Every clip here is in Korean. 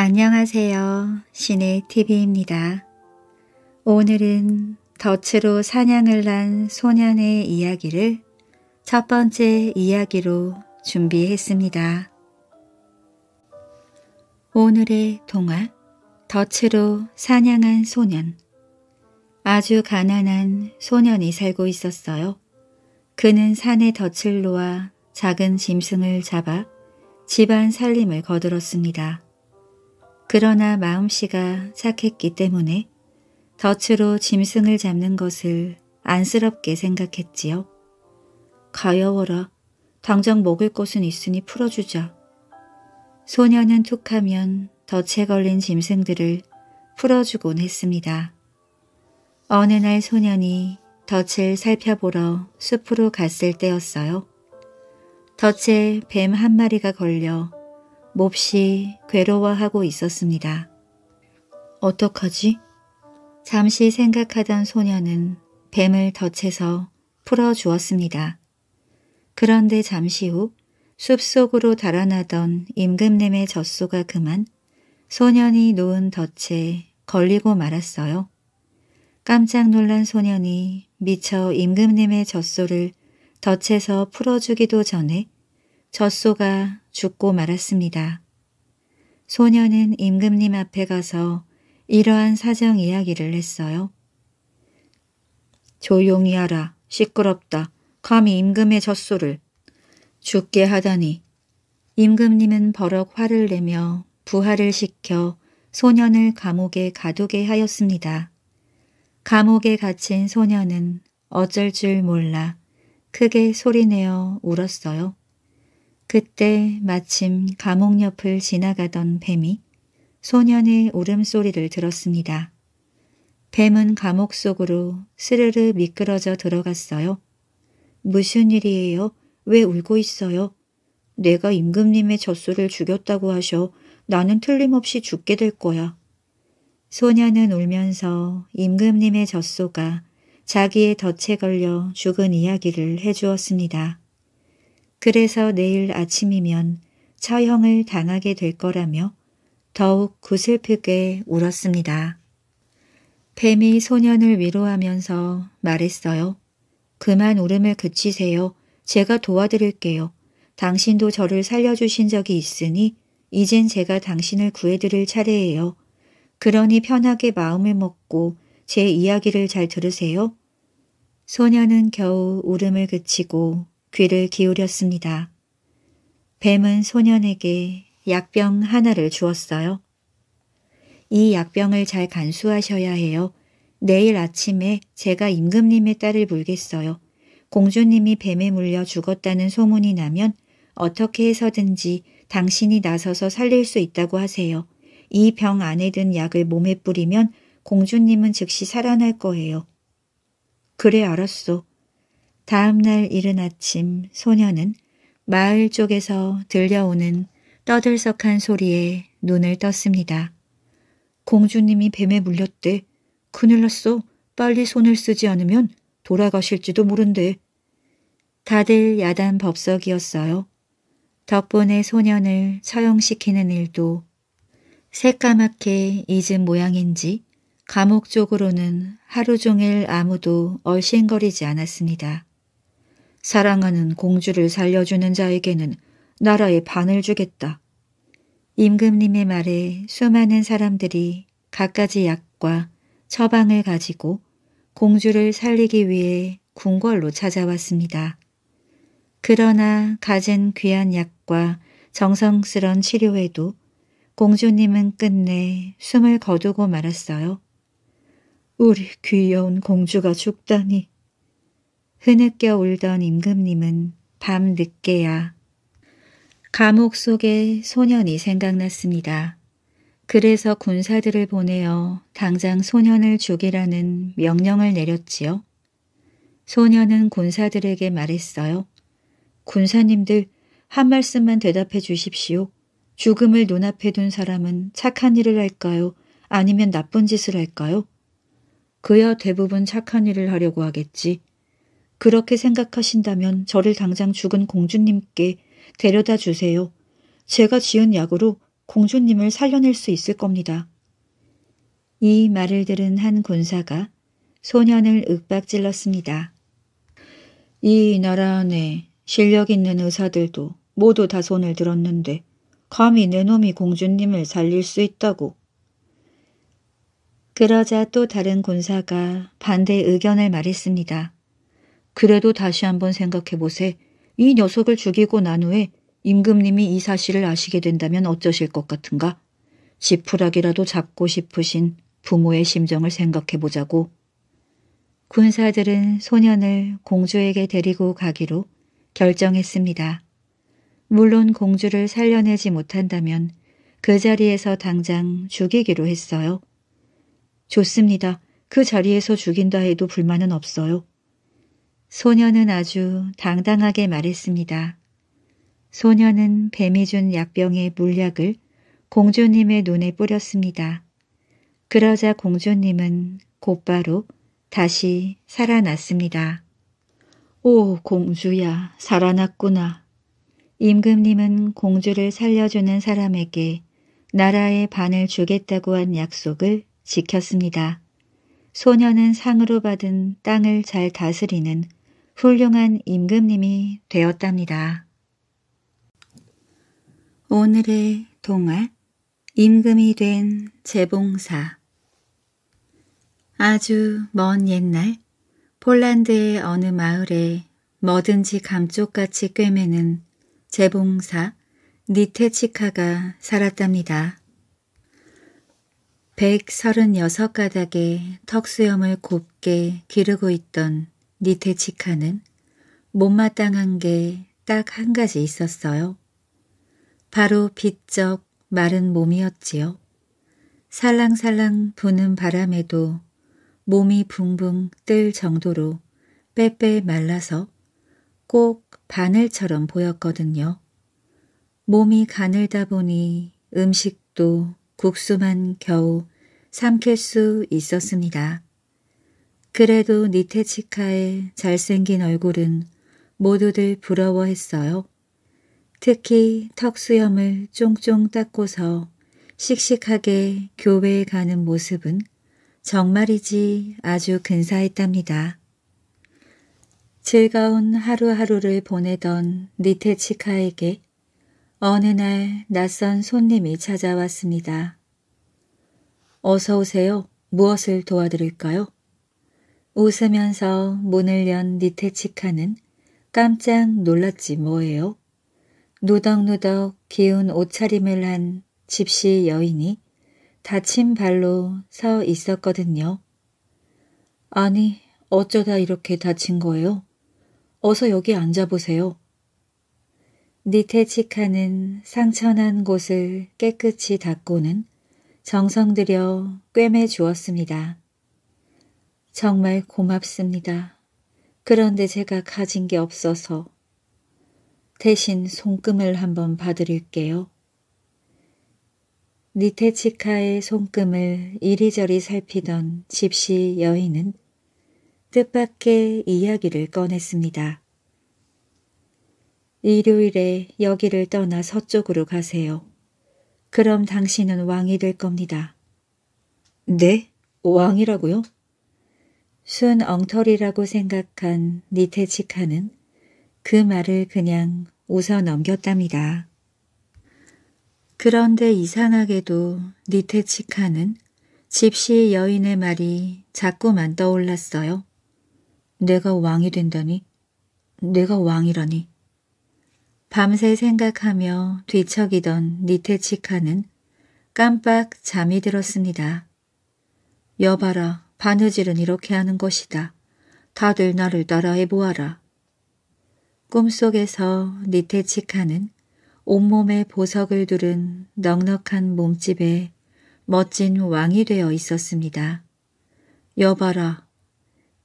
안녕하세요. 신의 TV입니다. 오늘은 덫으로 사냥을 난 소년의 이야기를 첫 번째 이야기로 준비했습니다. 오늘의 동화 덫으로 사냥한 소년 아주 가난한 소년이 살고 있었어요. 그는 산에 덫을 놓아 작은 짐승을 잡아 집안 살림을 거들었습니다. 그러나 마음씨가 착했기 때문에 덫으로 짐승을 잡는 것을 안쓰럽게 생각했지요. 가여워라. 당장 먹을 것은 있으니 풀어주자. 소녀는 툭하면 덫에 걸린 짐승들을 풀어주곤 했습니다. 어느 날 소년이 덫을 살펴보러 숲으로 갔을 때였어요. 덫에 뱀 한 마리가 걸려 몹시 괴로워하고 있었습니다. 어떡하지? 잠시 생각하던 소녀는 뱀을 덫에서 풀어주었습니다. 그런데 잠시 후 숲속으로 달아나던 임금님의 젖소가 그만 소년이 누운 덫에 걸리고 말았어요. 깜짝 놀란 소년이 미처 임금님의 젖소를 덫에서 풀어주기도 전에 젖소가 죽고 말았습니다. 소녀는 임금님 앞에 가서 이러한 사정 이야기를 했어요. 조용히 하라. 시끄럽다. 감히 임금의 젖소를 죽게 하다니. 임금님은 버럭 화를 내며 부하를 시켜 소년을 감옥에 가두게 하였습니다. 감옥에 갇힌 소년은 어쩔 줄 몰라 크게 소리내어 울었어요. 그때 마침 감옥 옆을 지나가던 뱀이 소년의 울음소리를 들었습니다. 뱀은 감옥 속으로 스르르 미끄러져 들어갔어요. 무슨 일이에요? 왜 울고 있어요? 내가 임금님의 젖소를 죽였다고 하셔 나는 틀림없이 죽게 될 거야. 소년은 울면서 임금님의 젖소가 자기의 덫에 걸려 죽은 이야기를 해주었습니다. 그래서 내일 아침이면 처형을 당하게 될 거라며 더욱 구슬프게 울었습니다. 뱀이 소년을 위로하면서 말했어요. 그만 울음을 그치세요. 제가 도와드릴게요. 당신도 저를 살려주신 적이 있으니 이젠 제가 당신을 구해드릴 차례예요. 그러니 편하게 마음을 먹고 제 이야기를 잘 들으세요. 소년은 겨우 울음을 그치고 귀를 기울였습니다. 뱀은 소년에게 약병 하나를 주었어요. 이 약병을 잘 간수하셔야 해요. 내일 아침에 제가 임금님의 딸을 물겠어요. 공주님이 뱀에 물려 죽었다는 소문이 나면 어떻게 해서든지 당신이 나서서 살릴 수 있다고 하세요. 이 병 안에 든 약을 몸에 뿌리면 공주님은 즉시 살아날 거예요. 그래 알았어. 다음 날 이른 아침 소녀는 마을 쪽에서 들려오는 떠들썩한 소리에 눈을 떴습니다. 공주님이 뱀에 물렸대. 큰일 났어. 빨리 손을 쓰지 않으면 돌아가실지도 모른대. 다들 야단 법석이었어요. 덕분에 소년을 처형시키는 일도 새까맣게 잊은 모양인지 감옥 쪽으로는 하루 종일 아무도 얼씬거리지 않았습니다. 사랑하는 공주를 살려주는 자에게는 나라의 반을 주겠다. 임금님의 말에 수많은 사람들이 갖가지 약과 처방을 가지고 공주를 살리기 위해 궁궐로 찾아왔습니다. 그러나 가진 귀한 약과 정성스런 치료에도 공주님은 끝내 숨을 거두고 말았어요. 우리 귀여운 공주가 죽다니 흐느껴 울던 임금님은 밤 늦게야 감옥 속에 소년이 생각났습니다. 그래서 군사들을 보내어 당장 소년을 죽이라는 명령을 내렸지요. 소년은 군사들에게 말했어요. 군사님들 한 말씀만 대답해 주십시오. 죽음을 눈앞에 둔 사람은 착한 일을 할까요? 아니면 나쁜 짓을 할까요? 그야 대부분 착한 일을 하려고 하겠지. 그렇게 생각하신다면 저를 당장 죽은 공주님께 데려다 주세요. 제가 지은 약으로 공주님을 살려낼 수 있을 겁니다. 이 말을 들은 한 군사가 소년을 윽박질렀습니다. 이 나라 안에 실력 있는 의사들도 모두 다 손을 들었는데 감히 내 놈이 공주님을 살릴 수 있다고. 그러자 또 다른 군사가 반대 의견을 말했습니다. 그래도 다시 한번 생각해 보세. 이 녀석을 죽이고 난 후에 임금님이 이 사실을 아시게 된다면 어쩌실 것 같은가? 지푸라기라도 잡고 싶으신 부모의 심정을 생각해 보자고. 군사들은 소년을 공주에게 데리고 가기로 결정했습니다. 물론 공주를 살려내지 못한다면 그 자리에서 당장 죽이기로 했어요. 좋습니다. 그 자리에서 죽인다 해도 불만은 없어요. 소녀는 아주 당당하게 말했습니다. 소녀는 뱀이 준 약병의 물약을 공주님의 눈에 뿌렸습니다. 그러자 공주님은 곧바로 다시 살아났습니다. 오 공주야 살아났구나. 임금님은 공주를 살려주는 사람에게 나라의 반을 주겠다고 한 약속을 지켰습니다. 소녀는 상으로 받은 땅을 잘 다스리는 훌륭한 임금님이 되었답니다. 오늘의 동화 임금이 된 재봉사 아주 먼 옛날 폴란드의 어느 마을에 뭐든지 감쪽같이 꿰매는 재봉사 니테치카가 살았답니다. 136가닥의 턱수염을 곱게 기르고 있던 니테치카는 못마땅한 게 딱 한 가지 있었어요. 바로 빗적 마른 몸이었지요. 살랑살랑 부는 바람에도 몸이 붕붕 뜰 정도로 빼빼 말라서 꼭 바늘처럼 보였거든요. 몸이 가늘다 보니 음식도 국수만 겨우 삼킬 수 있었습니다. 그래도 니테치카의 잘생긴 얼굴은 모두들 부러워했어요. 특히 턱수염을 쫑쫑 닦고서 씩씩하게 교회에 가는 모습은 정말이지 아주 근사했답니다. 즐거운 하루하루를 보내던 니테치카에게 어느 날 낯선 손님이 찾아왔습니다. 어서 오세요. 무엇을 도와드릴까요? 웃으면서 문을 연 니테치카는 깜짝 놀랐지 뭐예요. 누덕누덕 기운 옷차림을 한 집시 여인이 다친 발로 서 있었거든요. 아니, 어쩌다 이렇게 다친 거예요? 어서 여기 앉아보세요. 니테치카는 상처난 곳을 깨끗이 닦고는 정성들여 꿰매 주었습니다. 정말 고맙습니다. 그런데 제가 가진 게 없어서 대신 손금을 한번 봐드릴게요. 니테치카의 손금을 이리저리 살피던 집시 여인은 뜻밖의 이야기를 꺼냈습니다. 일요일에 여기를 떠나 서쪽으로 가세요. 그럼 당신은 왕이 될 겁니다. 네? 왕이라고요? 순 엉터리라고 생각한 니테치카는 그 말을 그냥 웃어 넘겼답니다. 그런데 이상하게도 니테치카는 집시 여인의 말이 자꾸만 떠올랐어요. 내가 왕이 된다니? 내가 왕이라니? 밤새 생각하며 뒤척이던 니테치카는 깜빡 잠이 들었습니다. 여봐라, 바느질은 이렇게 하는 것이다. 다들 나를 따라해 보아라. 꿈속에서 니테치카는 온몸에 보석을 두른 넉넉한 몸집에 멋진 왕이 되어 있었습니다. 여봐라.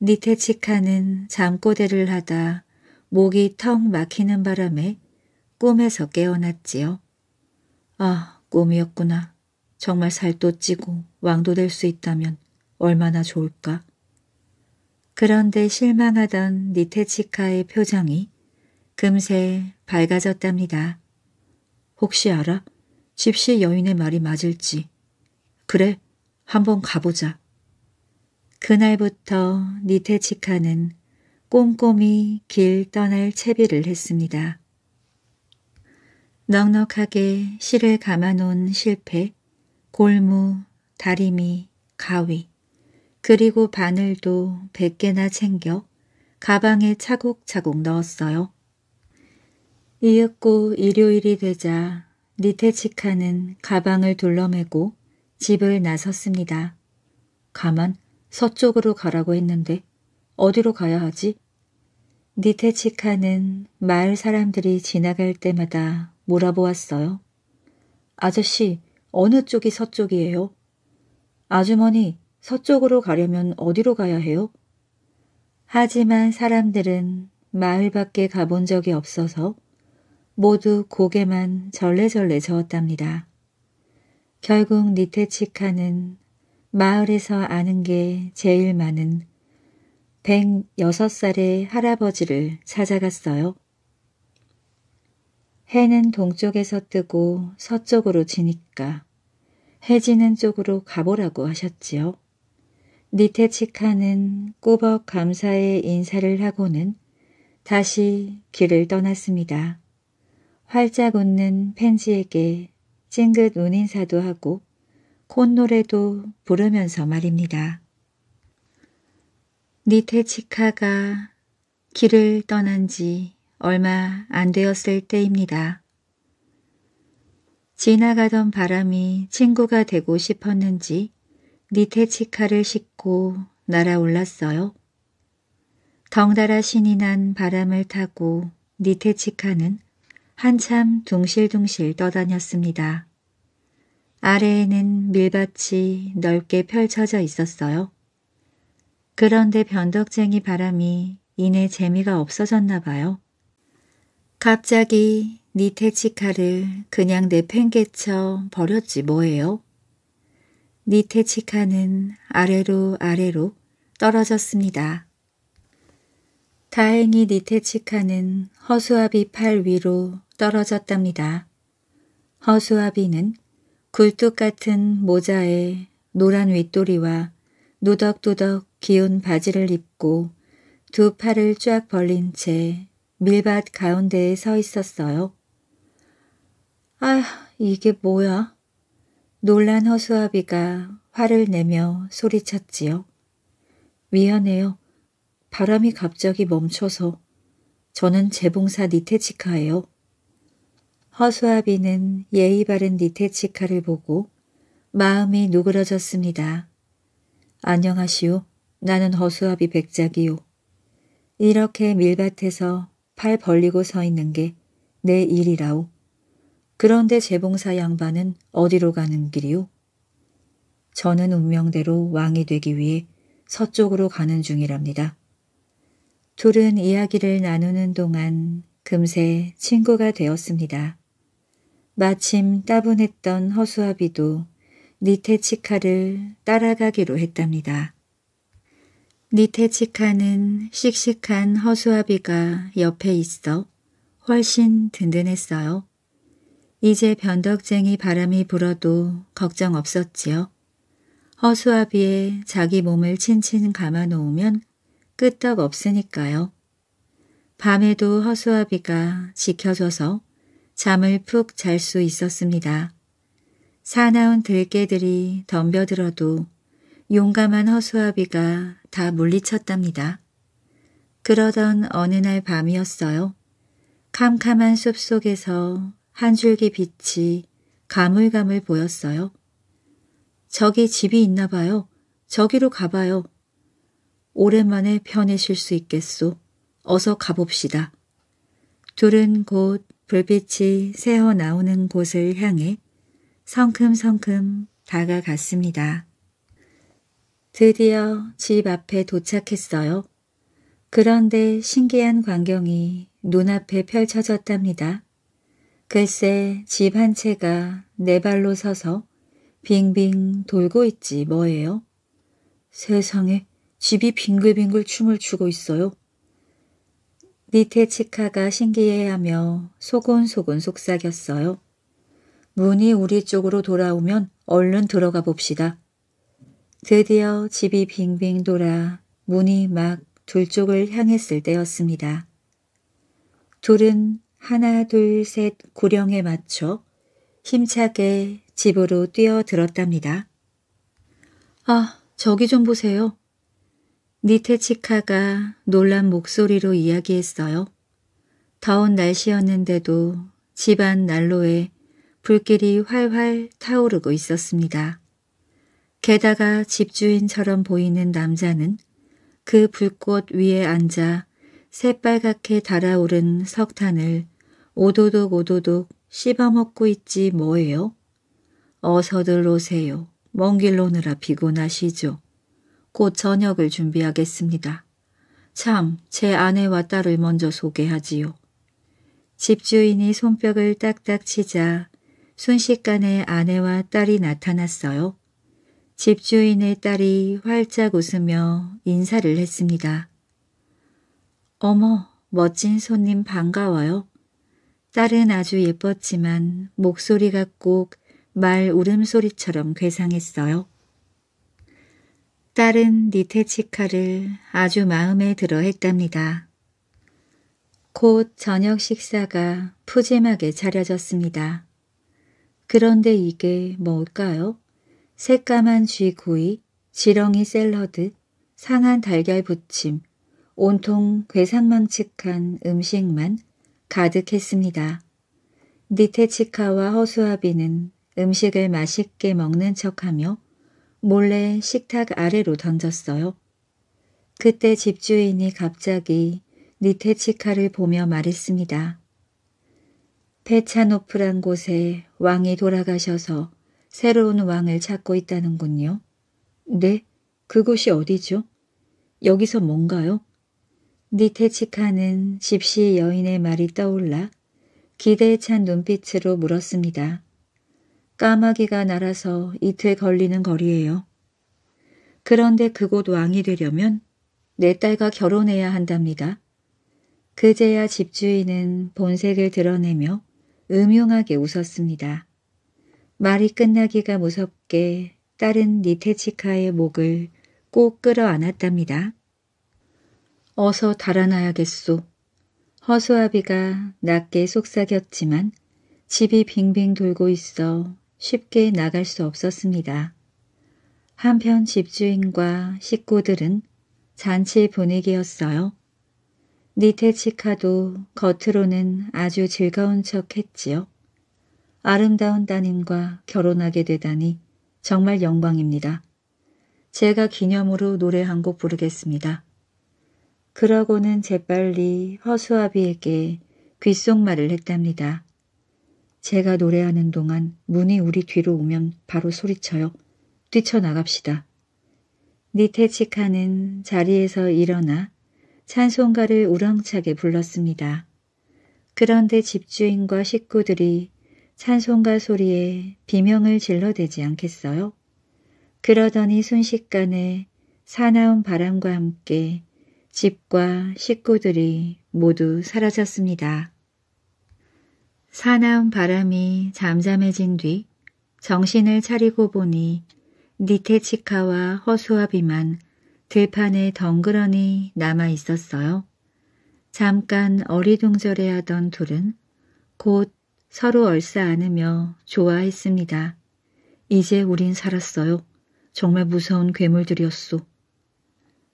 니테치카는 잠꼬대를 하다 목이 턱 막히는 바람에 꿈에서 깨어났지요. 아, 꿈이었구나. 정말 살도 찌고 왕도 될 수 있다면 얼마나 좋을까. 그런데 실망하던 니테치카의 표정이 금세 밝아졌답니다. 혹시 알아? 집시 여인의 말이 맞을지. 그래, 한번 가보자. 그날부터 니테치카는 꼼꼼히 길 떠날 채비를 했습니다. 넉넉하게 실을 감아놓은 실패, 골무, 다리미, 가위, 그리고 바늘도 100개나 챙겨 가방에 차곡차곡 넣었어요. 이윽고 일요일이 되자 니테치카는 가방을 둘러매고 집을 나섰습니다. 가만 서쪽으로 가라고 했는데 어디로 가야 하지? 니테치카는 마을 사람들이 지나갈 때마다 몰아보았어요. 아저씨, 어느 쪽이 서쪽이에요? 아주머니, 서쪽으로 가려면 어디로 가야 해요? 하지만 사람들은 마을 밖에 가본 적이 없어서 모두 고개만 절레절레 저었답니다. 결국 니테치카는 마을에서 아는 게 제일 많은 106살의 할아버지를 찾아갔어요. 해는 동쪽에서 뜨고 서쪽으로 지니까 해지는 쪽으로 가보라고 하셨지요. 니테 치카는 꼬벅 감사의 인사를 하고는 다시 길을 떠났습니다. 활짝 웃는 펜지에게 찡긋 눈인사도 하고 콧노래도 부르면서 말입니다. 니테 치카가 길을 떠난 지 얼마 안 되었을 때입니다. 지나가던 바람이 친구가 되고 싶었는지 니테치카를 싣고 날아올랐어요. 덩달아 신이 난 바람을 타고 니테치카는 한참 둥실둥실 떠다녔습니다. 아래에는 밀밭이 넓게 펼쳐져 있었어요. 그런데 변덕쟁이 바람이 이내 재미가 없어졌나 봐요. 갑자기 니테치카를 그냥 내팽개쳐 버렸지 뭐예요. 밑에 네 치카는 아래로 아래로 떨어졌습니다. 다행히 니테치카는 네 허수아비 팔 위로 떨어졌답니다. 허수아비는 굴뚝 같은 모자에 노란 윗돌이와 누덕두덕 기운 바지를 입고 두 팔을 쫙 벌린 채 밀밭 가운데에 서 있었어요. 아, 휴 이게 뭐야? 놀란 허수아비가 화를 내며 소리쳤지요. 미안해요. 바람이 갑자기 멈춰서 저는 재봉사 니테치카예요. 허수아비는 예의 바른 니테치카를 보고 마음이 누그러졌습니다. 안녕하시오. 나는 허수아비 백작이요. 이렇게 밀밭에서 팔 벌리고 서 있는 게 내 일이라오. 그런데 재봉사 양반은 어디로 가는 길이요? 저는 운명대로 왕이 되기 위해 서쪽으로 가는 중이랍니다. 둘은 이야기를 나누는 동안 금세 친구가 되었습니다. 마침 따분했던 허수아비도 니테치카를 따라가기로 했답니다. 니테치카는 씩씩한 허수아비가 옆에 있어 훨씬 든든했어요. 이제 변덕쟁이 바람이 불어도 걱정 없었지요. 허수아비에 자기 몸을 친친 감아놓으면 끄떡 없으니까요. 밤에도 허수아비가 지켜줘서 잠을 푹 잘 수 있었습니다. 사나운 들깨들이 덤벼들어도 용감한 허수아비가 다 물리쳤답니다. 그러던 어느 날 밤이었어요. 캄캄한 숲속에서 한 줄기 빛이 가물가물 보였어요. 저기 집이 있나 봐요. 저기로 가봐요. 오랜만에 편히 쉴 수 있겠소. 어서 가봅시다. 둘은 곧 불빛이 새어 나오는 곳을 향해 성큼성큼 다가갔습니다. 드디어 집 앞에 도착했어요. 그런데 신기한 광경이 눈앞에 펼쳐졌답니다. 글쎄 집 한 채가 네 발로 서서 빙빙 돌고 있지 뭐예요? 세상에 집이 빙글빙글 춤을 추고 있어요. 니테 치카가 신기해하며 소곤소곤 속삭였어요. 문이 우리 쪽으로 돌아오면 얼른 들어가 봅시다. 드디어 집이 빙빙 돌아 문이 막 둘 쪽을 향했을 때였습니다. 둘은 하나 둘 셋 구령에 맞춰 힘차게 집으로 뛰어들었답니다. 아, 저기 좀 보세요. 니테치카가 놀란 목소리로 이야기했어요. 더운 날씨였는데도 집안 난로에 불길이 활활 타오르고 있었습니다. 게다가 집주인처럼 보이는 남자는 그 불꽃 위에 앉아 새빨갛게 달아오른 석탄을 오도독 오도독 씹어먹고 있지 뭐예요? 어서들 오세요. 먼길 오느라 피곤하시죠. 곧 저녁을 준비하겠습니다. 참, 제 아내와 딸을 먼저 소개하지요. 집주인이 손뼉을 딱딱 치자 순식간에 아내와 딸이 나타났어요. 집주인의 딸이 활짝 웃으며 인사를 했습니다. 어머, 멋진 손님 반가워요. 딸은 아주 예뻤지만 목소리가 꼭 말 울음소리처럼 괴상했어요. 딸은 니테치카를 아주 마음에 들어 했답니다. 곧 저녁 식사가 푸짐하게 차려졌습니다. 그런데 이게 뭘까요? 새까만 쥐구이, 지렁이 샐러드, 상한 달걀 부침, 온통 괴상망측한 음식만 가득했습니다. 니테치카와 허수아비는 음식을 맛있게 먹는 척하며 몰래 식탁 아래로 던졌어요. 그때 집주인이 갑자기 니테치카를 보며 말했습니다. 페차노프란 곳에 왕이 돌아가셔서 새로운 왕을 찾고 있다는군요. 네, 그곳이 어디죠? 여기서 뭔가요? 니테치카는 집시 여인의 말이 떠올라 기대에 찬 눈빛으로 물었습니다. 까마귀가 날아서 이틀 걸리는 거리예요. 그런데 그곳 왕이 되려면 내 딸과 결혼해야 한답니다. 그제야 집주인은 본색을 드러내며 음흉하게 웃었습니다. 말이 끝나기가 무섭게 딸은 니테치카의 목을 꼭 끌어안았답니다. 어서 달아나야겠소. 허수아비가 낮게 속삭였지만 집이 빙빙 돌고 있어 쉽게 나갈 수 없었습니다. 한편 집주인과 식구들은 잔치 분위기였어요. 니테치카도 겉으로는 아주 즐거운 척 했지요. 아름다운 따님과 결혼하게 되다니 정말 영광입니다. 제가 기념으로 노래 한 곡 부르겠습니다. 그러고는 재빨리 허수아비에게 귓속말을 했답니다. 제가 노래하는 동안 문이 우리 뒤로 오면 바로 소리쳐요. 뛰쳐나갑시다. 니테치카는 네 자리에서 일어나 찬송가를 우렁차게 불렀습니다. 그런데 집주인과 식구들이 찬송가 소리에 비명을 질러대지 않겠어요? 그러더니 순식간에 사나운 바람과 함께 집과 식구들이 모두 사라졌습니다. 사나운 바람이 잠잠해진 뒤 정신을 차리고 보니 니테치카와 허수아비만 들판에 덩그러니 남아 있었어요. 잠깐 어리둥절해하던 둘은 곧 서로 얼싸안으며 좋아했습니다. 이제 우린 살았어요. 정말 무서운 괴물들이었소.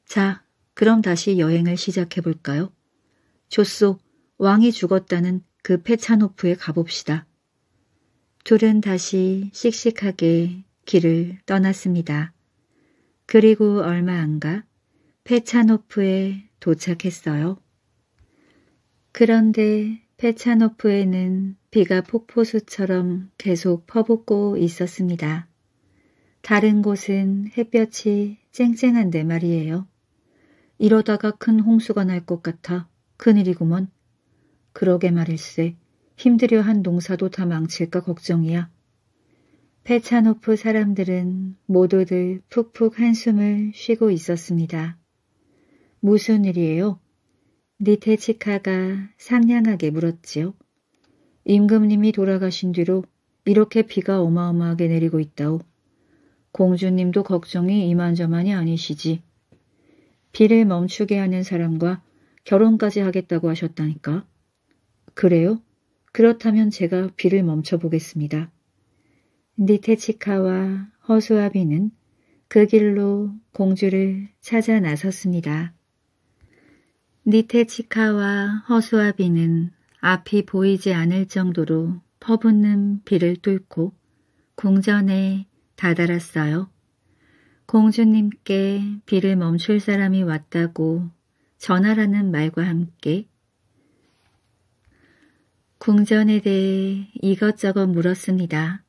자, 그럼 다시 여행을 시작해 볼까요? 좋소. 왕이 죽었다는 그 페차노프에 가봅시다. 둘은 다시 씩씩하게 길을 떠났습니다. 그리고 얼마 안가 페차노프에 도착했어요. 그런데 페차노프에는 비가 폭포수처럼 계속 퍼붓고 있었습니다. 다른 곳은 햇볕이 쨍쨍한데 말이에요. 이러다가 큰 홍수가 날 것 같아 큰일이구먼. 그러게 말일세. 힘들여 한 농사도 다 망칠까 걱정이야. 페차노프 사람들은 모두들 푹푹 한숨을 쉬고 있었습니다. 무슨 일이에요? 니테치카가 상냥하게 물었지요. 임금님이 돌아가신 뒤로 이렇게 비가 어마어마하게 내리고 있다오. 공주님도 걱정이 이만저만이 아니시지. 비를 멈추게 하는 사람과 결혼까지 하겠다고 하셨다니까. 그래요? 그렇다면 제가 비를 멈춰보겠습니다. 니테치카와 허수아비는 그 길로 공주를 찾아 나섰습니다. 니테치카와 허수아비는 앞이 보이지 않을 정도로 퍼붓는 비를 뚫고 궁전에 다다랐어요. 공주님께 비를 멈출 사람이 왔다고 전하라는 말과 함께 궁전에 대해 이것저것 물었습니다.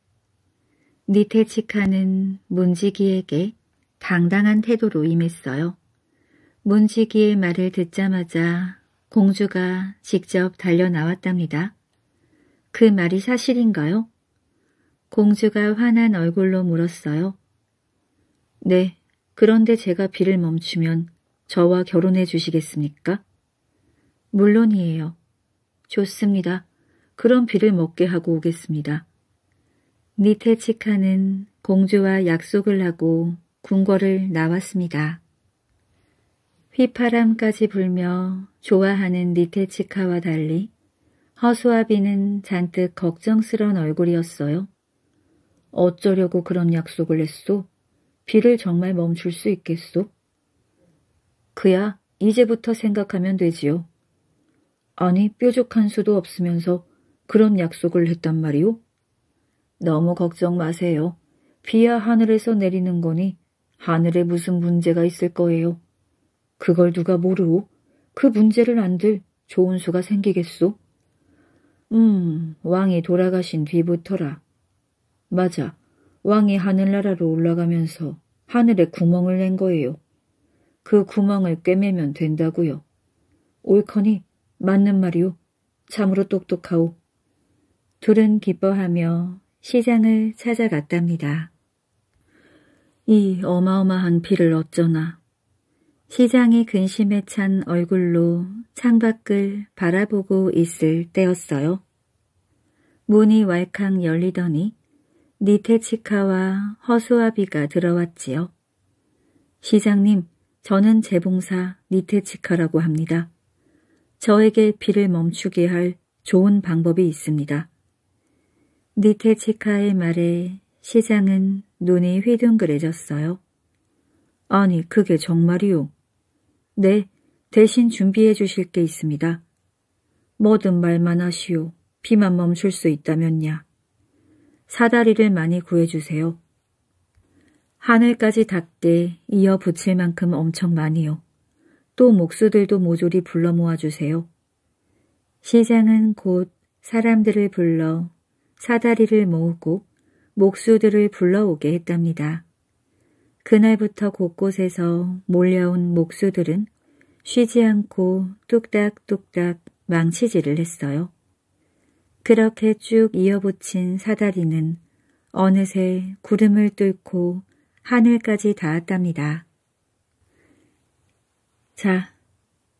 니테치카는 문지기에게 당당한 태도로 임했어요. 문지기의 말을 듣자마자 공주가 직접 달려나왔답니다. 그 말이 사실인가요? 공주가 화난 얼굴로 물었어요. 네, 그런데 제가 비를 멈추면 저와 결혼해 주시겠습니까? 물론이에요. 좋습니다. 그럼 비를 먹게 하고 오겠습니다. 니테 치카는 공주와 약속을 하고 궁궐을 나왔습니다. 휘파람까지 불며 좋아하는 니테 치카와 달리 허수아비는 잔뜩 걱정스런 얼굴이었어요. 어쩌려고 그런 약속을 했소? 비를 정말 멈출 수 있겠소? 그야 이제부터 생각하면 되지요. 아니 뾰족한 수도 없으면서 그런 약속을 했단 말이오? 너무 걱정 마세요. 비야 하늘에서 내리는 거니 하늘에 무슨 문제가 있을 거예요. 그걸 누가 모르오? 그 문제를 안 들 좋은 수가 생기겠소? 음, 왕이 돌아가신 뒤부터라. 맞아. 왕이 하늘나라로 올라가면서 하늘에 구멍을 낸 거예요. 그 구멍을 꿰매면 된다고요. 옳거니 맞는 말이오. 참으로 똑똑하오. 둘은 기뻐하며 시장을 찾아갔답니다. 이 어마어마한 피를 어쩌나. 시장이 근심에 찬 얼굴로 창밖을 바라보고 있을 때였어요. 문이 왈칵 열리더니 니테치카와 허수아비가 들어왔지요. 시장님, 저는 재봉사 니테치카라고 합니다. 저에게 비를 멈추게 할 좋은 방법이 있습니다. 니테치카의 말에 시장은 눈이 휘둥그레졌어요. 아니, 그게 정말이요. 네, 대신 준비해 주실 게 있습니다. 뭐든 말만 하시오. 비만 멈출 수 있다면야. 사다리를 많이 구해주세요. 하늘까지 닿게 이어 붙일 만큼 엄청 많이요. 또 목수들도 모조리 불러 모아주세요. 시장은 곧 사람들을 불러 사다리를 모으고 목수들을 불러오게 했답니다. 그날부터 곳곳에서 몰려온 목수들은 쉬지 않고 뚝딱뚝딱 망치질을 했어요. 그렇게 쭉 이어붙인 사다리는 어느새 구름을 뚫고 하늘까지 닿았답니다. 자,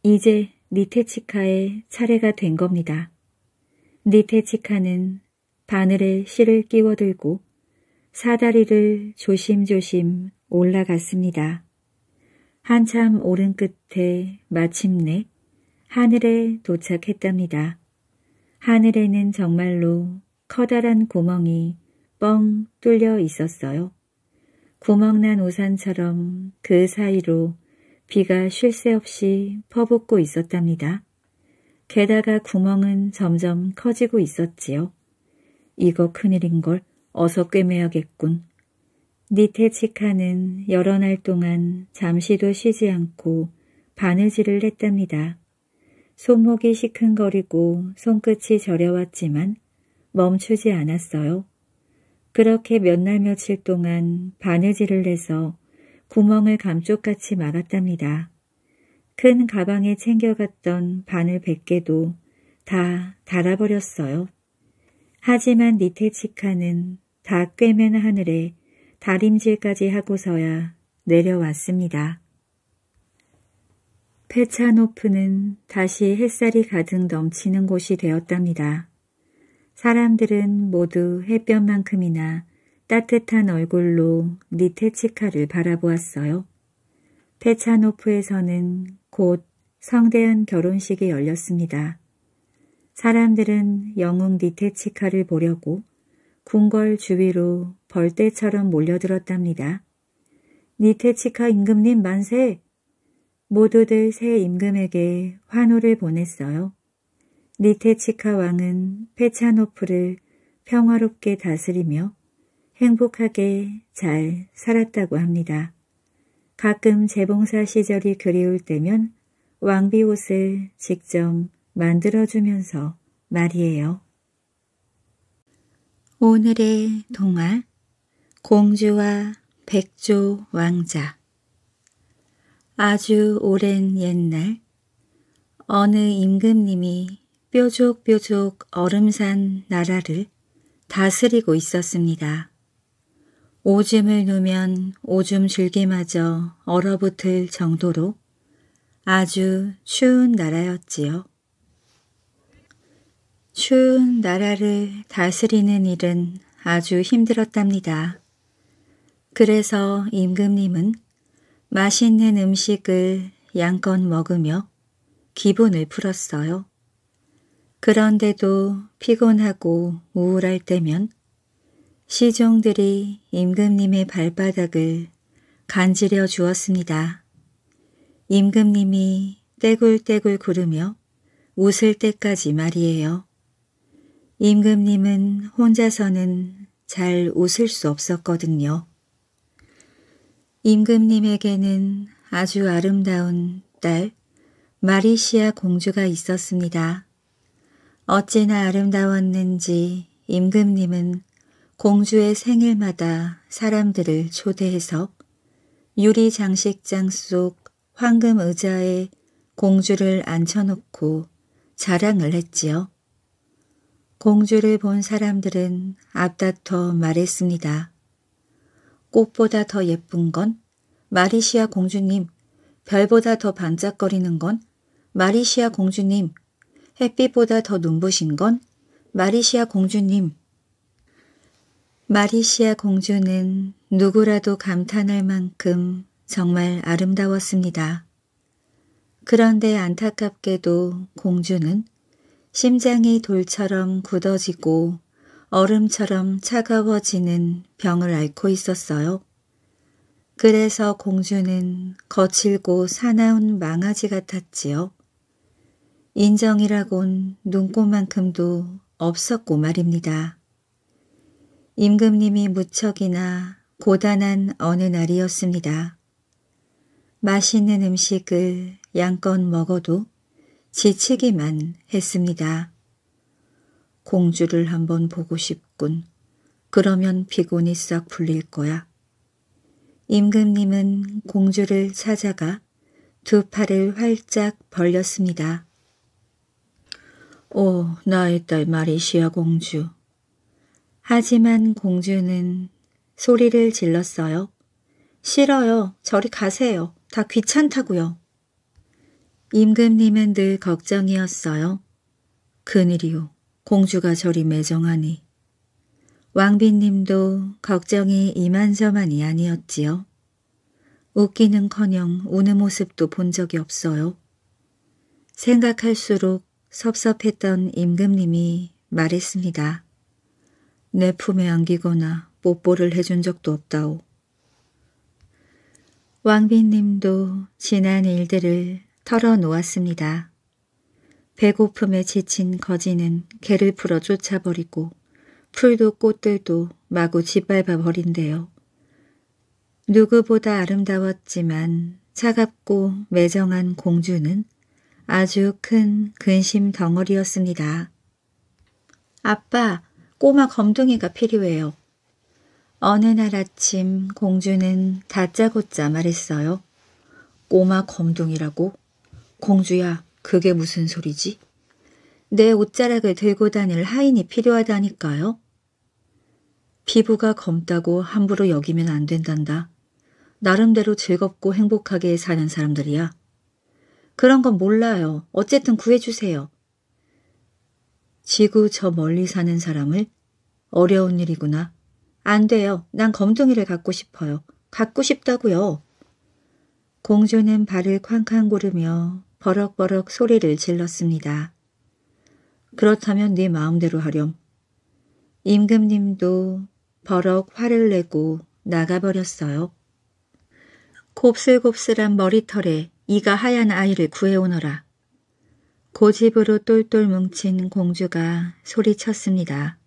이제 니테치카의 차례가 된 겁니다. 니테치카는 바늘에 실을 끼워들고 사다리를 조심조심 올라갔습니다. 한참 오른 끝에 마침내 하늘에 도착했답니다. 하늘에는 정말로 커다란 구멍이 뻥 뚫려 있었어요. 구멍난 우산처럼 그 사이로 비가 쉴 새 없이 퍼붓고 있었답니다. 게다가 구멍은 점점 커지고 있었지요. 이거 큰일인걸 어서 꿰매야겠군. 니테치카는 여러 날 동안 잠시도 쉬지 않고 바느질을 했답니다. 손목이 시큰거리고 손끝이 저려왔지만 멈추지 않았어요. 그렇게 몇 날 며칠 동안 바느질을 해서 구멍을 감쪽같이 막았답니다. 큰 가방에 챙겨갔던 바늘 100개도 다 달아버렸어요. 하지만 니테치카는 다 꿰맨 하늘에 다림질까지 하고서야 내려왔습니다. 페차노프는 다시 햇살이 가득 넘치는 곳이 되었답니다. 사람들은 모두 햇볕만큼이나 따뜻한 얼굴로 니테치카를 바라보았어요. 페차노프에서는 곧 성대한 결혼식이 열렸습니다. 사람들은 영웅 니테치카를 보려고 궁궐 주위로 벌떼처럼 몰려들었답니다. 니테치카 임금님 만세! 모두들 새 임금에게 환호를 보냈어요. 니테치카 왕은 페차노프를 평화롭게 다스리며 행복하게 잘 살았다고 합니다. 가끔 재봉사 시절이 그리울 때면 왕비 옷을 직접 만들어주면서 말이에요. 오늘의 동화 공주와 백조 왕자 아주 오랜 옛날 어느 임금님이 뾰족뾰족 얼음산 나라를 다스리고 있었습니다. 오줌을 누면 오줌 줄기마저 얼어붙을 정도로 아주 추운 나라였지요. 추운 나라를 다스리는 일은 아주 힘들었답니다. 그래서 임금님은 맛있는 음식을 양껏 먹으며 기분을 풀었어요. 그런데도 피곤하고 우울할 때면 시종들이 임금님의 발바닥을 간지려 주었습니다. 임금님이 떼굴떼굴 구르며 웃을 때까지 말이에요. 임금님은 혼자서는 잘 웃을 수 없었거든요. 임금님에게는 아주 아름다운 딸 마리시아 공주가 있었습니다. 어찌나 아름다웠는지 임금님은 공주의 생일마다 사람들을 초대해서 유리 장식장 속 황금 의자에 공주를 앉혀놓고 자랑을 했지요. 공주를 본 사람들은 앞다퉈 말했습니다. 꽃보다 더 예쁜 건 마리시아 공주님, 별보다 더 반짝거리는 건 마리시아 공주님, 햇빛보다 더 눈부신 건 마리시아 공주님. 마리시아 공주는 누구라도 감탄할 만큼 정말 아름다웠습니다. 그런데 안타깝게도 공주는 심장이 돌처럼 굳어지고 얼음처럼 차가워지는 병을 앓고 있었어요. 그래서 공주는 거칠고 사나운 망아지 같았지요. 인정이라곤 눈꽃만큼도 없었고 말입니다. 임금님이 무척이나 고단한 어느 날이었습니다. 맛있는 음식을 양껏 먹어도 지치기만 했습니다. 공주를 한번 보고 싶군. 그러면 피곤이 싹 풀릴 거야. 임금님은 공주를 찾아가 두 팔을 활짝 벌렸습니다. 오, 나의 딸 마리시아 공주. 하지만 공주는 소리를 질렀어요. 싫어요. 저리 가세요. 다 귀찮다고요. 임금님은 늘 걱정이었어요. 그늘이요. 공주가 저리 매정하니 왕비님도 걱정이 이만저만이 아니었지요. 웃기는커녕 우는 모습도 본 적이 없어요. 생각할수록 섭섭했던 임금님이 말했습니다. 내 품에 안기거나 뽀뽀를 해준 적도 없다오. 왕비님도 지난 일들을 털어놓았습니다. 배고픔에 지친 거지는 개를 풀어 쫓아버리고 풀도 꽃들도 마구 짓밟아 버린대요. 누구보다 아름다웠지만 차갑고 매정한 공주는 아주 큰 근심 덩어리였습니다. 아빠, 꼬마 검둥이가 필요해요. 어느 날 아침 공주는 다짜고짜 말했어요. 꼬마 검둥이라고? 공주야, 그게 무슨 소리지? 내 옷자락을 들고 다닐 하인이 필요하다니까요. 피부가 검다고 함부로 여기면 안 된단다. 나름대로 즐겁고 행복하게 사는 사람들이야. 그런 건 몰라요. 어쨌든 구해주세요. 지구 저 멀리 사는 사람을? 어려운 일이구나. 안 돼요. 난 검둥이를 갖고 싶어요. 갖고 싶다고요. 공주는 발을 쾅쾅 고르며 버럭버럭 소리를 질렀습니다. 그렇다면 네 마음대로 하렴. 임금님도 버럭 화를 내고 나가버렸어요. 곱슬곱슬한 머리털에 이가 하얀 아이를 구해오너라. 고집으로 똘똘 뭉친 공주가 소리쳤습니다.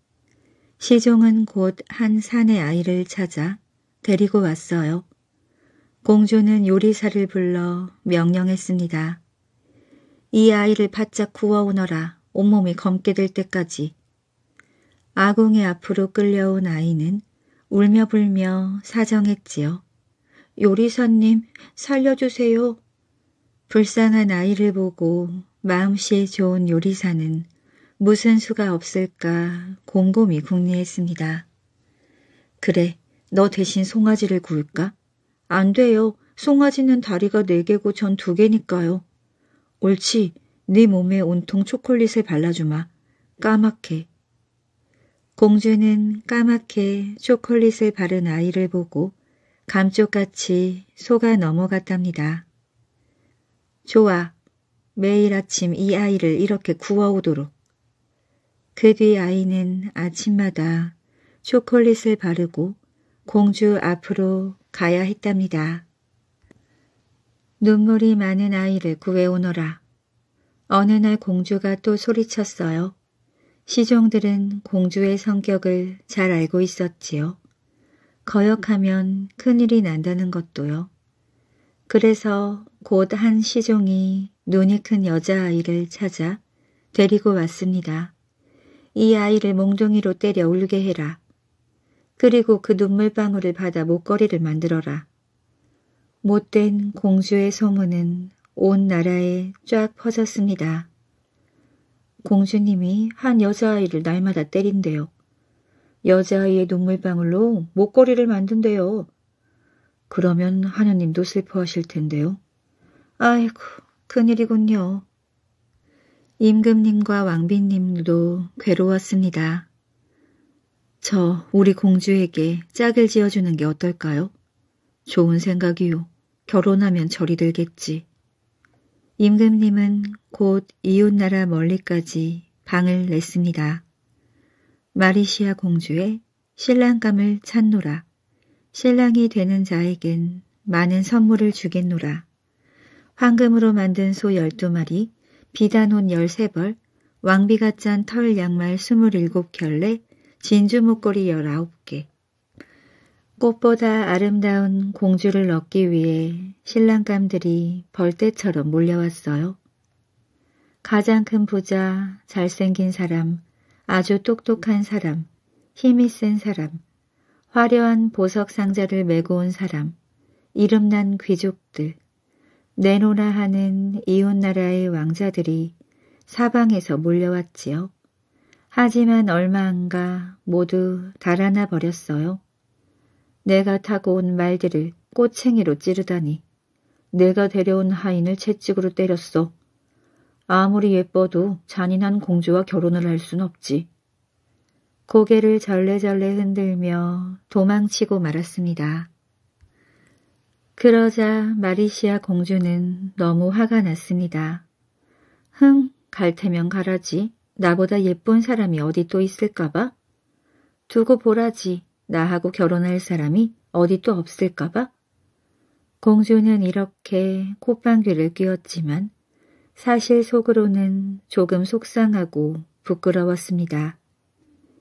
시종은 곧 한 산의 아이를 찾아 데리고 왔어요. 공주는 요리사를 불러 명령했습니다. 이 아이를 바짝 구워오너라 온몸이 검게 될 때까지. 아궁이 앞으로 끌려온 아이는 울며 불며 사정했지요. 요리사님 살려주세요. 불쌍한 아이를 보고 마음씨 좋은 요리사는 무슨 수가 없을까 곰곰이 궁리했습니다. 그래, 너 대신 송아지를 구울까? 안 돼요. 송아지는 다리가 네 개고 전 두 개니까요. 옳지. 네 몸에 온통 초콜릿을 발라주마. 까맣게. 공주는 까맣게 초콜릿을 바른 아이를 보고 감쪽같이 속아 넘어갔답니다. 좋아. 매일 아침 이 아이를 이렇게 구워오도록. 그 뒤 아이는 아침마다 초콜릿을 바르고 공주 앞으로 가야 했답니다. 눈물이 많은 아이를 구해오너라. 어느 날 공주가 또 소리쳤어요. 시종들은 공주의 성격을 잘 알고 있었지요. 거역하면 큰일이 난다는 것도요. 그래서 곧 한 시종이 눈이 큰 여자아이를 찾아 데리고 왔습니다. 이 아이를 몽둥이로 때려 울게 해라. 그리고 그 눈물방울을 받아 목걸이를 만들어라. 못된 공주의 소문은 온 나라에 쫙 퍼졌습니다. 공주님이 한 여자아이를 날마다 때린대요. 여자아이의 눈물방울로 목걸이를 만든대요. 그러면 하느님도 슬퍼하실 텐데요. 아이고, 큰일이군요. 임금님과 왕비님도 괴로웠습니다. 저 우리 공주에게 짝을 지어주는 게 어떨까요? 좋은 생각이요. 결혼하면 절이 들겠지. 임금님은 곧 이웃나라 멀리까지 방을 냈습니다. 마리시아 공주의 신랑감을 찾노라. 신랑이 되는 자에겐 많은 선물을 주겠노라. 황금으로 만든 소 12마리, 비단옷 13벌, 왕비가 짠 털 양말 27켤레, 진주 목걸이 19개, 꽃보다 아름다운 공주를 얻기 위해 신랑감들이 벌떼처럼 몰려왔어요. 가장 큰 부자, 잘생긴 사람, 아주 똑똑한 사람, 힘이 센 사람, 화려한 보석 상자를 메고 온 사람, 이름난 귀족들, 내노라 하는 이웃나라의 왕자들이 사방에서 몰려왔지요. 하지만 얼마 안가 모두 달아나 버렸어요. 내가 타고 온 말들을 꼬챙이로 찌르다니 내가 데려온 하인을 채찍으로 때렸어. 아무리 예뻐도 잔인한 공주와 결혼을 할 순 없지. 고개를 절레절레 흔들며 도망치고 말았습니다. 그러자 마리시아 공주는 너무 화가 났습니다. 흥, 갈 테면 가라지. 나보다 예쁜 사람이 어디 또 있을까봐? 두고 보라지. 나하고 결혼할 사람이 어디 또 없을까봐? 공주는 이렇게 콧방귀를 뀌었지만 사실 속으로는 조금 속상하고 부끄러웠습니다.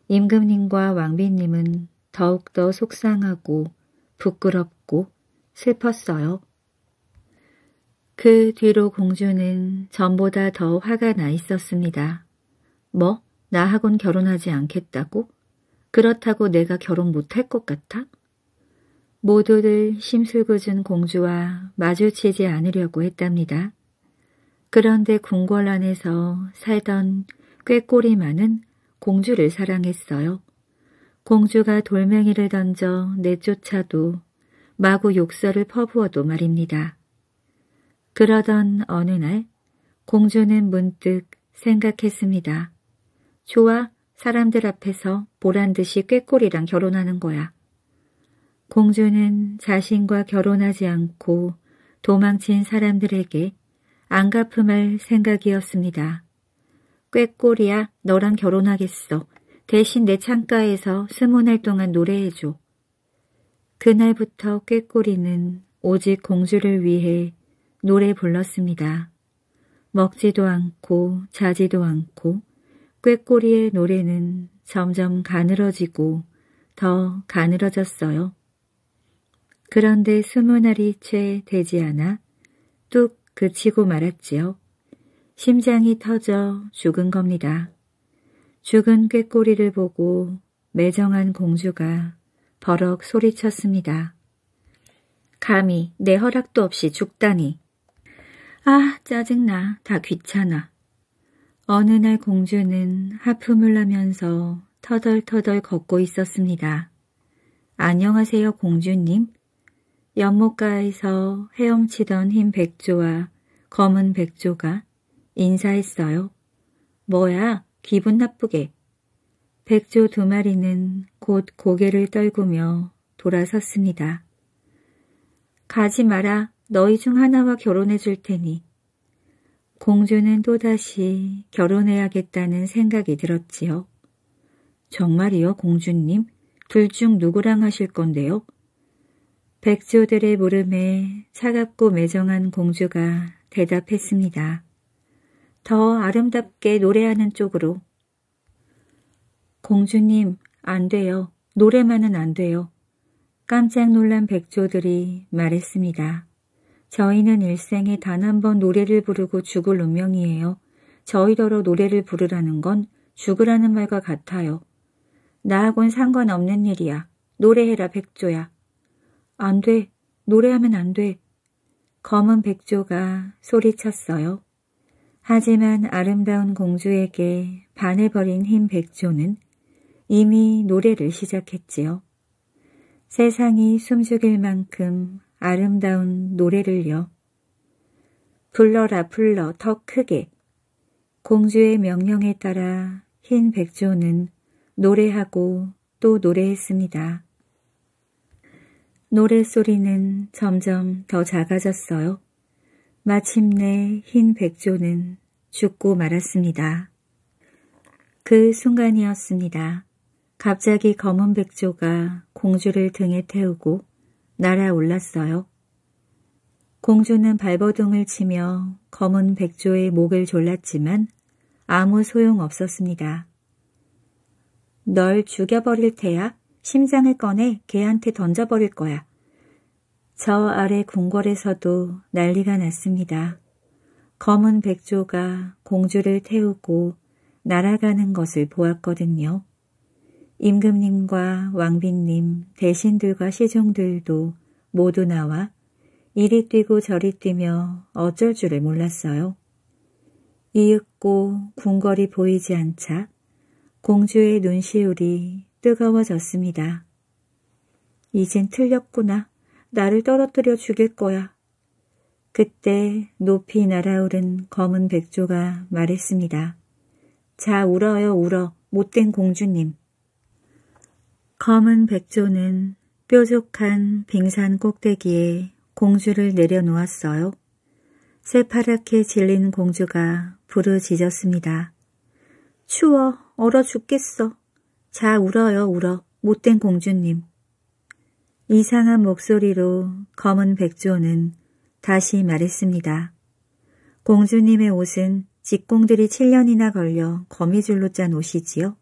임금님과 왕비님은 더욱더 속상하고 부끄럽고 슬펐어요. 그 뒤로 공주는 전보다 더 화가 나 있었습니다. 뭐? 나하곤 결혼하지 않겠다고? 그렇다고 내가 결혼 못할 것 같아? 모두들 심술궂은 공주와 마주치지 않으려고 했답니다. 그런데 궁궐 안에서 살던 꾀꼬리 많은 공주를 사랑했어요. 공주가 돌멩이를 던져 내쫓아도 마구 욕설을 퍼부어도 말입니다. 그러던 어느 날 공주는 문득 생각했습니다. 좋아, 사람들 앞에서 보란 듯이 꾀꼬리랑 결혼하는 거야. 공주는 자신과 결혼하지 않고 도망친 사람들에게 안 갚음할 생각이었습니다. 꾀꼬리야, 너랑 결혼하겠어. 대신 내 창가에서 스무 날 동안 노래해줘. 그날부터 꾀꼬리는 오직 공주를 위해 노래 불렀습니다. 먹지도 않고 자지도 않고 꾀꼬리의 노래는 점점 가늘어지고 더 가늘어졌어요. 그런데 스무 날이 채 되지 않아 뚝 그치고 말았지요. 심장이 터져 죽은 겁니다. 죽은 꾀꼬리를 보고 매정한 공주가 버럭 소리쳤습니다. 감히 내 허락도 없이 죽다니. 아, 짜증나. 다 귀찮아. 어느 날 공주는 하품을 하면서 터덜터덜 걷고 있었습니다. 안녕하세요 공주님. 연못가에서 헤엄치던 흰 백조와 검은 백조가 인사했어요. 뭐야 기분 나쁘게. 백조 두 마리는 곧 고개를 떨구며 돌아섰습니다. 가지 마라 너희 중 하나와 결혼해 줄 테니 공주는 또다시 결혼해야겠다는 생각이 들었지요. 정말이요, 공주님? 둘 중 누구랑 하실 건데요? 백조들의 물음에 차갑고 매정한 공주가 대답했습니다. 더 아름답게 노래하는 쪽으로. 공주님, 안 돼요. 노래만은 안 돼요. 깜짝 놀란 백조들이 말했습니다. 저희는 일생에 단 한 번 노래를 부르고 죽을 운명이에요. 저희더러 노래를 부르라는 건 죽으라는 말과 같아요. 나하곤 상관없는 일이야. 노래해라 백조야. 안 돼. 노래하면 안 돼. 검은 백조가 소리쳤어요. 하지만 아름다운 공주에게 반해버린 흰 백조는 이미 노래를 시작했지요. 세상이 숨죽일 만큼 아름다운 노래를요. 불러라 불러 더 크게. 공주의 명령에 따라 흰 백조는 노래하고 또 노래했습니다. 노래소리는 점점 더 작아졌어요. 마침내 흰 백조는 죽고 말았습니다. 그 순간이었습니다. 갑자기 검은 백조가 공주를 등에 태우고 날아올랐어요. 공주는 발버둥을 치며 검은 백조의 목을 졸랐지만 아무 소용 없었습니다. 널 죽여버릴 테야. 심장을 꺼내 개한테 던져버릴 거야. 저 아래 궁궐에서도 난리가 났습니다. 검은 백조가 공주를 태우고 날아가는 것을 보았거든요. 임금님과 왕비님, 대신들과 시종들도 모두 나와 이리 뛰고 저리 뛰며 어쩔 줄을 몰랐어요. 이윽고 궁궐이 보이지 않자 공주의 눈시울이 뜨거워졌습니다. 이젠 틀렸구나. 나를 떨어뜨려 죽일 거야. 그때 높이 날아오른 검은 백조가 말했습니다. 자 울어요 울어 못된 공주님. 검은 백조는 뾰족한 빙산 꼭대기에 공주를 내려놓았어요. 새파랗게 질린 공주가 부르짖었습니다. 추워 얼어 죽겠어. 자 울어요 울어 못된 공주님. 이상한 목소리로 검은 백조는 다시 말했습니다. 공주님의 옷은 직공들이 7년이나 걸려 거미줄로 짠 옷이지요.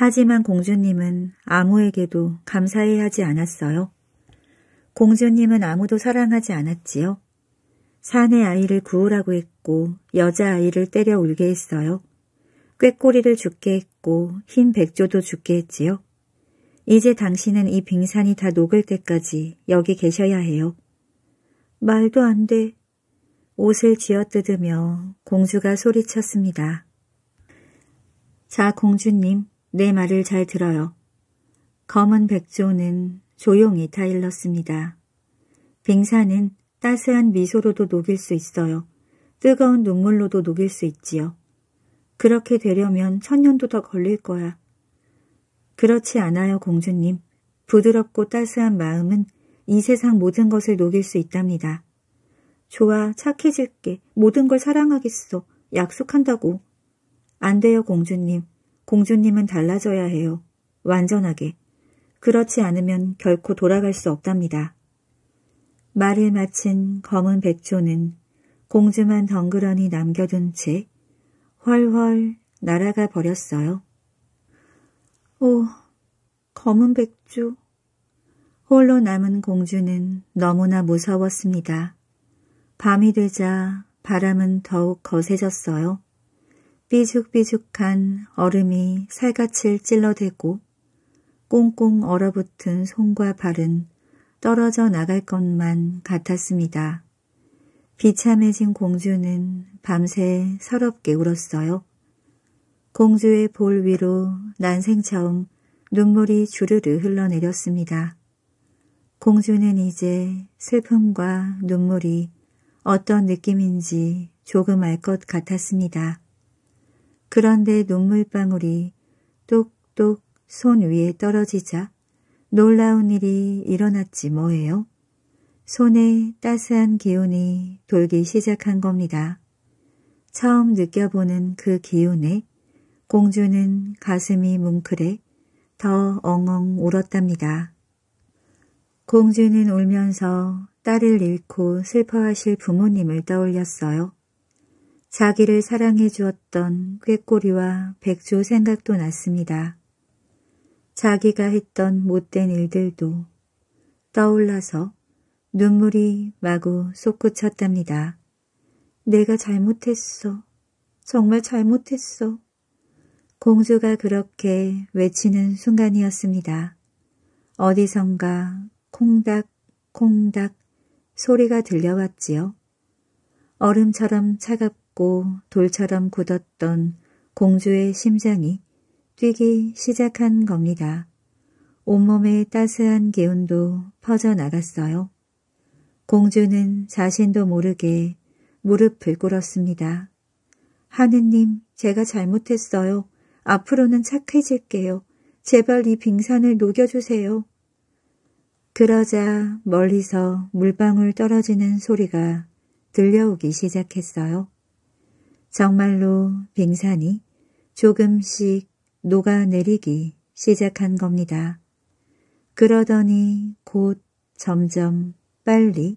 하지만 공주님은 아무에게도 감사해하지 않았어요. 공주님은 아무도 사랑하지 않았지요. 산의 아이를 구우라고 했고 여자아이를 때려 울게 했어요. 꾀꼬리를 죽게 했고 흰 백조도 죽게 했지요. 이제 당신은 이 빙산이 다 녹을 때까지 여기 계셔야 해요. 말도 안 돼. 옷을 쥐어뜯으며 공주가 소리쳤습니다. 자, 공주님, 내 말을 잘 들어요. 검은 백조는 조용히 타일렀습니다. 빙산은 따스한 미소로도 녹일 수 있어요. 뜨거운 눈물로도 녹일 수 있지요. 그렇게 되려면 천년도 더 걸릴 거야. 그렇지 않아요, 공주님. 부드럽고 따스한 마음은 이 세상 모든 것을 녹일 수 있답니다. 좋아, 착해질게. 모든 걸 사랑하겠어. 약속한다고. 안 돼요, 공주님. 공주님은 달라져야 해요. 완전하게. 그렇지 않으면 결코 돌아갈 수 없답니다. 말을 마친 검은 백조는 공주만 덩그러니 남겨둔 채 훨훨 날아가 버렸어요. 오, 검은 백조. 홀로 남은 공주는 너무나 무서웠습니다. 밤이 되자 바람은 더욱 거세졌어요. 삐죽삐죽한 얼음이 살갗을 찔러대고 꽁꽁 얼어붙은 손과 발은 떨어져 나갈 것만 같았습니다. 비참해진 공주는 밤새 서럽게 울었어요. 공주의 볼 위로 난생 처음 눈물이 주르르 흘러내렸습니다. 공주는 이제 슬픔과 눈물이 어떤 느낌인지 조금 알 것 같았습니다. 그런데 눈물방울이 똑똑 손 위에 떨어지자 놀라운 일이 일어났지 뭐예요. 손에 따스한 기운이 돌기 시작한 겁니다. 처음 느껴보는 그 기운에 공주는 가슴이 뭉클해 더 엉엉 울었답니다. 공주는 울면서 딸을 잃고 슬퍼하실 부모님을 떠올렸어요. 자기를 사랑해 주었던 꾀꼬리와 백조 생각도 났습니다. 자기가 했던 못된 일들도 떠올라서 눈물이 마구 솟구쳤답니다. 내가 잘못했어. 정말 잘못했어. 공주가 그렇게 외치는 순간이었습니다. 어디선가 콩닥 콩닥 소리가 들려왔지요. 얼음처럼 차갑고 작고 돌처럼 굳었던 공주의 심장이 뛰기 시작한 겁니다. 온몸의 따스한 기운도 퍼져나갔어요. 공주는 자신도 모르게 무릎을 꿇었습니다. 하느님, 제가 잘못했어요. 앞으로는 착해질게요. 제발 이 빙산을 녹여주세요. 그러자 멀리서 물방울 떨어지는 소리가 들려오기 시작했어요. 정말로 빙산이 조금씩 녹아내리기 시작한 겁니다. 그러더니 곧 점점 빨리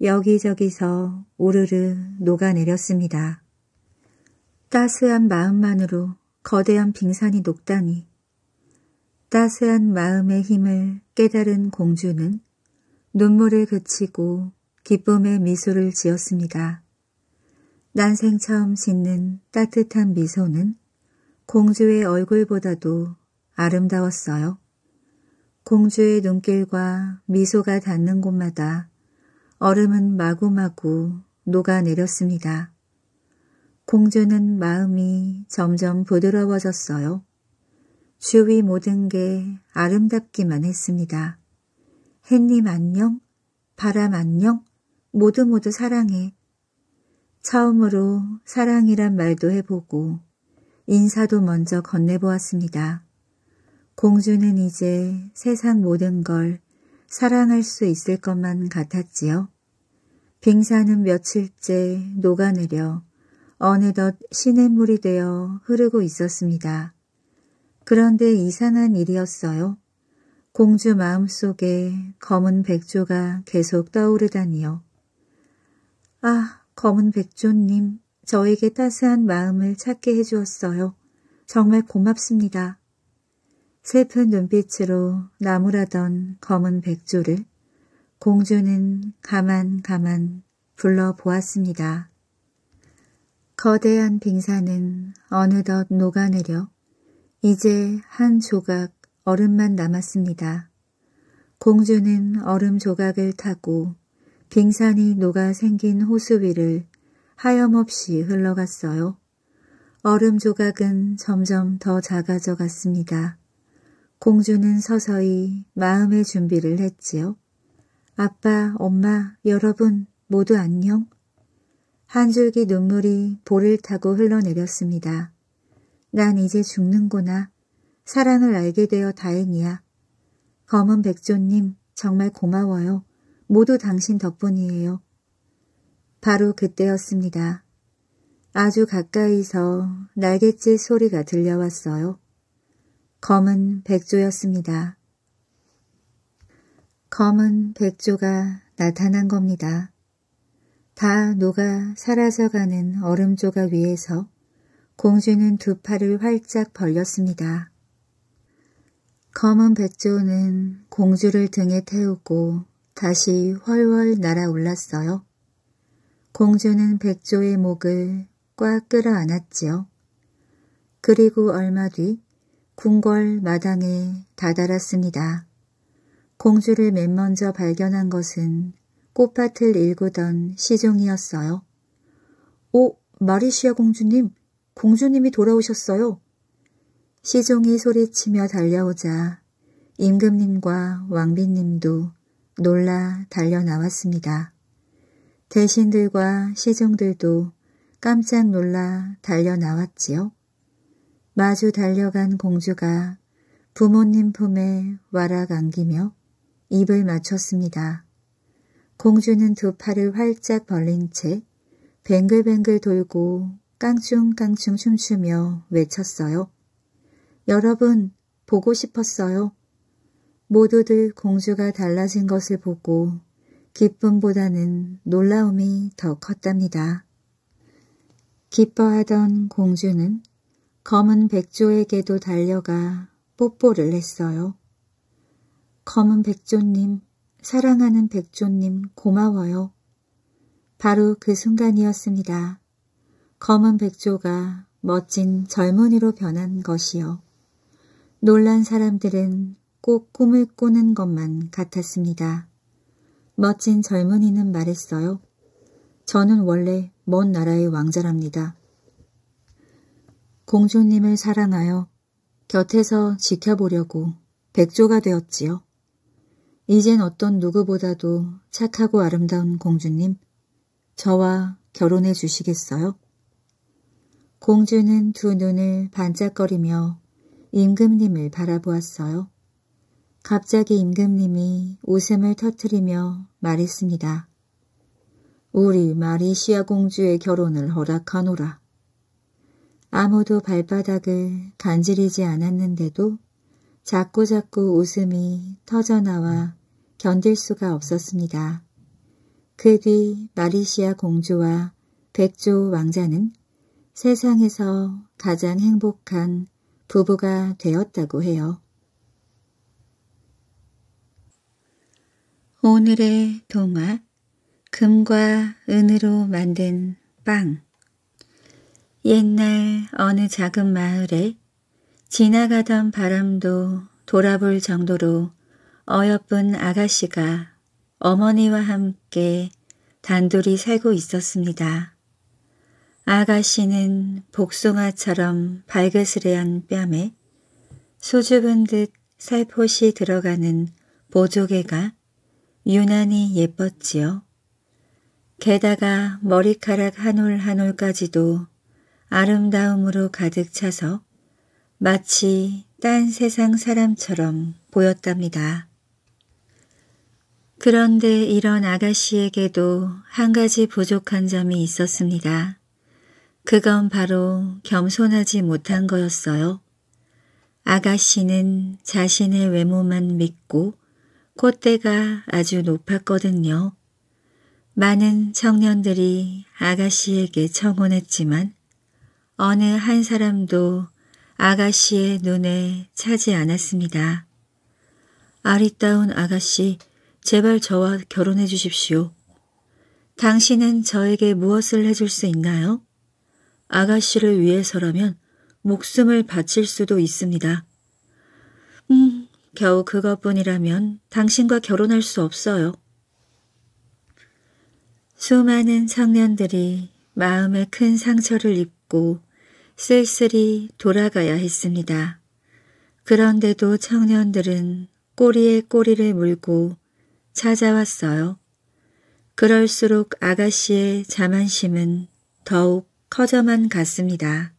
여기저기서 우르르 녹아내렸습니다. 따스한 마음만으로 거대한 빙산이 녹다니 따스한 마음의 힘을 깨달은 공주는 눈물을 그치고 기쁨의 미소를 지었습니다. 난생 처음 씻는 따뜻한 미소는 공주의 얼굴보다도 아름다웠어요. 공주의 눈길과 미소가 닿는 곳마다 얼음은 마구마구 녹아내렸습니다. 공주는 마음이 점점 부드러워졌어요. 주위 모든 게 아름답기만 했습니다. 햇님 안녕, 바람 안녕, 모두 모두 사랑해, 처음으로 사랑이란 말도 해보고 인사도 먼저 건네보았습니다. 공주는 이제 세상 모든 걸 사랑할 수 있을 것만 같았지요. 빙산은 며칠째 녹아내려 어느덧 시냇물이 되어 흐르고 있었습니다. 그런데 이상한 일이었어요. 공주 마음속에 검은 백조가 계속 떠오르다니요. 아, 검은 백조님, 저에게 따스한 마음을 찾게 해주었어요. 정말 고맙습니다. 슬픈 눈빛으로 나무라던 검은 백조를 공주는 가만 가만 불러보았습니다. 거대한 빙산은 어느덧 녹아내려 이제 한 조각 얼음만 남았습니다. 공주는 얼음 조각을 타고 빙산이 녹아 생긴 호수 위를 하염없이 흘러갔어요. 얼음 조각은 점점 더 작아져 갔습니다. 공주는 서서히 마음의 준비를 했지요. 아빠, 엄마, 여러분 모두 안녕. 한 줄기 눈물이 볼을 타고 흘러내렸습니다. 난 이제 죽는구나. 사랑을 알게 되어 다행이야. 검은 백조님 정말 고마워요. 모두 당신 덕분이에요. 바로 그때였습니다. 아주 가까이서 날갯짓 소리가 들려왔어요. 검은 백조였습니다. 검은 백조가 나타난 겁니다. 다 녹아 사라져가는 얼음 조각 위에서 공주는 두 팔을 활짝 벌렸습니다. 검은 백조는 공주를 등에 태우고 다시 훨훨 날아올랐어요. 공주는 백조의 목을 꽉 끌어안았지요. 그리고 얼마 뒤 궁궐 마당에 다다랐습니다. 공주를 맨 먼저 발견한 것은 꽃밭을 일구던 시종이었어요. 오, 어, 마리시아 공주님, 공주님이 돌아오셨어요. 시종이 소리치며 달려오자 임금님과 왕비님도 놀라 달려 나왔습니다. 대신들과 시종들도 깜짝 놀라 달려 나왔지요. 마주 달려간 공주가 부모님 품에 와락 안기며 입을 맞췄습니다. 공주는 두 팔을 활짝 벌린 채 뱅글뱅글 돌고 깡충깡충 춤추며 외쳤어요. 여러분, 보고 싶었어요. 모두들 공주가 달라진 것을 보고 기쁨보다는 놀라움이 더 컸답니다. 기뻐하던 공주는 검은 백조에게도 달려가 뽀뽀를 했어요. 검은 백조님, 사랑하는 백조님 고마워요. 바로 그 순간이었습니다. 검은 백조가 멋진 젊은이로 변한 것이요. 놀란 사람들은 꼭 꿈을 꾸는 것만 같았습니다. 멋진 젊은이는 말했어요. 저는 원래 먼 나라의 왕자랍니다. 공주님을 사랑하여 곁에서 지켜보려고 백조가 되었지요. 이젠 어떤 누구보다도 착하고 아름다운 공주님, 저와 결혼해 주시겠어요? 공주는 두 눈을 반짝거리며 임금님을 바라보았어요. 갑자기 임금님이 웃음을 터뜨리며 말했습니다. 우리 마리시아 공주의 결혼을 허락하노라. 아무도 발바닥을 간지리지 않았는데도 자꾸자꾸 웃음이 터져나와 견딜 수가 없었습니다. 그 뒤 마리시아 공주와 백조 왕자는 세상에서 가장 행복한 부부가 되었다고 해요. 오늘의 동화 금과 은으로 만든 빵 옛날 어느 작은 마을에 지나가던 바람도 돌아볼 정도로 어여쁜 아가씨가 어머니와 함께 단둘이 살고 있었습니다. 아가씨는 복숭아처럼 발그스레한 뺨에 수줍은 듯 살포시 들어가는 보조개가 유난히 예뻤지요. 게다가 머리카락 한 올 한올까지도 아름다움으로 가득 차서 마치 딴 세상 사람처럼 보였답니다. 그런데 이런 아가씨에게도 한 가지 부족한 점이 있었습니다. 그건 바로 겸손하지 못한 거였어요. 아가씨는 자신의 외모만 믿고 콧대가 아주 높았거든요. 많은 청년들이 아가씨에게 청혼했지만 어느 한 사람도 아가씨의 눈에 차지 않았습니다. 아리따운 아가씨, 제발 저와 결혼해 주십시오. 당신은 저에게 무엇을 해줄 수 있나요? 아가씨를 위해서라면 목숨을 바칠 수도 있습니다. 음, 겨우 그것뿐이라면 당신과 결혼할 수 없어요. 수많은 청년들이 마음에 큰 상처를 입고 쓸쓸히 돌아가야 했습니다. 그런데도 청년들은 꼬리에 꼬리를 물고 찾아왔어요. 그럴수록 아가씨의 자만심은 더욱 커져만 갔습니다.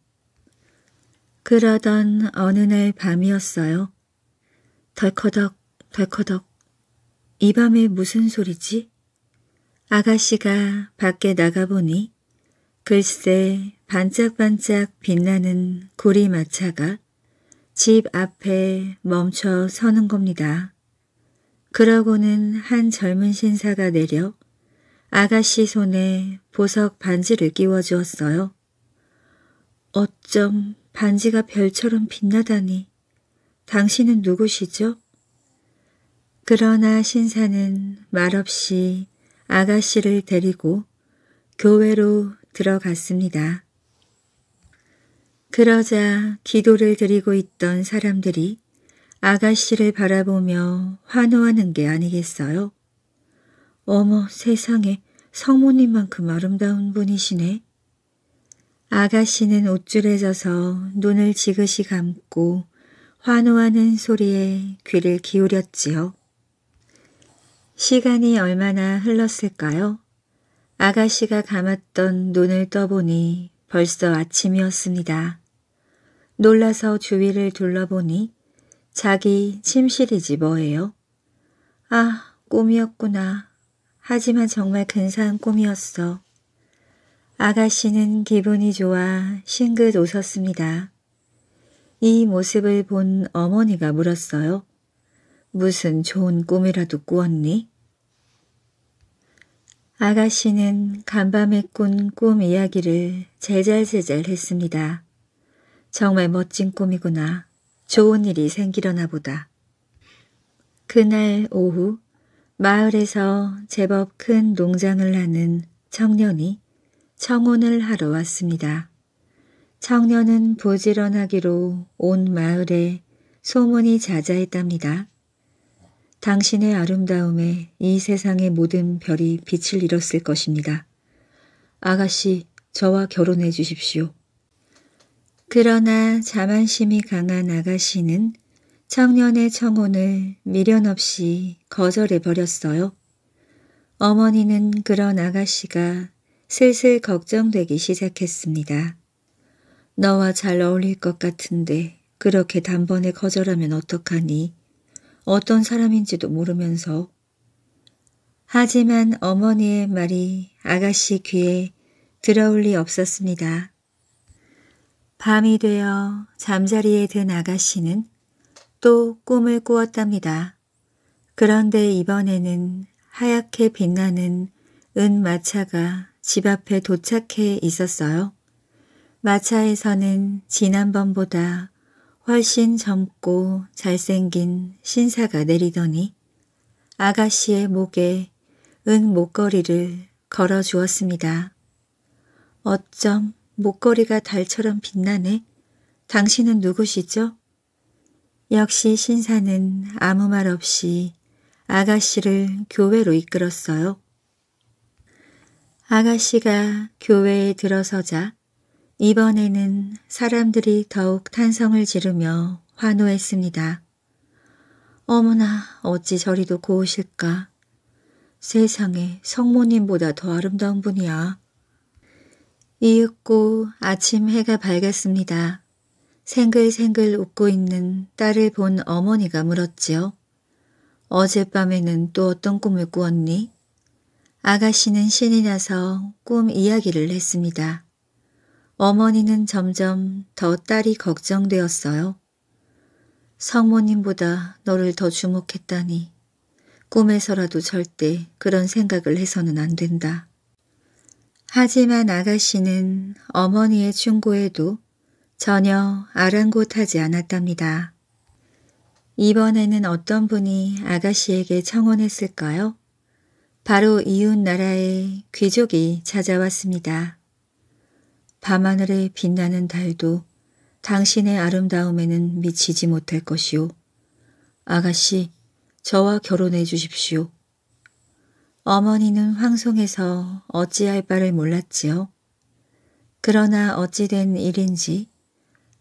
그러던 어느 날 밤이었어요. 덜커덕 덜커덕 이 밤에 무슨 소리지? 아가씨가 밖에 나가보니 글쎄 반짝반짝 빛나는 구리마차가 집 앞에 멈춰 서는 겁니다. 그러고는 한 젊은 신사가 내려 아가씨 손에 보석 반지를 끼워 주었어요. 어쩜 반지가 별처럼 빛나다니. 당신은 누구시죠? 그러나 신사는 말없이 아가씨를 데리고 교회로 들어갔습니다. 그러자 기도를 드리고 있던 사람들이 아가씨를 바라보며 환호하는 게 아니겠어요? 어머 세상에 성모님만큼 아름다운 분이시네. 아가씨는 옷줄에 져서 눈을 지그시 감고 환호하는 소리에 귀를 기울였지요. 시간이 얼마나 흘렀을까요? 아가씨가 감았던 눈을 떠보니 벌써 아침이었습니다. 놀라서 주위를 둘러보니 자기 침실이지 뭐예요. 아, 꿈이었구나. 하지만 정말 근사한 꿈이었어. 아가씨는 기분이 좋아 싱긋 웃었습니다. 이 모습을 본 어머니가 물었어요. 무슨 좋은 꿈이라도 꾸었니? 아가씨는 간밤에 꾼 꿈 이야기를 재잘재잘 했습니다. 정말 멋진 꿈이구나. 좋은 일이 생기려나 보다. 그날 오후 마을에서 제법 큰 농장을 하는 청년이 청혼을 하러 왔습니다. 청년은 부지런하기로 온 마을에 소문이 자자했답니다. 당신의 아름다움에 이 세상의 모든 별이 빛을 잃었을 것입니다. 아가씨, 저와 결혼해 주십시오. 그러나 자만심이 강한 아가씨는 청년의 청혼을 미련 없이 거절해 버렸어요. 어머니는 그런 아가씨가 슬슬 걱정되기 시작했습니다. 너와 잘 어울릴 것 같은데 그렇게 단번에 거절하면 어떡하니? 어떤 사람인지도 모르면서. 하지만 어머니의 말이 아가씨 귀에 들어올 리 없었습니다. 밤이 되어 잠자리에 든 아가씨는 또 꿈을 꾸었답니다. 그런데 이번에는 하얗게 빛나는 은마차가 집 앞에 도착해 있었어요. 마차에서는 지난번보다 훨씬 젊고 잘생긴 신사가 내리더니 아가씨의 목에 은 목걸이를 걸어 주었습니다. 어쩜 목걸이가 달처럼 빛나네. 당신은 누구시죠? 역시 신사는 아무 말 없이 아가씨를 교회로 이끌었어요. 아가씨가 교회에 들어서자 이번에는 사람들이 더욱 탄성을 지르며 환호했습니다. 어머나 어찌 저리도 고우실까. 세상에 성모님보다 더 아름다운 분이야. 이윽고 아침 해가 밝았습니다. 생글생글 웃고 있는 딸을 본 어머니가 물었지요. 어젯밤에는 또 어떤 꿈을 꾸었니? 아가씨는 신이 나서 꿈 이야기를 했습니다. 어머니는 점점 더 딸이 걱정되었어요. 성모님보다 너를 더 주목했다니 꿈에서라도 절대 그런 생각을 해서는 안 된다. 하지만 아가씨는 어머니의 충고에도 전혀 아랑곳하지 않았답니다. 이번에는 어떤 분이 아가씨에게 청혼했을까요 바로 이웃 나라의 귀족이 찾아왔습니다. 밤하늘에 빛나는 달도 당신의 아름다움에는 미치지 못할 것이오. 아가씨, 저와 결혼해 주십시오. 어머니는 황송해서 어찌할 바를 몰랐지요. 그러나 어찌된 일인지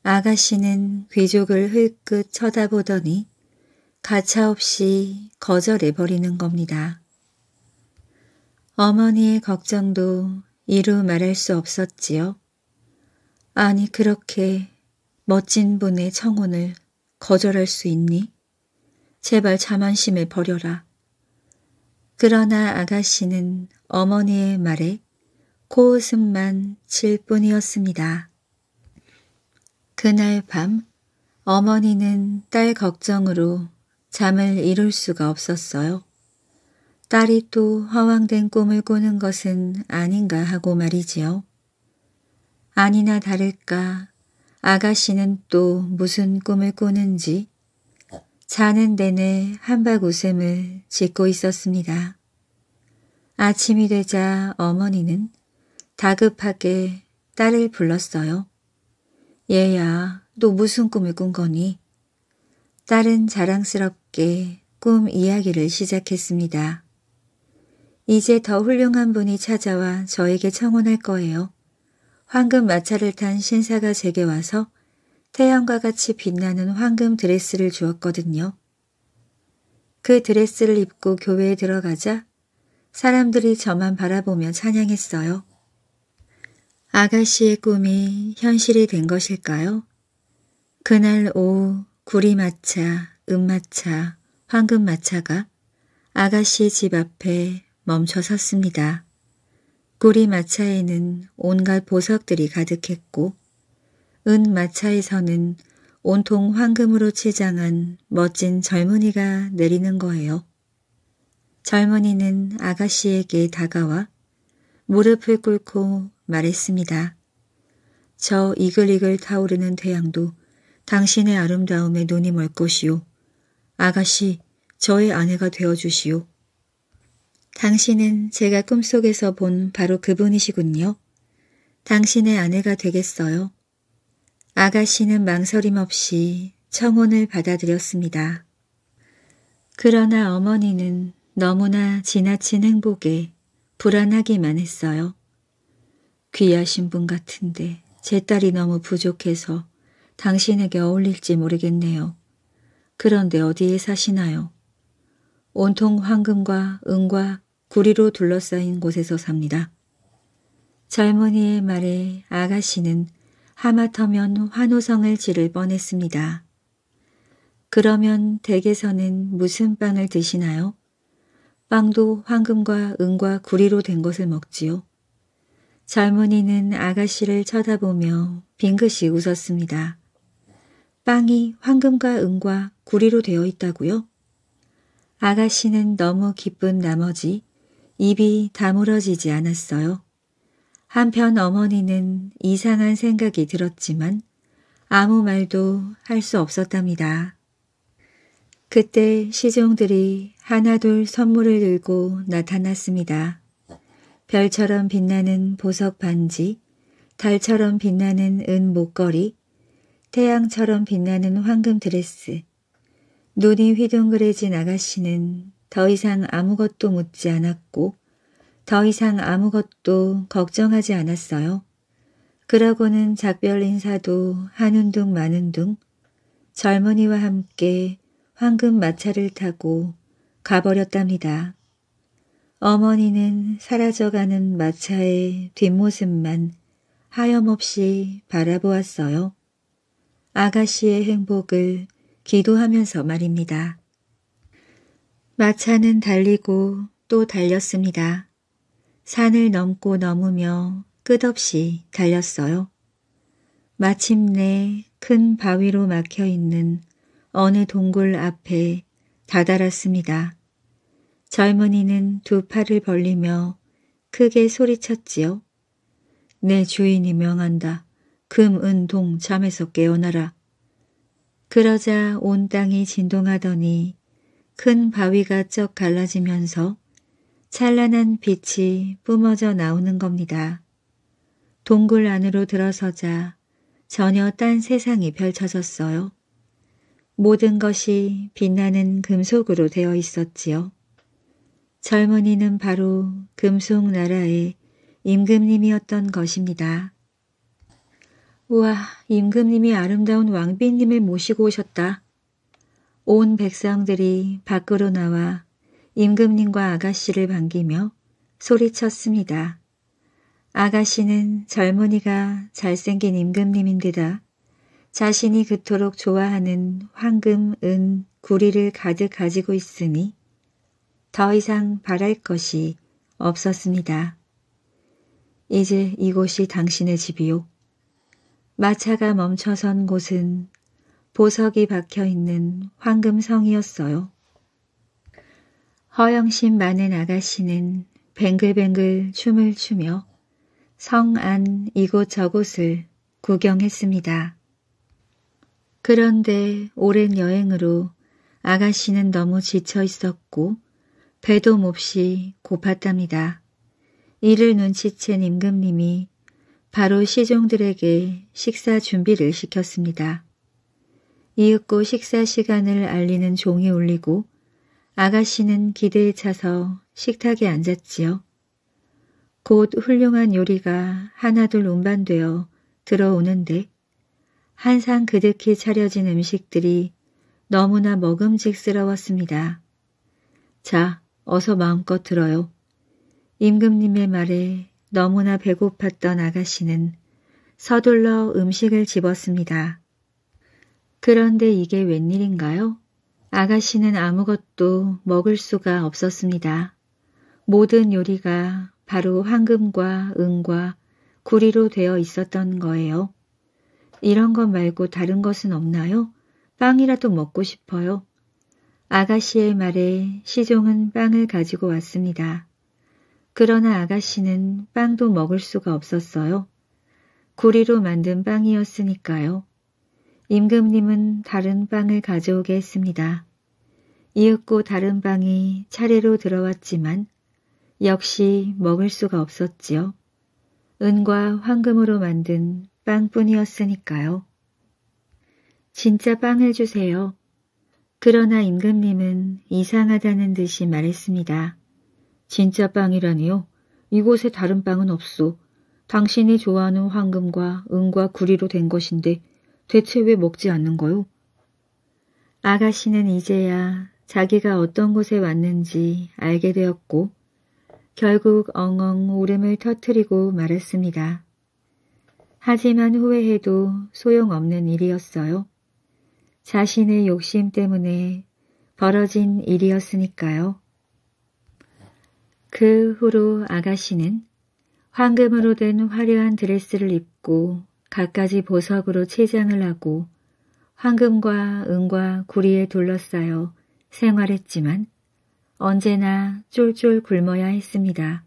아가씨는 귀족을 흘끗 쳐다보더니 가차없이 거절해버리는 겁니다. 어머니의 걱정도 이루 말할 수 없었지요. 아니 그렇게 멋진 분의 청혼을 거절할 수 있니? 제발 자만심에 버려라. 그러나 아가씨는 어머니의 말에 코웃음만 칠 뿐이었습니다. 그날 밤 어머니는 딸 걱정으로 잠을 이룰 수가 없었어요. 딸이 또 허황된 꿈을 꾸는 것은 아닌가 하고 말이지요. 아니나 다를까 아가씨는 또 무슨 꿈을 꾸는지 자는 내내 한박 웃음을 짓고 있었습니다. 아침이 되자 어머니는 다급하게 딸을 불렀어요. 얘야, 너 무슨 꿈을 꾼 거니? 딸은 자랑스럽게 꿈 이야기를 시작했습니다. 이제 더 훌륭한 분이 찾아와 저에게 청혼할 거예요. 황금 마차를 탄 신사가 제게 와서 태양과 같이 빛나는 황금 드레스를 주었거든요. 그 드레스를 입고 교회에 들어가자 사람들이 저만 바라보며 찬양했어요. 아가씨의 꿈이 현실이 된 것일까요? 그날 오후 구리마차, 은마차, 황금마차가 아가씨 집 앞에 멈춰 섰습니다. 구리 마차에는 온갖 보석들이 가득했고 은 마차에서는 온통 황금으로 치장한 멋진 젊은이가 내리는 거예요. 젊은이는 아가씨에게 다가와 무릎을 꿇고 말했습니다. 저 이글이글 타오르는 태양도 당신의 아름다움에 눈이 멀 것이요. 아가씨, 저의 아내가 되어주시오. 당신은 제가 꿈속에서 본 바로 그분이시군요. 당신의 아내가 되겠어요. 아가씨는 망설임 없이 청혼을 받아들였습니다. 그러나 어머니는 너무나 지나친 행복에 불안하기만 했어요. 귀하신 분 같은데 제 딸이 너무 부족해서 당신에게 어울릴지 모르겠네요. 그런데 어디에 사시나요? 온통 황금과 은과 구리로 둘러싸인 곳에서 삽니다. 젊은이의 말에 아가씨는 하마터면 환호성을 지를 뻔했습니다. 그러면 댁에서는 무슨 빵을 드시나요? 빵도 황금과 은과 구리로 된 것을 먹지요. 젊은이는 아가씨를 쳐다보며 빙긋이 웃었습니다. 빵이 황금과 은과 구리로 되어 있다고요? 아가씨는 너무 기쁜 나머지 입이 다물어지지 않았어요. 한편 어머니는 이상한 생각이 들었지만 아무 말도 할 수 없었답니다. 그때 시종들이 하나둘 선물을 들고 나타났습니다. 별처럼 빛나는 보석 반지, 달처럼 빛나는 은 목걸이, 태양처럼 빛나는 황금 드레스. 눈이 휘둥그레진 아가씨는 더 이상 아무것도 묻지 않았고 더 이상 아무것도 걱정하지 않았어요. 그러고는 작별 인사도 하는 둥 마는 둥 젊은이와 함께 황금 마차를 타고 가버렸답니다. 어머니는 사라져가는 마차의 뒷모습만 하염없이 바라보았어요. 아가씨의 행복을 기도하면서 말입니다. 마차는 달리고 또 달렸습니다. 산을 넘고 넘으며 끝없이 달렸어요. 마침내 큰 바위로 막혀 있는 어느 동굴 앞에 다다랐습니다. 젊은이는 두 팔을 벌리며 크게 소리쳤지요. 내 주인이 명한다. 금, 은, 동 잠에서 깨어나라. 그러자 온 땅이 진동하더니 큰 바위가 쩍 갈라지면서 찬란한 빛이 뿜어져 나오는 겁니다. 동굴 안으로 들어서자 전혀 딴 세상이 펼쳐졌어요. 모든 것이 빛나는 금속으로 되어 있었지요. 젊은이는 바로 금속 나라의 임금님이었던 것입니다. 우와, 임금님이 아름다운 왕비님을 모시고 오셨다. 온 백성들이 밖으로 나와 임금님과 아가씨를 반기며 소리쳤습니다. 아가씨는 젊은이가 잘생긴 임금님인데다 자신이 그토록 좋아하는 황금, 은, 구리를 가득 가지고 있으니 더 이상 바랄 것이 없었습니다. 이제 이곳이 당신의 집이요. 마차가 멈춰선 곳은 보석이 박혀있는 황금성이었어요. 허영심 많은 아가씨는 뱅글뱅글 춤을 추며 성 안 이곳저곳을 구경했습니다. 그런데 오랜 여행으로 아가씨는 너무 지쳐 있었고 배도 몹시 고팠답니다. 이를 눈치챈 임금님이 바로 시종들에게 식사 준비를 시켰습니다. 이윽고 식사 시간을 알리는 종이 울리고 아가씨는 기대에 차서 식탁에 앉았지요. 곧 훌륭한 요리가 하나둘 운반되어 들어오는데 한상 그득히 차려진 음식들이 너무나 먹음직스러웠습니다. 자, 어서 마음껏 들어요. 임금님의 말에 너무나 배고팠던 아가씨는 서둘러 음식을 집었습니다. 그런데 이게 웬일인가요? 아가씨는 아무것도 먹을 수가 없었습니다. 모든 요리가 바로 황금과 은과 구리로 되어 있었던 거예요. 이런 것 말고 다른 것은 없나요? 빵이라도 먹고 싶어요. 아가씨의 말에 시종은 빵을 가지고 왔습니다. 그러나 아가씨는 빵도 먹을 수가 없었어요. 구리로 만든 빵이었으니까요. 임금님은 다른 빵을 가져오게 했습니다. 이윽고 다른 빵이 차례로 들어왔지만 역시 먹을 수가 없었지요. 은과 황금으로 만든 빵뿐이었으니까요. 진짜 빵을 주세요. 그러나 임금님은 이상하다는 듯이 말했습니다. 진짜 빵이라니요? 이곳에 다른 빵은 없소. 당신이 좋아하는 황금과 은과 구리로 된 것인데 대체 왜 먹지 않는 거요? 아가씨는 이제야 자기가 어떤 곳에 왔는지 알게 되었고 결국 엉엉 울음을 터트리고 말았습니다. 하지만 후회해도 소용없는 일이었어요. 자신의 욕심 때문에 벌어진 일이었으니까요. 그 후로 아가씨는 황금으로 된 화려한 드레스를 입고 갖가지 보석으로 채장을 하고 황금과 은과 구리에 둘러싸여 생활했지만 언제나 쫄쫄 굶어야 했습니다.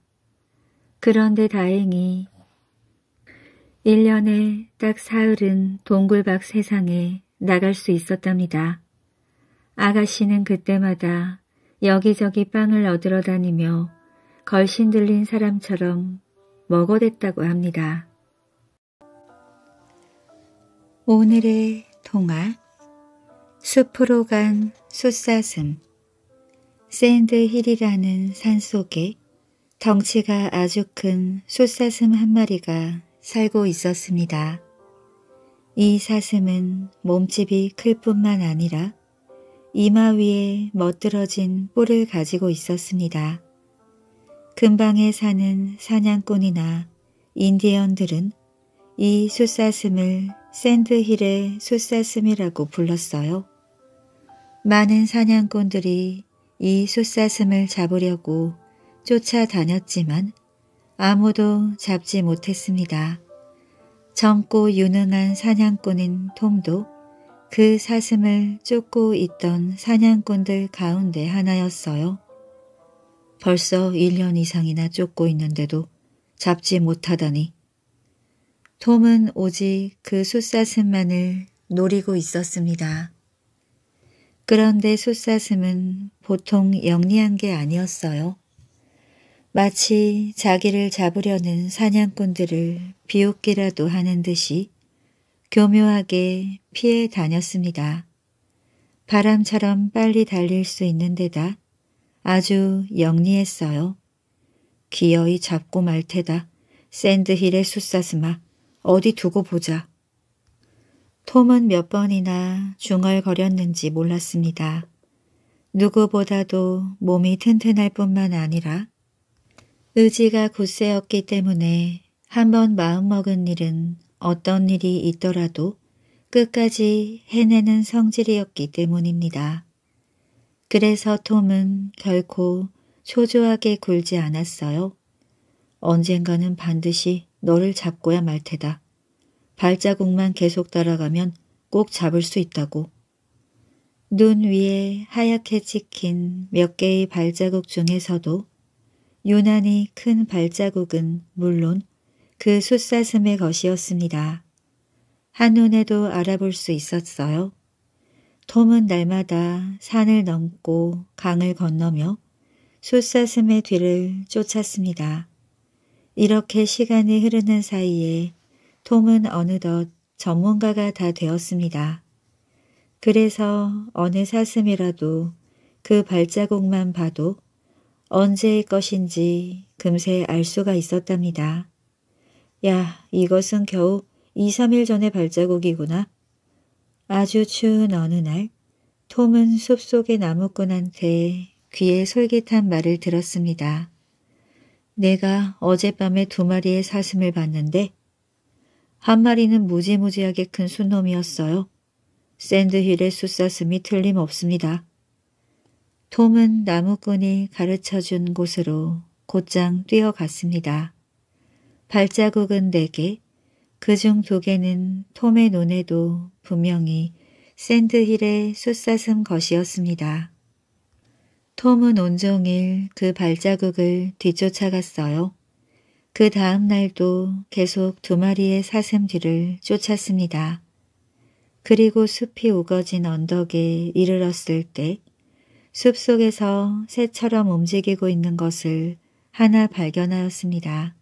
그런데 다행히 1년에 딱 사흘은 동굴밖 세상에 나갈 수 있었답니다. 아가씨는 그때마다 여기저기 빵을 얻으러 다니며 걸신 들린 사람처럼 먹어댔다고 합니다. 오늘의 동화 숲으로 간 숫사슴 샌드힐이라는 산속에 덩치가 아주 큰 숫사슴 한 마리가 살고 있었습니다. 이 사슴은 몸집이 클 뿐만 아니라 이마 위에 멋들어진 뿔을 가지고 있었습니다. 근방에 사는 사냥꾼이나 인디언들은 이 숫사슴을 샌드힐의 숫사슴이라고 불렀어요. 많은 사냥꾼들이 이 숫사슴을 잡으려고 쫓아다녔지만 아무도 잡지 못했습니다. 젊고 유능한 사냥꾼인 톰도 그 사슴을 쫓고 있던 사냥꾼들 가운데 하나였어요. 벌써 1년 이상이나 쫓고 있는데도 잡지 못하다니 톰은 오직 그 숫사슴만을 노리고 있었습니다. 그런데 숫사슴은 보통 영리한 게 아니었어요. 마치 자기를 잡으려는 사냥꾼들을 비웃기라도 하는 듯이 교묘하게 피해 다녔습니다. 바람처럼 빨리 달릴 수 있는 데다 아주 영리했어요. 기어이 잡고 말 테다. 샌드힐의 숫사슴아 어디 두고 보자. 톰은 몇 번이나 중얼거렸는지 몰랐습니다. 누구보다도 몸이 튼튼할 뿐만 아니라 의지가 굳세였기 때문에 한번 마음먹은 일은 어떤 일이 있더라도 끝까지 해내는 성질이었기 때문입니다. 그래서 톰은 결코 초조하게 굴지 않았어요. 언젠가는 반드시 너를 잡고야 말 테다. 발자국만 계속 따라가면 꼭 잡을 수 있다고. 눈 위에 하얗게 찍힌 몇 개의 발자국 중에서도 유난히 큰 발자국은 물론 그 숫사슴의 것이었습니다. 한눈에도 알아볼 수 있었어요. 톰은 날마다 산을 넘고 강을 건너며 숫사슴의 뒤를 쫓았습니다. 이렇게 시간이 흐르는 사이에 톰은 어느덧 전문가가 다 되었습니다. 그래서 어느 사슴이라도 그 발자국만 봐도 언제의 것인지 금세 알 수가 있었답니다. 야, 이것은 겨우 2, 3일 전의 발자국이구나. 아주 추운 어느 날 톰은 숲속의 나무꾼한테 귀에 솔깃한 말을 들었습니다. 내가 어젯밤에 두 마리의 사슴을 봤는데 한 마리는 무지무지하게 큰 순놈이었어요. 샌드힐의 숫사슴이 틀림없습니다. 톰은 나무꾼이 가르쳐준 곳으로 곧장 뛰어갔습니다. 발자국은 네 개, 그 중 두 개는 톰의 눈에도 분명히 샌드힐의 숫사슴 것이었습니다. 톰은 온종일 그 발자국을 뒤쫓아갔어요. 그 다음 날도 계속 두 마리의 사슴 뒤를 쫓았습니다. 그리고 숲이 우거진 언덕에 이르렀을 때 숲속에서 새처럼 움직이고 있는 것을 하나 발견하였습니다.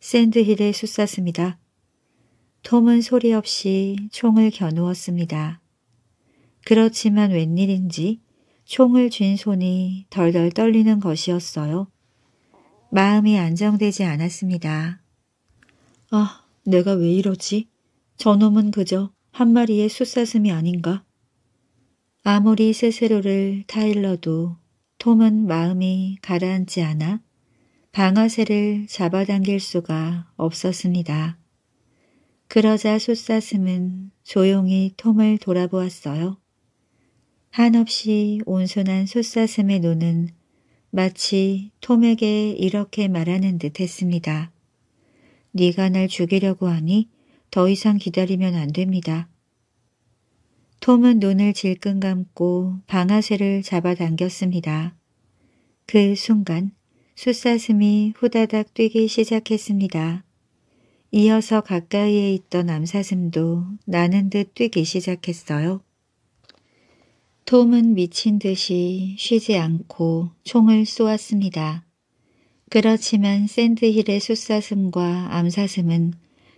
샌드힐의 숫사슴이다. 톰은 소리 없이 총을 겨누었습니다. 그렇지만 웬일인지 총을 쥔 손이 덜덜 떨리는 것이었어요. 마음이 안정되지 않았습니다. 아, 내가 왜 이러지? 저놈은 그저 한 마리의 숫사슴이 아닌가? 아무리 스스로를 타일러도 톰은 마음이 가라앉지 않아 방아쇠를 잡아당길 수가 없었습니다. 그러자 숫사슴은 조용히 톰을 돌아보았어요. 한없이 온순한 솟사슴의 노는 마치 톰에게 이렇게 말하는 듯 했습니다. 네가 날 죽이려고 하니 더 이상 기다리면 안 됩니다. 톰은 눈을 질끈 감고 방아쇠를 잡아당겼습니다. 그 순간 숫사슴이 후다닥 뛰기 시작했습니다. 이어서 가까이에 있던 암사슴도 나는 듯 뛰기 시작했어요. 톰은 미친 듯이 쉬지 않고 총을 쏘았습니다. 그렇지만 샌드힐의 숫사슴과 암사슴은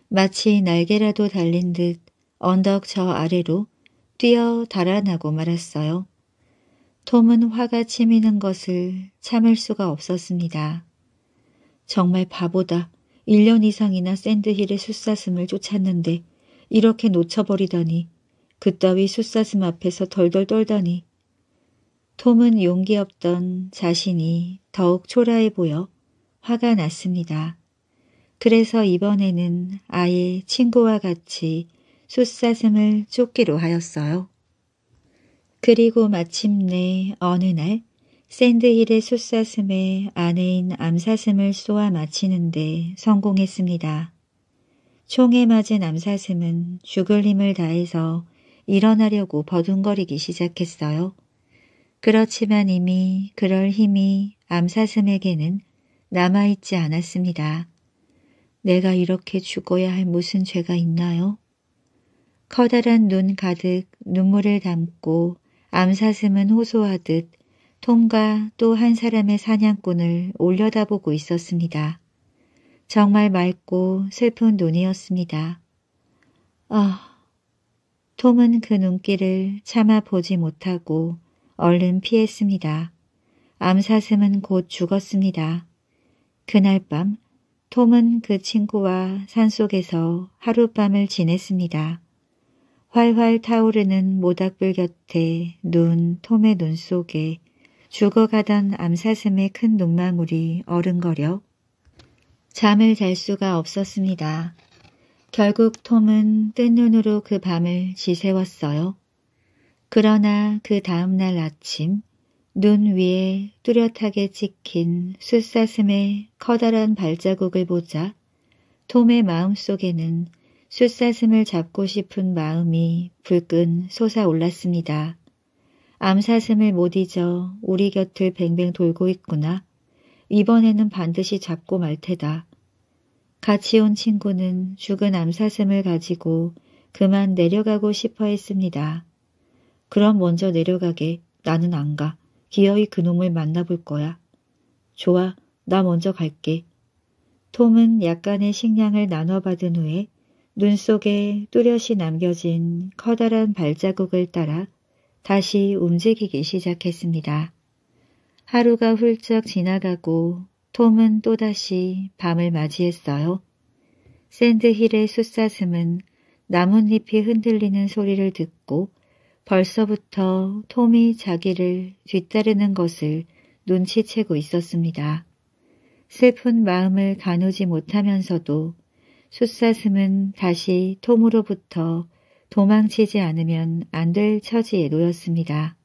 마치 날개라도 달린 듯 언덕 저 아래로 뛰어 달아나고 말았어요. 톰은 화가 치미는 것을 참을 수가 없었습니다. 정말 바보다. 1년 이상이나 샌드힐의 숫사슴을 쫓았는데 이렇게 놓쳐버리다니 그따위 숫사슴 앞에서 덜덜 떨다니 톰은 용기 없던 자신이 더욱 초라해 보여 화가 났습니다. 그래서 이번에는 아예 친구와 같이 숫사슴을 쫓기로 하였어요. 그리고 마침내 어느 날 샌드힐의 숫사슴에 아내인 암사슴을 쏘아 마치는데 성공했습니다. 총에 맞은 암사슴은 죽을 힘을 다해서 일어나려고 버둥거리기 시작했어요. 그렇지만 이미 그럴 힘이 암사슴에게는 남아있지 않았습니다. 내가 이렇게 죽어야 할 무슨 죄가 있나요? 커다란 눈 가득 눈물을 담고 암사슴은 호소하듯 톰과 또 한 사람의 사냥꾼을 올려다보고 있었습니다. 정말 맑고 슬픈 눈이었습니다. 아, 톰은 그 눈길을 참아 보지 못하고 얼른 피했습니다. 암사슴은 곧 죽었습니다. 그날 밤 톰은 그 친구와 산속에서 하룻밤을 지냈습니다. 활활 타오르는 모닥불 곁에 눈 톰의 눈 속에 죽어가던 암사슴의 큰 눈망울이 어른거려 잠을 잘 수가 없었습니다. 결국 톰은 뜬 눈으로 그 밤을 지새웠어요. 그러나 그 다음날 아침 눈 위에 뚜렷하게 찍힌 숫사슴의 커다란 발자국을 보자 톰의 마음속에는 숫사슴을 잡고 싶은 마음이 불끈 솟아올랐습니다. 암사슴을 못 잊어 우리 곁을 뱅뱅 돌고 있구나. 이번에는 반드시 잡고 말 테다. 같이 온 친구는 죽은 암사슴을 가지고 그만 내려가고 싶어 했습니다. 그럼 먼저 내려가게. 나는 안 가. 기어이 그놈을 만나볼 거야. 좋아, 나 먼저 갈게. 톰은 약간의 식량을 나눠받은 후에 눈 속에 뚜렷이 남겨진 커다란 발자국을 따라 다시 움직이기 시작했습니다. 하루가 훌쩍 지나가고 톰은 또다시 밤을 맞이했어요. 샌드힐의 숫사슴은 나뭇잎이 흔들리는 소리를 듣고 벌써부터 톰이 자기를 뒤따르는 것을 눈치채고 있었습니다. 슬픈 마음을 가누지 못하면서도 숫사슴은 다시 톰으로부터 도망치지 않으면 안 될 처지에 놓였습니다.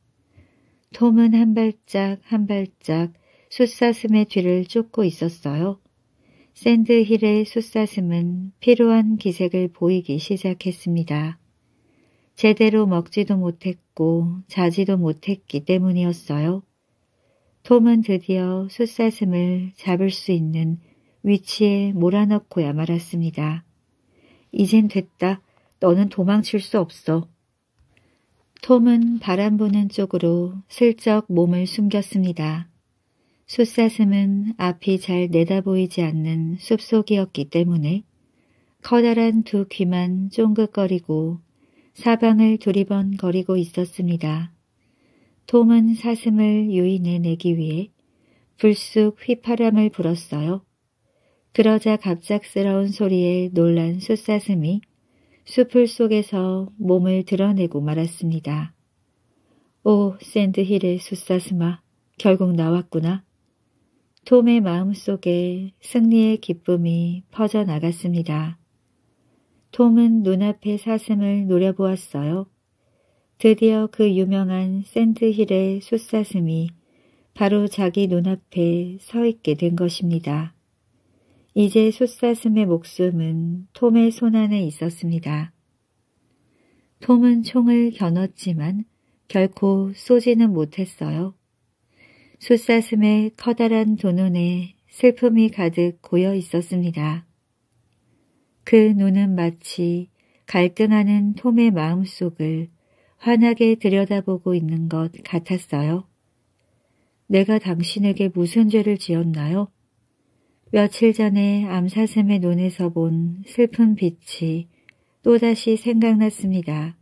톰은 한 발짝 한 발짝 숫사슴의 뒤를 쫓고 있었어요. 샌드힐의 숫사슴은 필요한 기색을 보이기 시작했습니다. 제대로 먹지도 못했고 자지도 못했기 때문이었어요. 톰은 드디어 숫사슴을 잡을 수 있는 위치에 몰아넣고야 말았습니다. 이젠 됐다. 너는 도망칠 수 없어. 톰은 바람 부는 쪽으로 슬쩍 몸을 숨겼습니다. 숫사슴은 앞이 잘 내다보이지 않는 숲속이었기 때문에 커다란 두 귀만 쫑긋거리고 사방을 두리번거리고 있었습니다. 톰은 사슴을 유인해내기 위해 불쑥 휘파람을 불었어요. 그러자 갑작스러운 소리에 놀란 숫사슴이 숲을 속에서 몸을 드러내고 말았습니다. 오, 샌드힐의 숫사슴아, 결국 나왔구나. 톰의 마음속에 승리의 기쁨이 퍼져나갔습니다. 톰은 눈앞의 사슴을 노려보았어요. 드디어 그 유명한 샌드힐의 숫사슴이 바로 자기 눈앞에 서 있게 된 것입니다. 이제 숫사슴의 목숨은 톰의 손안에 있었습니다. 톰은 총을 겨눴지만 결코 쏘지는 못했어요. 숫사슴의 커다란 도눈에 슬픔이 가득 고여 있었습니다. 그 눈은 마치 갈등하는 톰의 마음속을 환하게 들여다보고 있는 것 같았어요. 내가 당신에게 무슨 죄를 지었나요? 며칠 전에 암사슴의 눈에서 본 슬픈 빛이 또다시 생각났습니다.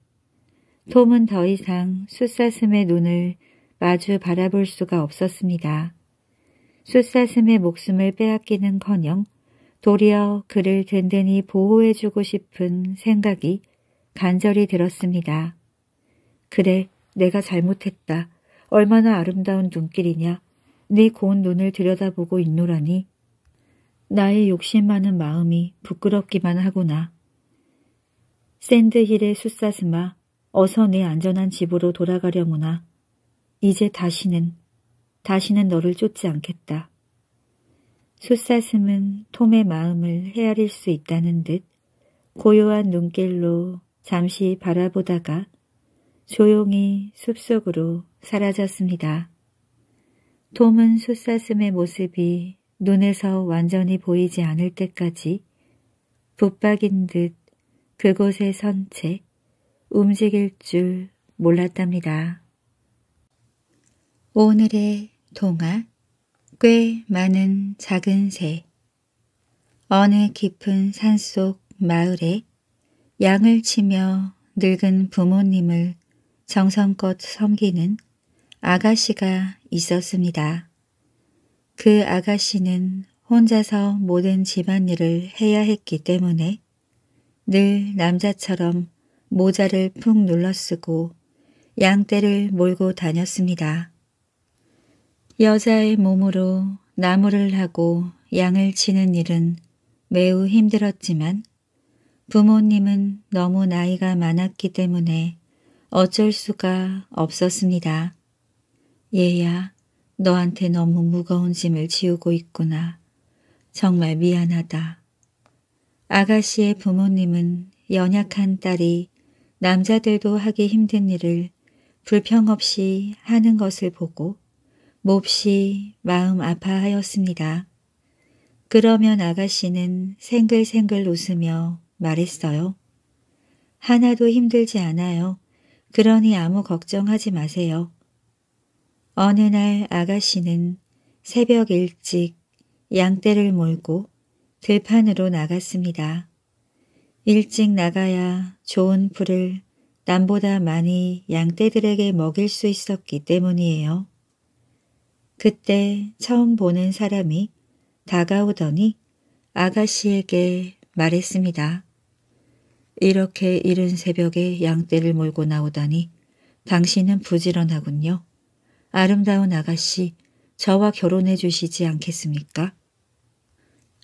톰은 더 이상 숫사슴의 눈을 마주 바라볼 수가 없었습니다. 숫사슴의 목숨을 빼앗기는커녕 도리어 그를 든든히 보호해주고 싶은 생각이 간절히 들었습니다. 그래, 내가 잘못했다. 얼마나 아름다운 눈길이냐. 네 고운 눈을 들여다보고 있노라니. 나의 욕심 많은 마음이 부끄럽기만 하구나. 샌드힐의 숫사슴아, 어서 네 안전한 집으로 돌아가려구나 이제 다시는, 다시는 너를 쫓지 않겠다. 숫사슴은 톰의 마음을 헤아릴 수 있다는 듯 고요한 눈길로 잠시 바라보다가 조용히 숲속으로 사라졌습니다. 톰은 숫사슴의 모습이 눈에서 완전히 보이지 않을 때까지 붙박인 듯 그곳에 선 채 움직일 줄 몰랐답니다. 오늘의 동화 꽤 많은 작은 새 어느 깊은 산속 마을에 양을 치며 늙은 부모님을 정성껏 섬기는 아가씨가 있었습니다. 그 아가씨는 혼자서 모든 집안일을 해야 했기 때문에 늘 남자처럼 모자를 푹 눌러쓰고 양떼를 몰고 다녔습니다. 여자의 몸으로 나무를 하고 양을 치는 일은 매우 힘들었지만 부모님은 너무 나이가 많았기 때문에 어쩔 수가 없었습니다. 얘야, 너한테 너무 무거운 짐을 지우고 있구나. 정말 미안하다. 아가씨의 부모님은 연약한 딸이 남자들도 하기 힘든 일을 불평 없이 하는 것을 보고 몹시 마음 아파하였습니다. 그러면 아가씨는 생글생글 웃으며 말했어요. 하나도 힘들지 않아요. 그러니 아무 걱정하지 마세요. 어느 날 아가씨는 새벽 일찍 양떼를 몰고 들판으로 나갔습니다. 일찍 나가야 좋은 풀을 남보다 많이 양떼들에게 먹일 수 있었기 때문이에요. 그때 처음 보는 사람이 다가오더니 아가씨에게 말했습니다. 이렇게 이른 새벽에 양떼를 몰고 나오다니 당신은 부지런하군요. 아름다운 아가씨, 저와 결혼해 주시지 않겠습니까?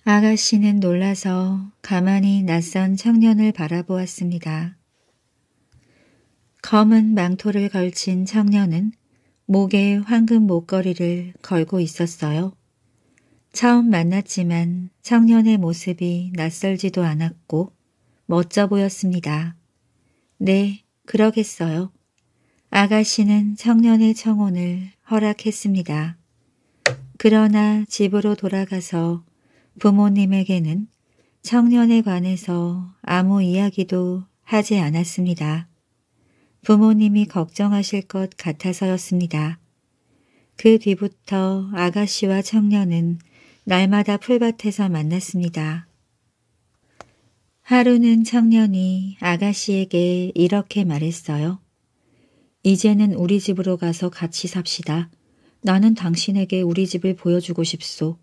아가씨는 놀라서 가만히 낯선 청년을 바라보았습니다. 검은 망토를 걸친 청년은 목에 황금 목걸이를 걸고 있었어요. 처음 만났지만 청년의 모습이 낯설지도 않았고 멋져 보였습니다. 네, 그러겠어요. 아가씨는 청년의 청혼을 허락했습니다. 그러나 집으로 돌아가서 부모님에게는 청년에 관해서 아무 이야기도 하지 않았습니다. 부모님이 걱정하실 것 같아서였습니다. 그 뒤부터 아가씨와 청년은 날마다 풀밭에서 만났습니다. 하루는 청년이 아가씨에게 이렇게 말했어요. 이제는 우리 집으로 가서 같이 삽시다. 나는 당신에게 우리 집을 보여주고 싶소.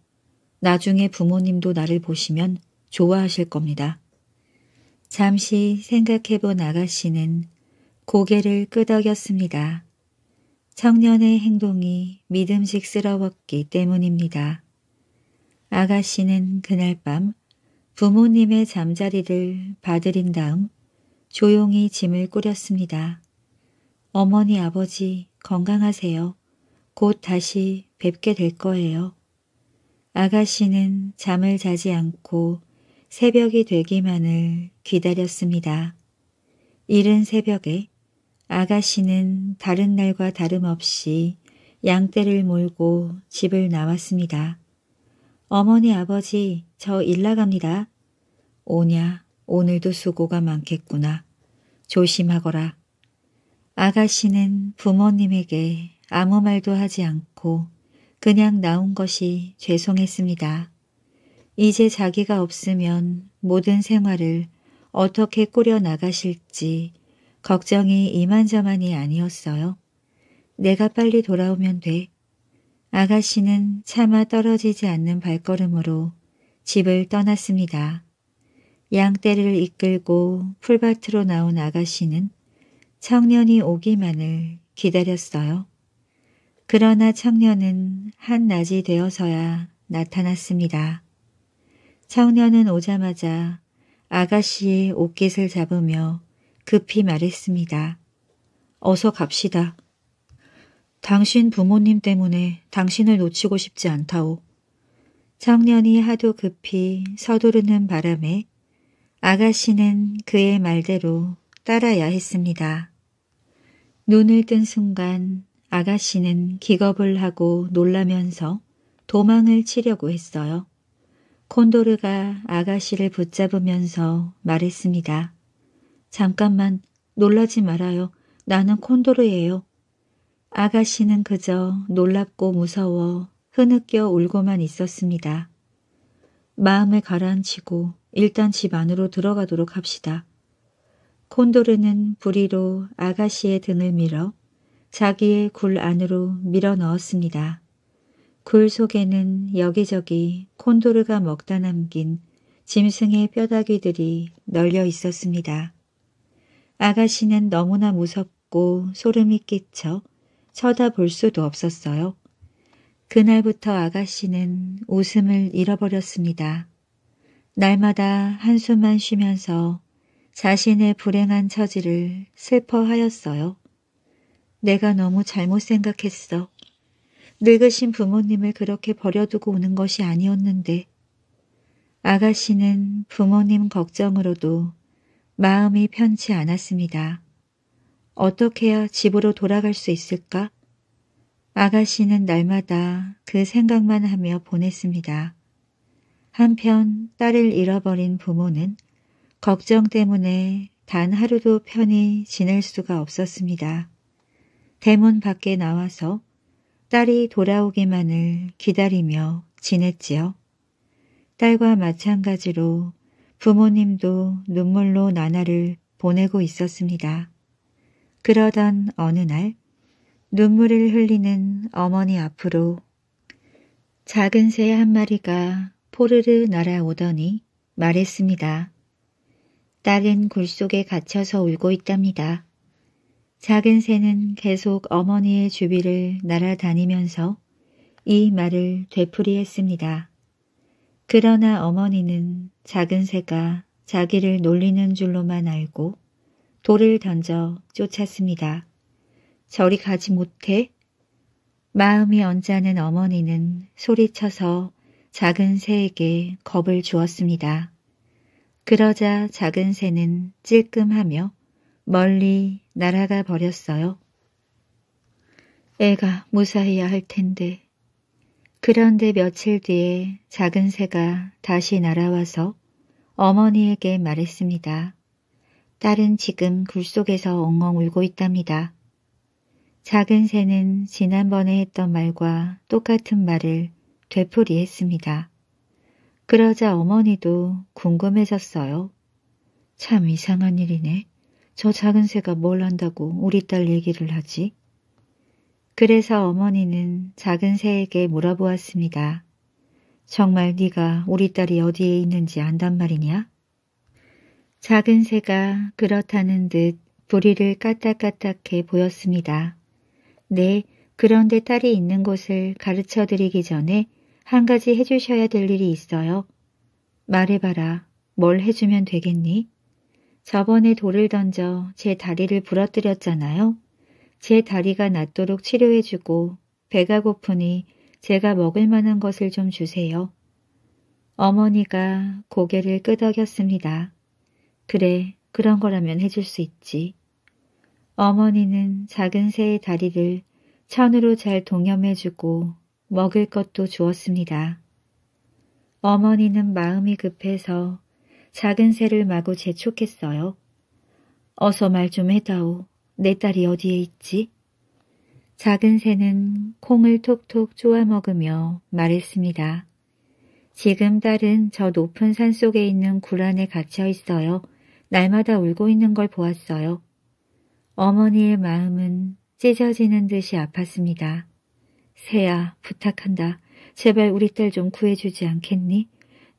나중에 부모님도 나를 보시면 좋아하실 겁니다. 잠시 생각해본 아가씨는 고개를 끄덕였습니다. 청년의 행동이 믿음직스러웠기 때문입니다. 아가씨는 그날 밤 부모님의 잠자리를 봐드린 다음 조용히 짐을 꾸렸습니다. 어머니 아버지 건강하세요. 곧 다시 뵙게 될 거예요. 아가씨는 잠을 자지 않고 새벽이 되기만을 기다렸습니다. 이른 새벽에 아가씨는 다른 날과 다름없이 양떼를 몰고 집을 나왔습니다. 어머니 아버지 저 일나갑니다. 오냐 오늘도 수고가 많겠구나. 조심하거라. 아가씨는 부모님에게 아무 말도 하지 않고 그냥 나온 것이 죄송했습니다. 이제 자기가 없으면 모든 생활을 어떻게 꾸려나가실지 걱정이 이만저만이 아니었어요. 내가 빨리 돌아오면 돼. 아가씨는 차마 떨어지지 않는 발걸음으로 집을 떠났습니다. 양떼를 이끌고 풀밭으로 나온 아가씨는 청년이 오기만을 기다렸어요. 그러나 청년은 한낮이 되어서야 나타났습니다. 청년은 오자마자 아가씨의 옷깃을 잡으며 급히 말했습니다. 어서 갑시다. 당신 부모님 때문에 당신을 놓치고 싶지 않다오. 청년이 하도 급히 서두르는 바람에 아가씨는 그의 말대로 따라야 했습니다. 눈을 뜬 순간 아가씨는 기겁을 하고 놀라면서 도망을 치려고 했어요. 콘도르가 아가씨를 붙잡으면서 말했습니다. 잠깐만 놀라지 말아요. 나는 콘도르예요. 아가씨는 그저 놀랍고 무서워 흐느껴 울고만 있었습니다. 마음을 가라앉히고 일단 집 안으로 들어가도록 합시다. 콘도르는 부리로 아가씨의 등을 밀어 자기의 굴 안으로 밀어 넣었습니다. 굴 속에는 여기저기 콘도르가 먹다 남긴 짐승의 뼈다귀들이 널려 있었습니다. 아가씨는 너무나 무섭고 소름이 끼쳐 쳐다볼 수도 없었어요. 그날부터 아가씨는 웃음을 잃어버렸습니다. 날마다 한숨만 쉬면서 자신의 불행한 처지를 슬퍼하였어요. 내가 너무 잘못 생각했어. 늙으신 부모님을 그렇게 버려두고 오는 것이 아니었는데 아가씨는 부모님 걱정으로도 마음이 편치 않았습니다. 어떻게 해야 집으로 돌아갈 수 있을까? 아가씨는 날마다 그 생각만 하며 보냈습니다. 한편 딸을 잃어버린 부모는 걱정 때문에 단 하루도 편히 지낼 수가 없었습니다. 대문 밖에 나와서 딸이 돌아오기만을 기다리며 지냈지요. 딸과 마찬가지로 부모님도 눈물로 나날을 보내고 있었습니다. 그러던 어느 날 눈물을 흘리는 어머니 앞으로 작은 새 한 마리가 포르르 날아오더니 말했습니다. 딸은 굴 속에 갇혀서 울고 있답니다. 작은 새는 계속 어머니의 주위를 날아다니면서 이 말을 되풀이했습니다. 그러나 어머니는 작은 새가 자기를 놀리는 줄로만 알고 돌을 던져 쫓았습니다. 저리 가지 못해? 마음이 언짢은 어머니는 소리쳐서 작은 새에게 겁을 주었습니다. 그러자 작은 새는 찔끔하며 멀리 날아가 버렸어요. 애가 무사해야 할 텐데 그런데 며칠 뒤에 작은 새가 다시 날아와서 어머니에게 말했습니다. 딸은 지금 굴 속에서 엉엉 울고 있답니다. 작은 새는 지난번에 했던 말과 똑같은 말을 되풀이했습니다. 그러자 어머니도 궁금해졌어요. 참 이상한 일이네. 저 작은 새가 뭘 한다고 우리 딸 얘기를 하지? 그래서 어머니는 작은 새에게 물어보았습니다. 정말 네가 우리 딸이 어디에 있는지 안단 말이냐? 작은 새가 그렇다는 듯 부리를 까딱까딱해 보였습니다. 네, 그런데 딸이 있는 곳을 가르쳐드리기 전에 한 가지 해주셔야 될 일이 있어요. 말해봐라. 뭘 해주면 되겠니? 저번에 돌을 던져 제 다리를 부러뜨렸잖아요. 제 다리가 낫도록 치료해주고 배가 고프니 제가 먹을 만한 것을 좀 주세요. 어머니가 고개를 끄덕였습니다. 그래, 그런 거라면 해줄 수 있지. 어머니는 작은 새의 다리를 천으로 잘 동염해주고 먹을 것도 주었습니다. 어머니는 마음이 급해서 작은 새를 마구 재촉했어요. 어서 말 좀 해다오. 내 딸이 어디에 있지? 작은 새는 콩을 톡톡 쪼아 먹으며 말했습니다. 지금 딸은 저 높은 산 속에 있는 굴안에 갇혀 있어요. 날마다 울고 있는 걸 보았어요. 어머니의 마음은 찢어지는 듯이 아팠습니다. 새야, 부탁한다. 제발 우리 딸 좀 구해주지 않겠니?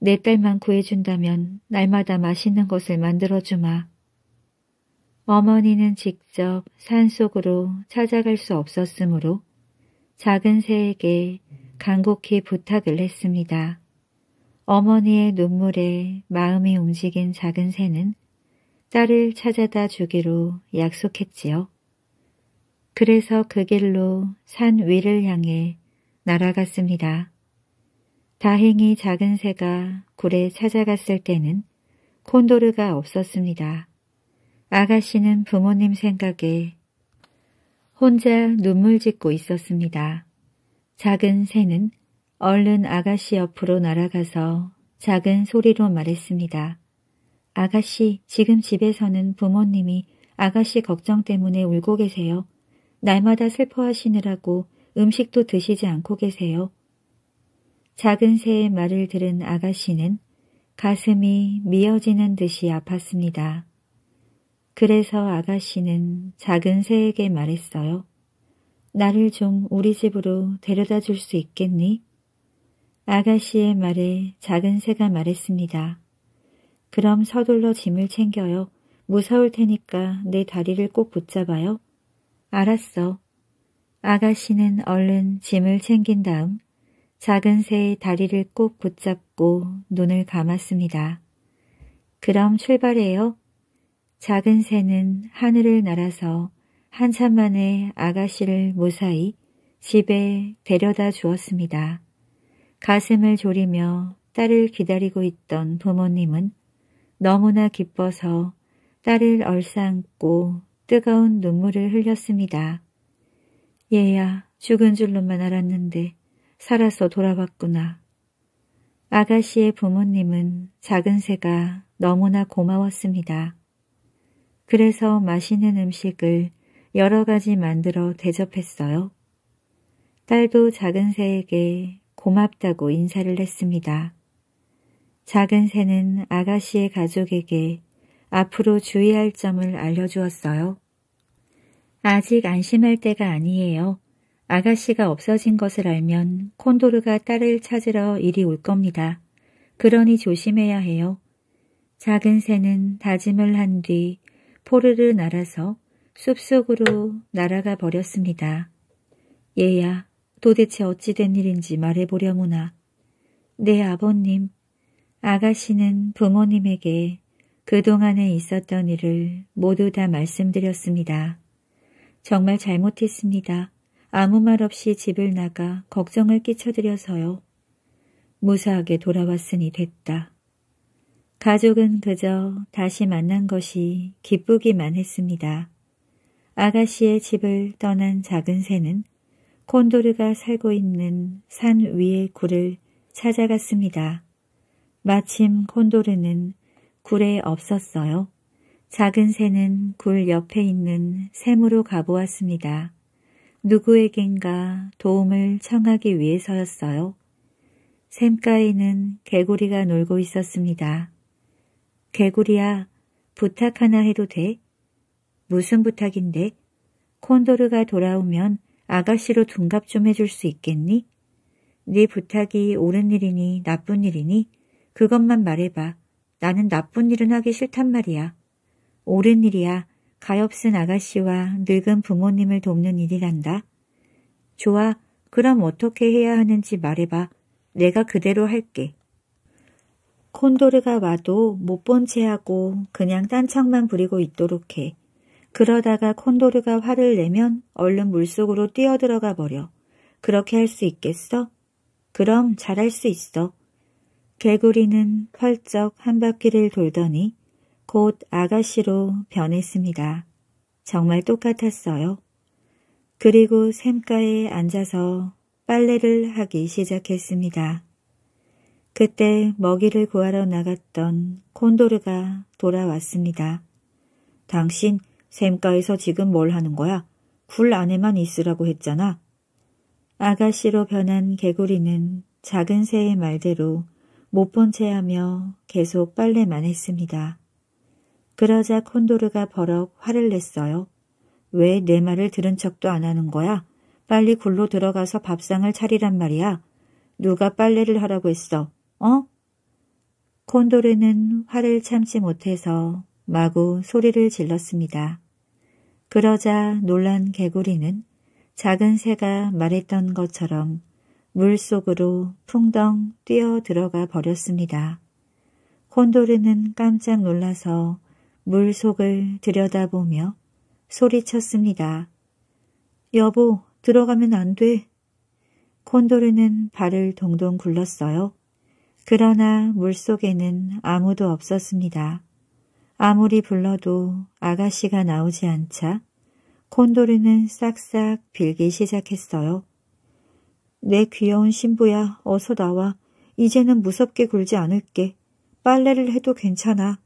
내 딸만 구해준다면 날마다 맛있는 것을 만들어주마. 어머니는 직접 산속으로 찾아갈 수 없었으므로 작은 새에게 간곡히 부탁을 했습니다. 어머니의 눈물에 마음이 움직인 작은 새는 딸을 찾아다 주기로 약속했지요. 그래서 그 길로 산 위를 향해 날아갔습니다. 다행히 작은 새가 굴에 찾아갔을 때는 콘도르가 없었습니다. 아가씨는 부모님 생각에 혼자 눈물 짓고 있었습니다. 작은 새는 얼른 아가씨 옆으로 날아가서 작은 소리로 말했습니다. 아가씨, 지금 집에서는 부모님이 아가씨 걱정 때문에 울고 계세요. 날마다 슬퍼하시느라고 음식도 드시지 않고 계세요. 작은 새의 말을 들은 아가씨는 가슴이 미어지는 듯이 아팠습니다. 그래서 아가씨는 작은 새에게 말했어요. 나를 좀 우리 집으로 데려다 줄 수 있겠니? 아가씨의 말에 작은 새가 말했습니다. 그럼 서둘러 짐을 챙겨요. 무서울 테니까 내 다리를 꼭 붙잡아요. 알았어. 아가씨는 얼른 짐을 챙긴 다음 작은 새의 다리를 꼭 붙잡고 눈을 감았습니다. 그럼 출발해요. 작은 새는 하늘을 날아서 한참 만에 아가씨를 무사히 집에 데려다 주었습니다. 가슴을 졸이며 딸을 기다리고 있던 부모님은 너무나 기뻐서 딸을 얼싸안고 뜨거운 눈물을 흘렸습니다. 얘야 죽은 줄로만 알았는데 살아서 돌아왔구나. 아가씨의 부모님은 작은 새가 너무나 고마웠습니다. 그래서 맛있는 음식을 여러 가지 만들어 대접했어요. 딸도 작은 새에게 고맙다고 인사를 했습니다. 작은 새는 아가씨의 가족에게 앞으로 주의할 점을 알려주었어요. 아직 안심할 때가 아니에요. 아가씨가 없어진 것을 알면 콘도르가 딸을 찾으러 이리 올 겁니다. 그러니 조심해야 해요. 작은 새는 다짐을 한뒤 포르르 날아서 숲속으로 날아가 버렸습니다. 얘야, 도대체 어찌 된 일인지 말해보려무나. 네 아버님, 아가씨는 부모님에게 그동안에 있었던 일을 모두 다 말씀드렸습니다. 정말 잘못했습니다. 아무 말 없이 집을 나가 걱정을 끼쳐드려서요. 무사하게 돌아왔으니 됐다. 가족은 그저 다시 만난 것이 기쁘기만 했습니다. 아가씨의 집을 떠난 작은 새는 콘도르가 살고 있는 산 위의 굴을 찾아갔습니다. 마침 콘도르는 굴에 없었어요. 작은 새는 굴 옆에 있는 샘으로 가보았습니다. 누구에겐가 도움을 청하기 위해서였어요. 샘가에는 개구리가 놀고 있었습니다. 개구리야, 부탁 하나 해도 돼? 무슨 부탁인데? 콘도르가 돌아오면 아가씨로 둔갑 좀 해줄 수 있겠니? 네 부탁이 옳은 일이니 나쁜 일이니? 그것만 말해봐. 나는 나쁜 일은 하기 싫단 말이야. 옳은 일이야. 가엾은 아가씨와 늙은 부모님을 돕는 일이란다. 좋아. 그럼 어떻게 해야 하는지 말해봐. 내가 그대로 할게. 콘도르가 와도 못 본 체하고 그냥 딴척만 부리고 있도록 해. 그러다가 콘도르가 화를 내면 얼른 물속으로 뛰어들어가 버려. 그렇게 할 수 있겠어? 그럼 잘할 수 있어. 개구리는 펄쩍 한 바퀴를 돌더니 곧 아가씨로 변했습니다. 정말 똑같았어요. 그리고 샘가에 앉아서 빨래를 하기 시작했습니다. 그때 먹이를 구하러 나갔던 콘도르가 돌아왔습니다. 당신 샘가에서 지금 뭘 하는 거야? 굴 안에만 있으라고 했잖아. 아가씨로 변한 개구리는 작은 새의 말대로 못 본 채 하며 계속 빨래만 했습니다. 그러자 콘도르가 버럭 화를 냈어요. 왜 내 말을 들은 척도 안 하는 거야? 빨리 굴로 들어가서 밥상을 차리란 말이야. 누가 빨래를 하라고 했어. 어? 콘도르는 화를 참지 못해서 마구 소리를 질렀습니다. 그러자 놀란 개구리는 작은 새가 말했던 것처럼 물속으로 풍덩 뛰어 들어가 버렸습니다. 콘도르는 깜짝 놀라서 물속을 들여다보며 소리쳤습니다. 여보, 들어가면 안 돼. 콘도르는 발을 동동 굴렀어요. 그러나 물속에는 아무도 없었습니다. 아무리 불러도 아가씨가 나오지 않자 콘도르는 싹싹 빌기 시작했어요. 내 귀여운 신부야 어서 나와. 이제는 무섭게 굴지 않을게. 빨래를 해도 괜찮아.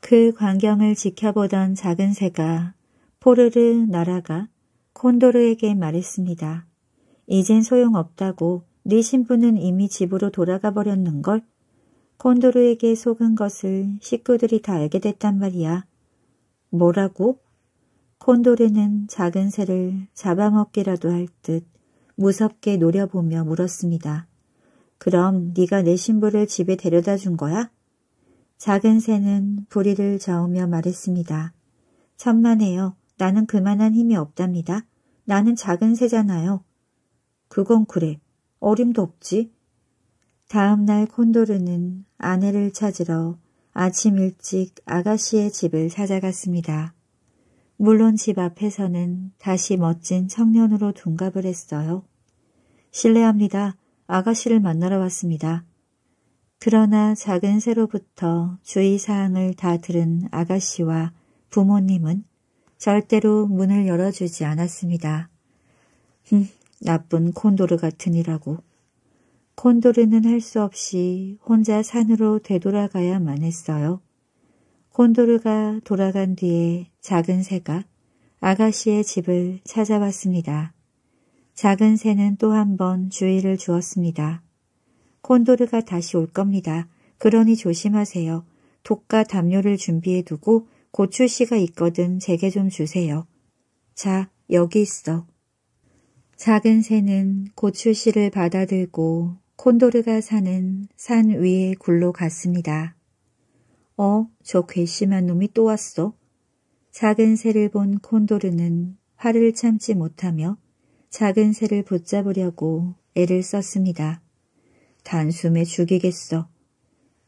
그 광경을 지켜보던 작은 새가 포르르 날아가 콘도르에게 말했습니다. 이젠 소용없다고 네 신부는 이미 집으로 돌아가 버렸는걸. 콘도르에게 속은 것을 식구들이 다 알게 됐단 말이야. 뭐라고? 콘도르는 작은 새를 잡아먹기라도 할 듯 무섭게 노려보며 물었습니다. 그럼 네가 내 신부를 집에 데려다 준 거야? 작은 새는 부리를 저으며 말했습니다. 천만에요. 나는 그만한 힘이 없답니다. 나는 작은 새잖아요. 그건 그래. 어림도 없지. 다음 날 콘도르는 아내를 찾으러 아침 일찍 아가씨의 집을 찾아갔습니다. 물론 집 앞에서는 다시 멋진 청년으로 둔갑을 했어요. 실례합니다. 아가씨를 만나러 왔습니다. 그러나 작은 새로부터 주의사항을 다 들은 아가씨와 부모님은 절대로 문을 열어주지 않았습니다. 흠, 나쁜 콘도르 같으니라고. 콘도르는 할 수 없이 혼자 산으로 되돌아가야만 했어요. 콘도르가 돌아간 뒤에 작은 새가 아가씨의 집을 찾아왔습니다. 작은 새는 또 한번 주의를 주었습니다. 콘도르가 다시 올 겁니다. 그러니 조심하세요. 독과 담요를 준비해두고 고추씨가 있거든 제게 좀 주세요. 자, 여기 있어. 작은 새는 고추씨를 받아들고 콘도르가 사는 산 위에 굴로 갔습니다. 어, 저 괘씸한 놈이 또 왔어. 작은 새를 본 콘도르는 화를 참지 못하며 작은 새를 붙잡으려고 애를 썼습니다. 단숨에 죽이겠어.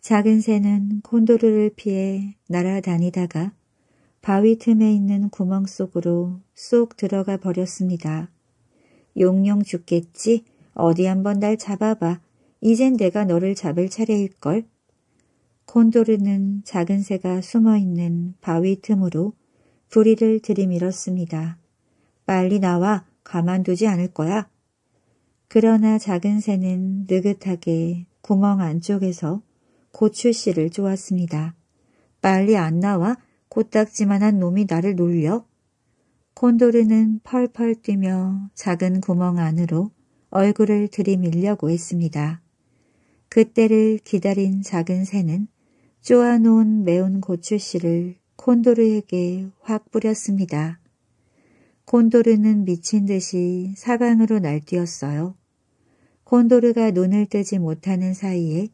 작은 새는 콘도르를 피해 날아다니다가 바위 틈에 있는 구멍 속으로 쏙 들어가 버렸습니다. 용용 죽겠지? 어디 한번 날 잡아봐. 이젠 내가 너를 잡을 차례일걸. 콘도르는 작은 새가 숨어있는 바위 틈으로 부리를 들이밀었습니다. 빨리 나와 가만두지 않을 거야. 그러나 작은 새는 느긋하게 구멍 안쪽에서 고추씨를 쪼았습니다. 빨리 안 나와? 코딱지만한 놈이 나를 놀려? 콘도르는 펄펄 뛰며 작은 구멍 안으로 얼굴을 들이밀려고 했습니다. 그때를 기다린 작은 새는 쪼아놓은 매운 고추씨를 콘도르에게 확 뿌렸습니다. 콘도르는 미친 듯이 사방으로 날뛰었어요. 콘도르가 눈을 뜨지 못하는 사이에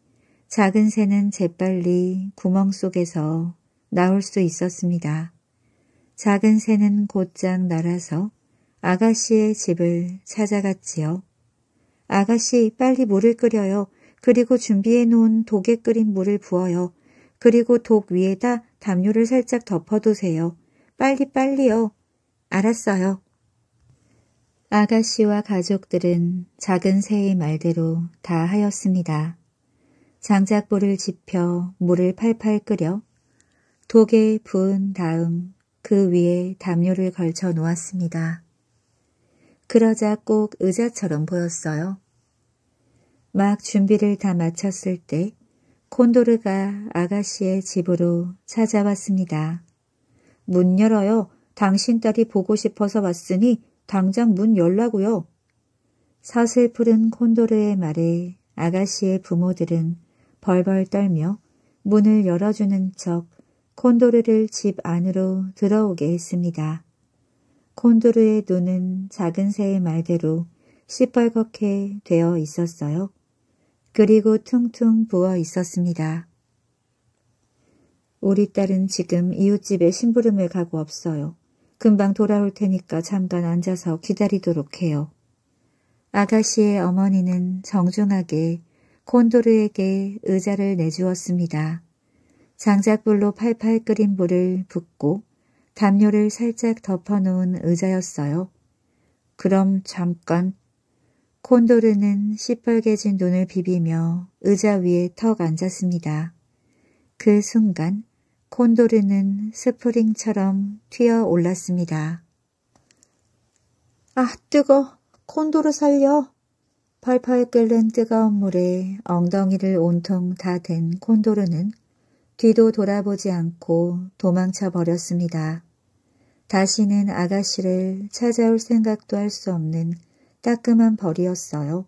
작은 새는 재빨리 구멍 속에서 나올 수 있었습니다. 작은 새는 곧장 날아서 아가씨의 집을 찾아갔지요. 아가씨 빨리 물을 끓여요. 그리고 준비해 놓은 독에 끓인 물을 부어요. 그리고 독 위에다 담요를 살짝 덮어두세요. 빨리 빨리요. 알았어요. 아가씨와 가족들은 작은 새의 말대로 다 하였습니다. 장작불을 지펴 물을 팔팔 끓여 독에 부은 다음 그 위에 담요를 걸쳐 놓았습니다. 그러자 꼭 의자처럼 보였어요. 막 준비를 다 마쳤을 때 콘도르가 아가씨의 집으로 찾아왔습니다. 문 열어요. 당신 딸이 보고 싶어서 왔으니 당장 문 열라고요. 서슬푸른 콘도르의 말에 아가씨의 부모들은 벌벌 떨며 문을 열어주는 척 콘도르를 집 안으로 들어오게 했습니다. 콘도르의 눈은 작은 새의 말대로 시뻘겋게 되어 있었어요. 그리고 퉁퉁 부어 있었습니다. 우리 딸은 지금 이웃집에 심부름을 가고 없어요. 금방 돌아올 테니까 잠깐 앉아서 기다리도록 해요. 아가씨의 어머니는 정중하게 콘도르에게 의자를 내주었습니다. 장작불로 팔팔 끓인 물을 붓고 담요를 살짝 덮어놓은 의자였어요. 그럼 잠깐. 콘도르는 시뻘개진 눈을 비비며 의자 위에 턱 앉았습니다. 그 순간 콘도르는 스프링처럼 튀어 올랐습니다. 아 뜨거! 콘도르 살려! 팔팔 끓는 뜨거운 물에 엉덩이를 온통 다 댄 콘도르는 뒤도 돌아보지 않고 도망쳐 버렸습니다. 다시는 아가씨를 찾아올 생각도 할 수 없는 따끔한 벌이었어요.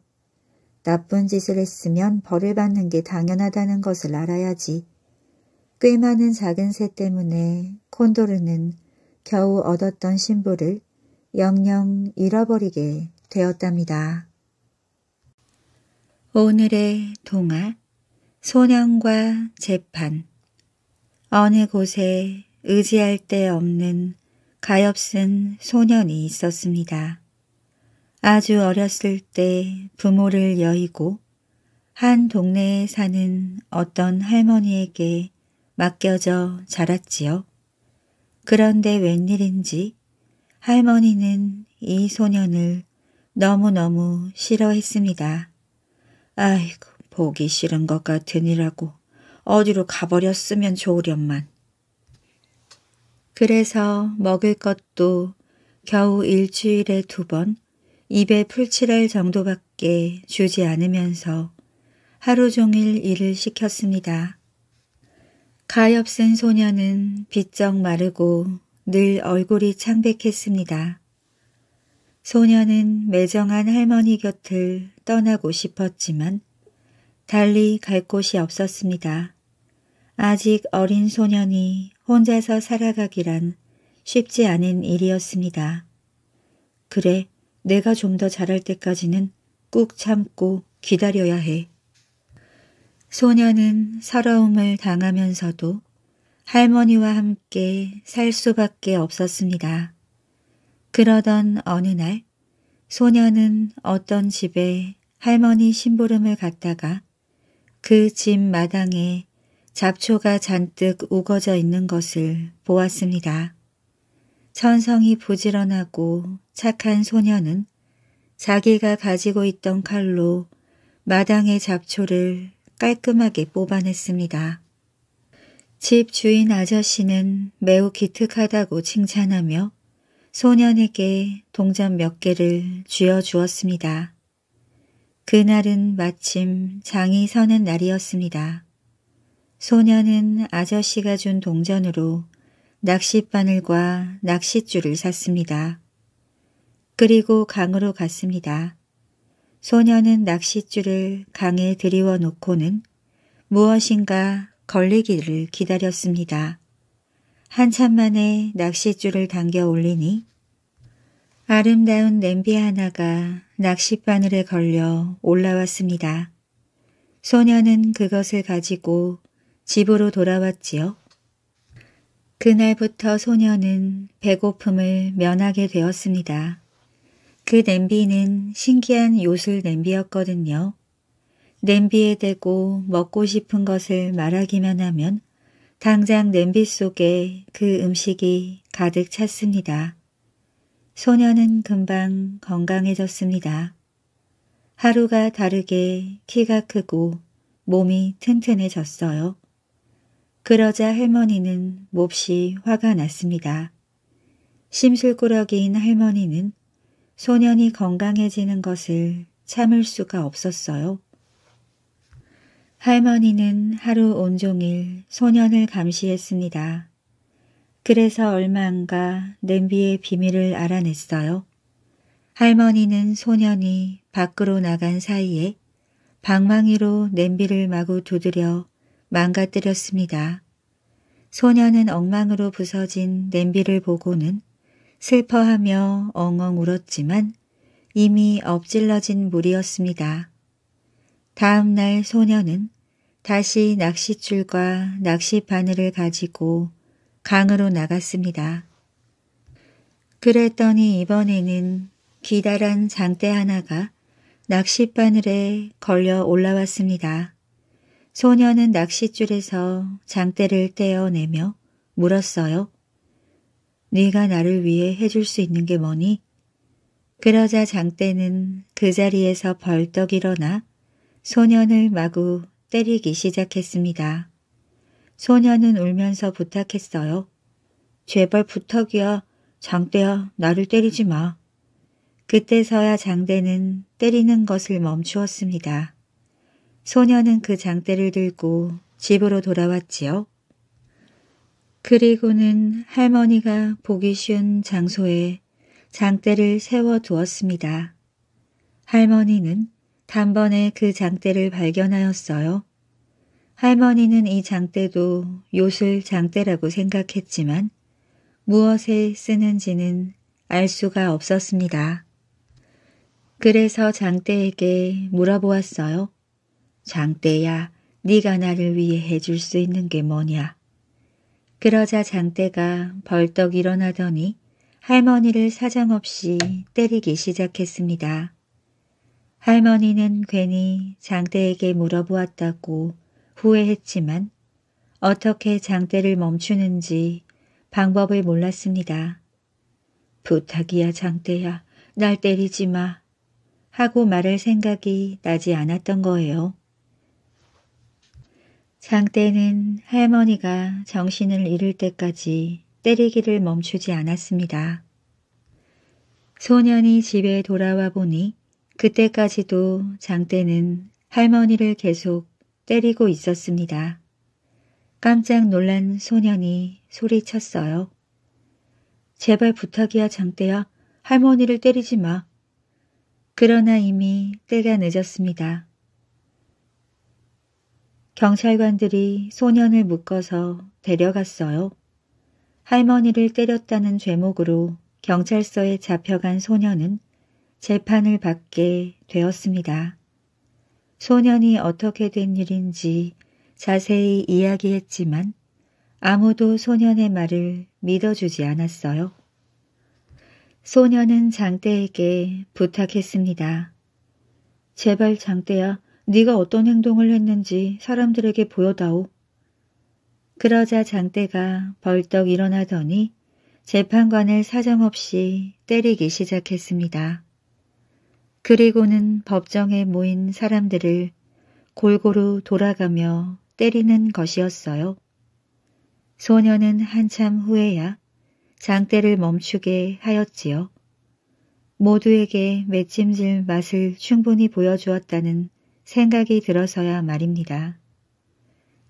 나쁜 짓을 했으면 벌을 받는 게 당연하다는 것을 알아야지. 꽤 많은 작은 새 때문에 콘도르는 겨우 얻었던 신부를 영영 잃어버리게 되었답니다. 오늘의 동화 소년과 재판 어느 곳에 의지할 데 없는 가엾은 소년이 있었습니다. 아주 어렸을 때 부모를 여의고 한 동네에 사는 어떤 할머니에게 맡겨져 자랐지요. 그런데 웬일인지 할머니는 이 소년을 너무너무 싫어했습니다. 아이고 보기 싫은 것 같으니라고 어디로 가버렸으면 좋으련만. 그래서 먹을 것도 겨우 일주일에 두 번 입에 풀칠할 정도밖에 주지 않으면서 하루 종일 일을 시켰습니다. 가엾은 소녀는 비쩍 마르고 늘 얼굴이 창백했습니다. 소녀는 매정한 할머니 곁을 떠나고 싶었지만 달리 갈 곳이 없었습니다. 아직 어린 소년이 혼자서 살아가기란 쉽지 않은 일이었습니다. 그래, 내가 좀 더 자랄 때까지는 꾹 참고 기다려야 해. 소년은 서러움을 당하면서도 할머니와 함께 살 수밖에 없었습니다. 그러던 어느 날소년은 어떤 집에 할머니 심부름을 갔다가 그 집 마당에 잡초가 잔뜩 우거져 있는 것을 보았습니다. 천성이 부지런하고 착한 소녀는 자기가 가지고 있던 칼로 마당의 잡초를 깔끔하게 뽑아냈습니다. 집 주인 아저씨는 매우 기특하다고 칭찬하며 소년에게 동전 몇 개를 쥐어주었습니다. 그날은 마침 장이 서는 날이었습니다. 소녀는 아저씨가 준 동전으로 낚싯바늘과 낚싯줄을 샀습니다. 그리고 강으로 갔습니다. 소녀는 낚싯줄을 강에 들이워 놓고는 무엇인가 걸리기를 기다렸습니다. 한참 만에 낚싯줄을 당겨 올리니 아름다운 냄비 하나가 낚싯바늘에 걸려 올라왔습니다. 소녀는 그것을 가지고 집으로 돌아왔지요. 그날부터 소녀는 배고픔을 면하게 되었습니다. 그 냄비는 신기한 요술 냄비였거든요. 냄비에 대고 먹고 싶은 것을 말하기만 하면 당장 냄비 속에 그 음식이 가득 찼습니다. 소녀는 금방 건강해졌습니다. 하루가 다르게 키가 크고 몸이 튼튼해졌어요. 그러자 할머니는 몹시 화가 났습니다. 심술꾸러기인 할머니는 소년이 건강해지는 것을 참을 수가 없었어요. 할머니는 하루 온종일 소년을 감시했습니다. 그래서 얼마 안가 냄비의 비밀을 알아냈어요. 할머니는 소년이 밖으로 나간 사이에 방망이로 냄비를 마구 두드려 망가뜨렸습니다. 소녀는 엉망으로 부서진 냄비를 보고는 슬퍼하며 엉엉 울었지만 이미 엎질러진 물이었습니다. 다음 날 소녀는 다시 낚싯줄과 낚싯바늘을 가지고 강으로 나갔습니다. 그랬더니 이번에는 기다란 장대 하나가 낚싯바늘에 걸려 올라왔습니다. 소녀는 낚싯줄에서 장대를 떼어내며 물었어요. 네가 나를 위해 해줄 수 있는 게 뭐니? 그러자 장대는 그 자리에서 벌떡 일어나 소년을 마구 때리기 시작했습니다. 소년은 울면서 부탁했어요. 제발 부탁이야. 장대야 나를 때리지 마. 그때서야 장대는 때리는 것을 멈추었습니다. 소녀는 그 장대를 들고 집으로 돌아왔지요. 그리고는 할머니가 보기 쉬운 장소에 장대를 세워두었습니다. 할머니는 단번에 그 장대를 발견하였어요. 할머니는 이 장대도 요술 장대라고 생각했지만 무엇에 쓰는지는 알 수가 없었습니다. 그래서 장대에게 물어보았어요. 장대야, 네가 나를 위해 해줄 수 있는 게 뭐냐. 그러자 장대가 벌떡 일어나더니 할머니를 사정없이 때리기 시작했습니다. 할머니는 괜히 장대에게 물어보았다고 후회했지만 어떻게 장대를 멈추는지 방법을 몰랐습니다. 부탁이야 장대야 날 때리지 마 하고 말할 생각이 나지 않았던 거예요. 장대는 할머니가 정신을 잃을 때까지 때리기를 멈추지 않았습니다. 소년이 집에 돌아와 보니 그때까지도 장대는 할머니를 계속 때리고 있었습니다. 깜짝 놀란 소년이 소리쳤어요. 제발 부탁이야 장대야 할머니를 때리지 마. 그러나 이미 때가 늦었습니다. 경찰관들이 소년을 묶어서 데려갔어요. 할머니를 때렸다는 죄목으로 경찰서에 잡혀간 소년은 재판을 받게 되었습니다. 소년이 어떻게 된 일인지 자세히 이야기했지만 아무도 소년의 말을 믿어주지 않았어요. 소년은 장대에게 부탁했습니다. 제발 장대야, 네가 어떤 행동을 했는지 사람들에게 보여다오. 그러자 장대가 벌떡 일어나더니 재판관을 사정없이 때리기 시작했습니다. 그리고는 법정에 모인 사람들을 골고루 돌아가며 때리는 것이었어요. 소녀는 한참 후에야 장대를 멈추게 하였지요. 모두에게 맷짐질 맛을 충분히 보여주었다는 생각이 들어서야 말입니다.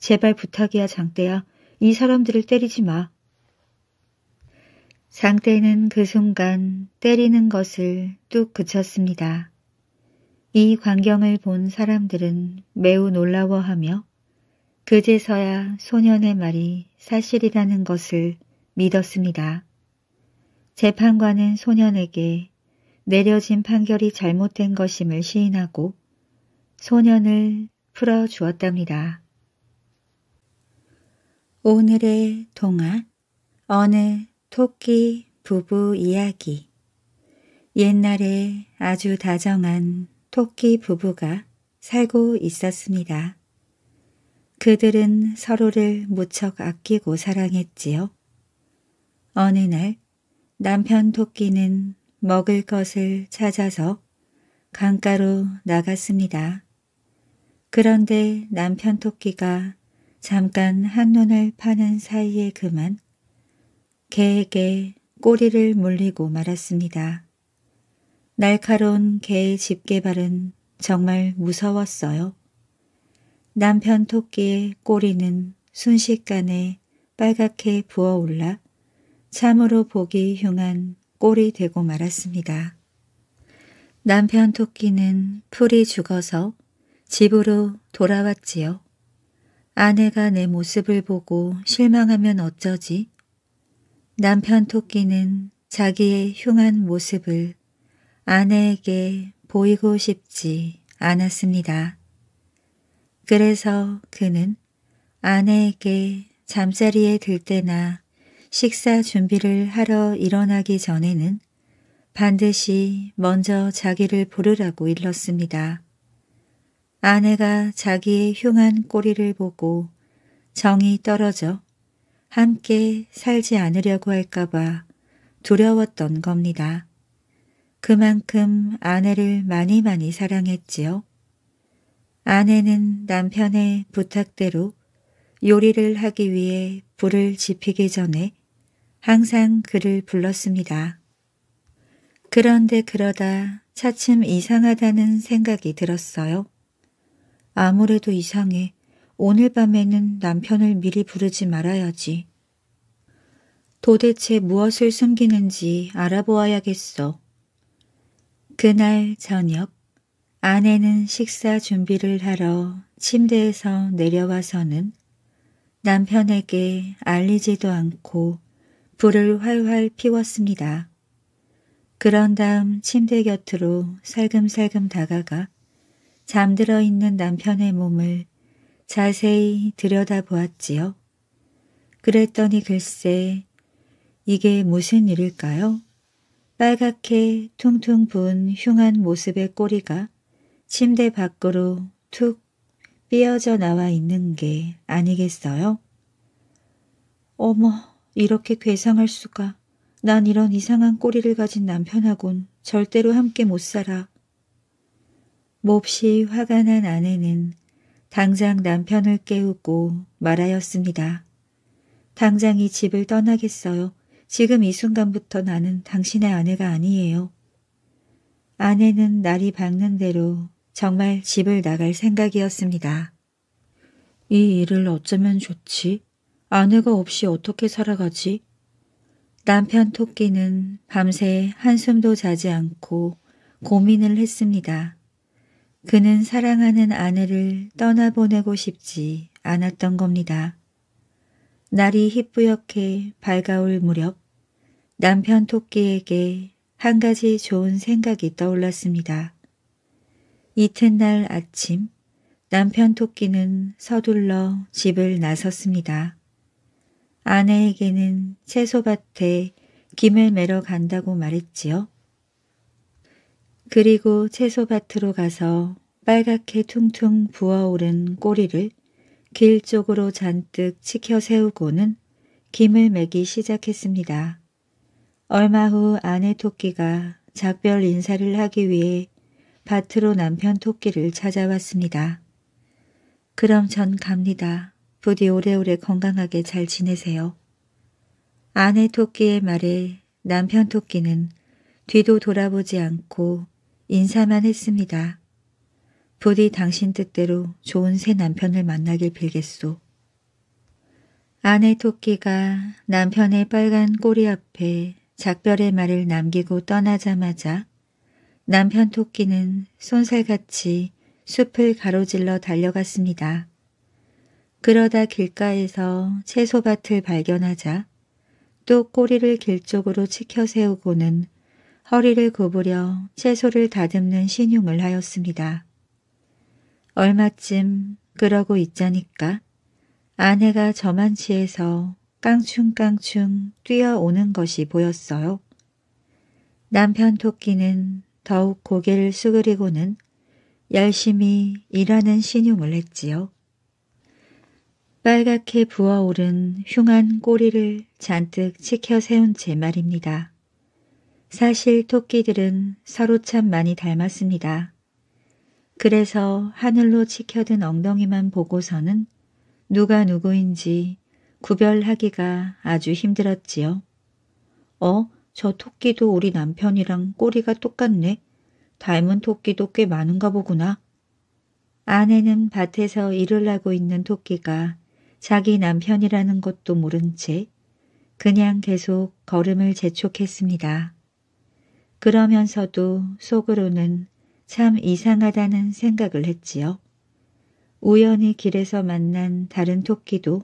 제발 부탁이야 장대야 이 사람들을 때리지 마. 장대는 그 순간 때리는 것을 뚝 그쳤습니다. 이 광경을 본 사람들은 매우 놀라워하며 그제서야 소년의 말이 사실이라는 것을 믿었습니다. 재판관은 소년에게 내려진 판결이 잘못된 것임을 시인하고 소년을 풀어주었답니다. 오늘의 동화 어느 토끼 부부 이야기 옛날에 아주 다정한 토끼 부부가 살고 있었습니다. 그들은 서로를 무척 아끼고 사랑했지요. 어느 날 남편 토끼는 먹을 것을 찾아서 강가로 나갔습니다. 그런데 남편 토끼가 잠깐 한눈을 파는 사이에 그만 개에게 꼬리를 물리고 말았습니다. 날카로운 개의 집게발은 정말 무서웠어요. 남편 토끼의 꼬리는 순식간에 빨갛게 부어올라 참으로 보기 흉한 꼴이 되고 말았습니다. 남편 토끼는 풀이 죽어서 집으로 돌아왔지요. 아내가 내 모습을 보고 실망하면 어쩌지? 남편 토끼는 자기의 흉한 모습을 아내에게 보이고 싶지 않았습니다. 그래서 그는 아내에게 잠자리에 들 때나 식사 준비를 하러 일어나기 전에는 반드시 먼저 자기를 부르라고 일렀습니다. 아내가 자기의 흉한 꼬리를 보고 정이 떨어져 함께 살지 않으려고 할까봐 두려웠던 겁니다. 그만큼 아내를 많이 많이 사랑했지요. 아내는 남편의 부탁대로 요리를 하기 위해 불을 지피기 전에 항상 그를 불렀습니다. 그런데 그러다 차츰 이상하다는 생각이 들었어요. 아무래도 이상해. 오늘 밤에는 남편을 미리 부르지 말아야지. 도대체 무엇을 숨기는지 알아보아야겠어. 그날 저녁, 아내는 식사 준비를 하러 침대에서 내려와서는 남편에게 알리지도 않고 불을 활활 피웠습니다. 그런 다음 침대 곁으로 살금살금 다가가 잠들어 있는 남편의 몸을 자세히 들여다보았지요. 그랬더니 글쎄 이게 무슨 일일까요? 빨갛게 퉁퉁 부은 흉한 모습의 꼬리가 침대 밖으로 툭 삐어져 나와 있는 게 아니겠어요? 어머, 이렇게 괴상할 수가. 난 이런 이상한 꼬리를 가진 남편하곤 절대로 함께 못 살아. 몹시 화가 난 아내는 당장 남편을 깨우고 말하였습니다. 당장 이 집을 떠나겠어요. 지금 이 순간부터 나는 당신의 아내가 아니에요. 아내는 날이 밝는 대로 정말 집을 나갈 생각이었습니다. 이 일을 어쩌면 좋지? 아내가 없이 어떻게 살아가지? 남편 토끼는 밤새 한숨도 자지 않고 고민을 했습니다. 그는 사랑하는 아내를 떠나보내고 싶지 않았던 겁니다. 날이 희뿌옇게 밝아올 무렵 남편 토끼에게 한 가지 좋은 생각이 떠올랐습니다. 이튿날 아침 남편 토끼는 서둘러 집을 나섰습니다. 아내에게는 채소밭에 김을 매러 간다고 말했지요. 그리고 채소밭으로 가서 빨갛게 퉁퉁 부어오른 꼬리를 길 쪽으로 잔뜩 치켜 세우고는 김을 매기 시작했습니다. 얼마 후 아내 토끼가 작별 인사를 하기 위해 밭으로 남편 토끼를 찾아왔습니다. 그럼 전 갑니다. 부디 오래오래 건강하게 잘 지내세요. 아내 토끼의 말에 남편 토끼는 뒤도 돌아보지 않고 인사만 했습니다. 부디 당신 뜻대로 좋은 새 남편을 만나길 빌겠소. 아내 토끼가 남편의 빨간 꼬리 앞에 작별의 말을 남기고 떠나자마자 남편 토끼는 손살같이 숲을 가로질러 달려갔습니다. 그러다 길가에서 채소밭을 발견하자 또 꼬리를 길 쪽으로 치켜 세우고는 허리를 구부려 채소를 다듬는 신용을 하였습니다. 얼마쯤 그러고 있자니까 아내가 저만치에서 깡충깡충 뛰어오는 것이 보였어요. 남편 토끼는 더욱 고개를 수그리고는 열심히 일하는 신용을 했지요. 빨갛게 부어오른 흉한 꼬리를 잔뜩 치켜 세운 채 말입니다. 사실 토끼들은 서로 참 많이 닮았습니다. 그래서 하늘로 치켜든 엉덩이만 보고서는 누가 누구인지 구별하기가 아주 힘들었지요. 어, 저 토끼도 우리 남편이랑 꼬리가 똑같네. 닮은 토끼도 꽤 많은가 보구나. 아내는 밭에서 일을 하고 있는 토끼가 자기 남편이라는 것도 모른 채 그냥 계속 걸음을 재촉했습니다. 그러면서도 속으로는 참 이상하다는 생각을 했지요. 우연히 길에서 만난 다른 토끼도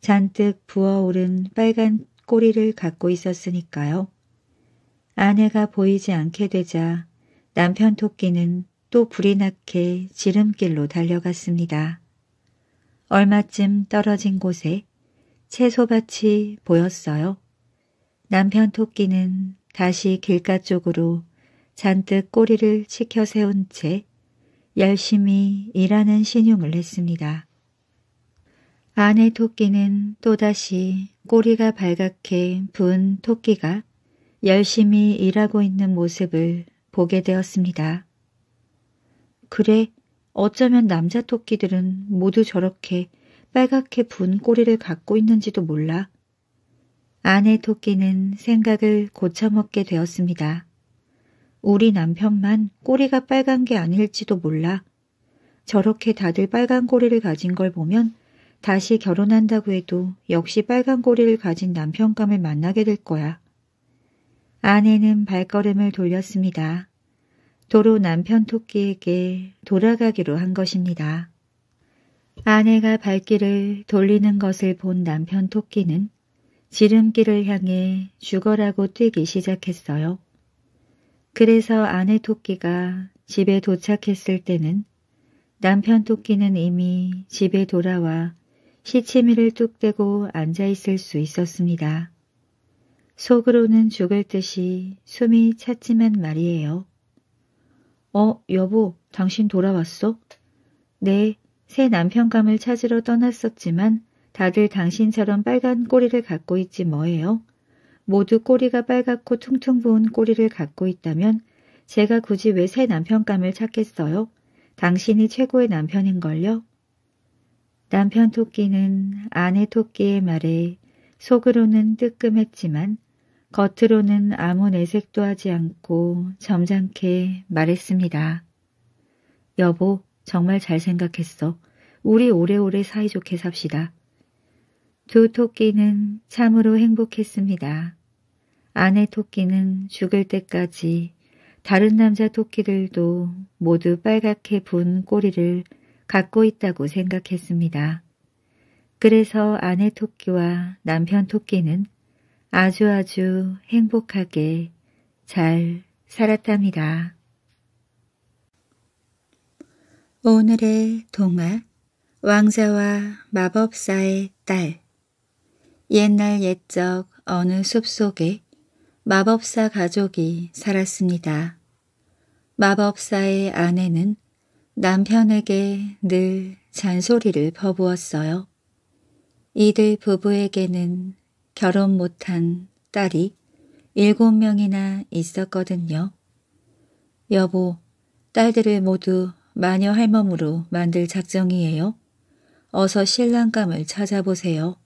잔뜩 부어오른 빨간 꼬리를 갖고 있었으니까요. 아내가 보이지 않게 되자 남편 토끼는 또 불이 나게 지름길로 달려갔습니다. 얼마쯤 떨어진 곳에 채소밭이 보였어요. 남편 토끼는 다시 길가 쪽으로 잔뜩 꼬리를 치켜 세운 채 열심히 일하는 신용을 했습니다. 아내 토끼는 또다시 꼬리가 발갛게 분 토끼가 열심히 일하고 있는 모습을 보게 되었습니다. 그래, 어쩌면 남자 토끼들은 모두 저렇게 빨갛게 분 꼬리를 갖고 있는지도 몰라. 아내 토끼는 생각을 고쳐먹게 되었습니다. 우리 남편만 꼬리가 빨간 게 아닐지도 몰라. 저렇게 다들 빨간 꼬리를 가진 걸 보면 다시 결혼한다고 해도 역시 빨간 꼬리를 가진 남편감을 만나게 될 거야. 아내는 발걸음을 돌렸습니다. 도로 남편 토끼에게 돌아가기로 한 것입니다. 아내가 발길을 돌리는 것을 본 남편 토끼는 지름길을 향해 죽어라고 뛰기 시작했어요. 그래서 아내 토끼가 집에 도착했을 때는 남편 토끼는 이미 집에 돌아와 시치미를 뚝 떼고 앉아있을 수 있었습니다. 속으로는 죽을 듯이 숨이 찼지만 말이에요. 어, 여보, 당신 돌아왔어? 네, 새 남편감을 찾으러 떠났었지만 다들 당신처럼 빨간 꼬리를 갖고 있지 뭐예요? 모두 꼬리가 빨갛고 퉁퉁 부은 꼬리를 갖고 있다면 제가 굳이 왜 새 남편감을 찾겠어요? 당신이 최고의 남편인걸요? 남편 토끼는 아내 토끼의 말에 속으로는 뜨끔했지만 겉으로는 아무 내색도 하지 않고 점잖게 말했습니다. 여보, 정말 잘 생각했어. 우리 오래오래 사이좋게 삽시다. 두 토끼는 참으로 행복했습니다. 아내 토끼는 죽을 때까지 다른 남자 토끼들도 모두 빨갛게 분 꼬리를 갖고 있다고 생각했습니다. 그래서 아내 토끼와 남편 토끼는 아주 아주 행복하게 잘 살았답니다. 오늘의 동화 왕자와 마법사의 딸 옛날 옛적 어느 숲속에 마법사 가족이 살았습니다. 마법사의 아내는 남편에게 늘 잔소리를 퍼부었어요. 이들 부부에게는 결혼 못한 딸이 일곱 명이나 있었거든요. 여보, 딸들을 모두 마녀 할멈으로 만들 작정이에요. 어서 신랑감을 찾아보세요.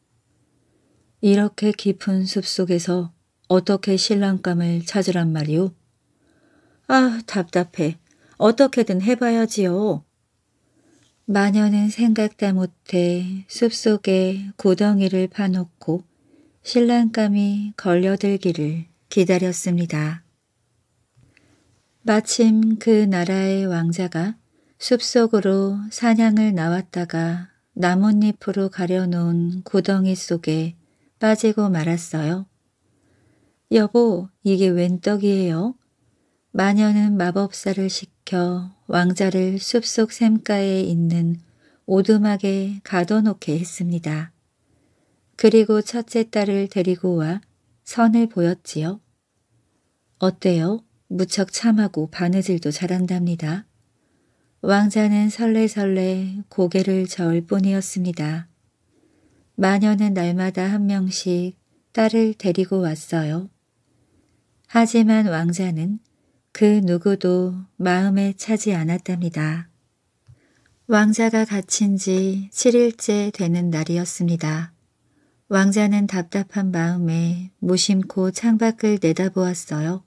이렇게 깊은 숲속에서 어떻게 신랑감을 찾으란 말이오? 아, 답답해. 어떻게든 해봐야지요. 마녀는 생각다 못해 숲속에 고덩이를 파놓고 신랑감이 걸려들기를 기다렸습니다. 마침 그 나라의 왕자가 숲속으로 사냥을 나왔다가 나뭇잎으로 가려놓은 고덩이 속에 빠지고 말았어요. 여보, 이게 웬 떡이에요? 마녀는 마법사를 시켜 왕자를 숲속 샘가에 있는 오두막에 가둬놓게 했습니다. 그리고 첫째 딸을 데리고 와 선을 보였지요. 어때요? 무척 참하고 바느질도 잘한답니다. 왕자는 설레설레 고개를 저을 뿐이었습니다. 마녀는 날마다 한 명씩 딸을 데리고 왔어요. 하지만 왕자는 그 누구도 마음에 차지 않았답니다. 왕자가 갇힌 지 7일째 되는 날이었습니다. 왕자는 답답한 마음에 무심코 창밖을 내다보았어요.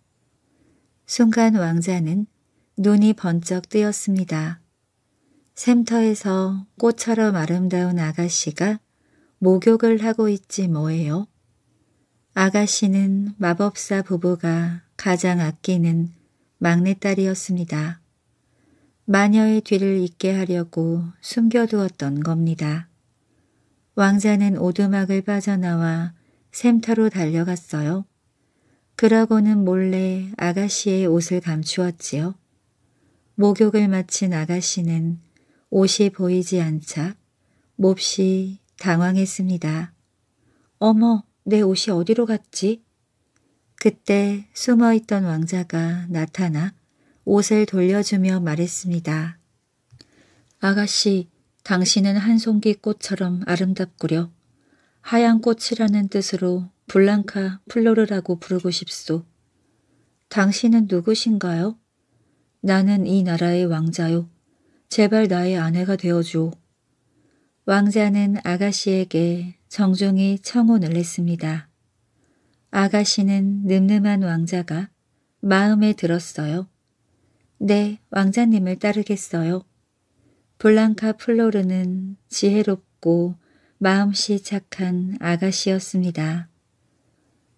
순간 왕자는 눈이 번쩍 뜨였습니다. 샘터에서 꽃처럼 아름다운 아가씨가 목욕을 하고 있지 뭐예요? 아가씨는 마법사 부부가 가장 아끼는 막내딸이었습니다. 마녀의 뒤를 잇게 하려고 숨겨두었던 겁니다. 왕자는 오두막을 빠져나와 샘터로 달려갔어요. 그러고는 몰래 아가씨의 옷을 감추었지요. 목욕을 마친 아가씨는 옷이 보이지 않자 몹시 당황했습니다. 어머, 내 옷이 어디로 갔지? 그때 숨어 있던 왕자가 나타나 옷을 돌려주며 말했습니다. 아가씨, 당신은 한송기 꽃처럼 아름답구려. 하얀 꽃이라는 뜻으로 블랑카 플로르라고 부르고 싶소. 당신은 누구신가요? 나는 이 나라의 왕자요. 제발 나의 아내가 되어줘. 왕자는 아가씨에게 정중히 청혼을 했습니다. 아가씨는 늠름한 왕자가 마음에 들었어요. 네, 왕자님을 따르겠어요. 블랑카 플로르는 지혜롭고 마음씨 착한 아가씨였습니다.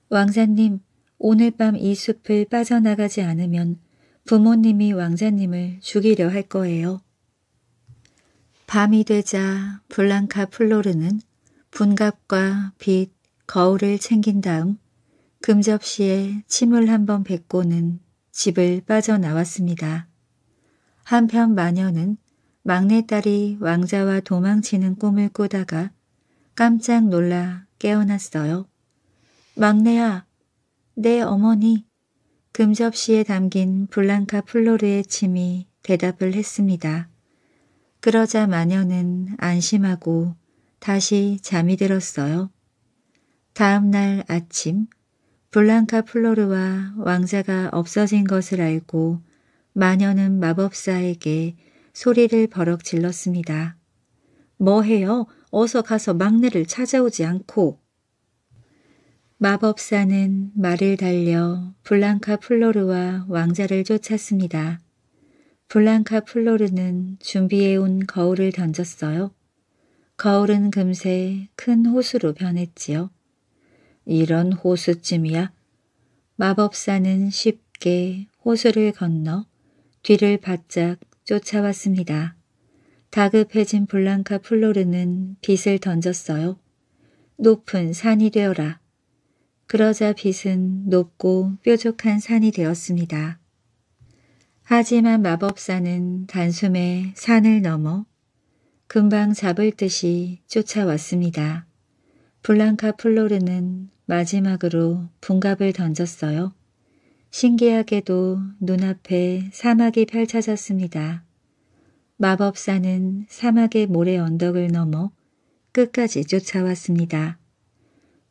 왕자님, 오늘 밤 이 숲을 빠져나가지 않으면 부모님이 왕자님을 죽이려 할 거예요. 밤이 되자 블랑카 플로르는 분갑과 빛, 거울을 챙긴 다음 금접시에 침을 한번 뱉고는 집을 빠져나왔습니다. 한편 마녀는 막내딸이 왕자와 도망치는 꿈을 꾸다가 깜짝 놀라 깨어났어요. 막내야, 내 어머니. 금접시에 담긴 블랑카 플로르의 침이 대답을 했습니다. 그러자 마녀는 안심하고 다시 잠이 들었어요. 다음 날 아침 블랑카 플로르와 왕자가 없어진 것을 알고 마녀는 마법사에게 소리를 버럭 질렀습니다. 뭐해요? 어서 가서 막내를 찾아오지 않고. 마법사는 말을 달려 블랑카 플로르와 왕자를 쫓았습니다. 블랑카 플로르는 준비해온 거울을 던졌어요. 거울은 금세 큰 호수로 변했지요. 이런 호수쯤이야. 마법사는 쉽게 호수를 건너 뒤를 바짝 쫓아왔습니다. 다급해진 블랑카 플로르는 빛을 던졌어요. 높은 산이 되어라. 그러자 빛은 높고 뾰족한 산이 되었습니다. 하지만 마법사는 단숨에 산을 넘어 금방 잡을 듯이 쫓아왔습니다. 블랑카 플로르는 마지막으로 분갑을 던졌어요. 신기하게도 눈앞에 사막이 펼쳐졌습니다. 마법사는 사막의 모래 언덕을 넘어 끝까지 쫓아왔습니다.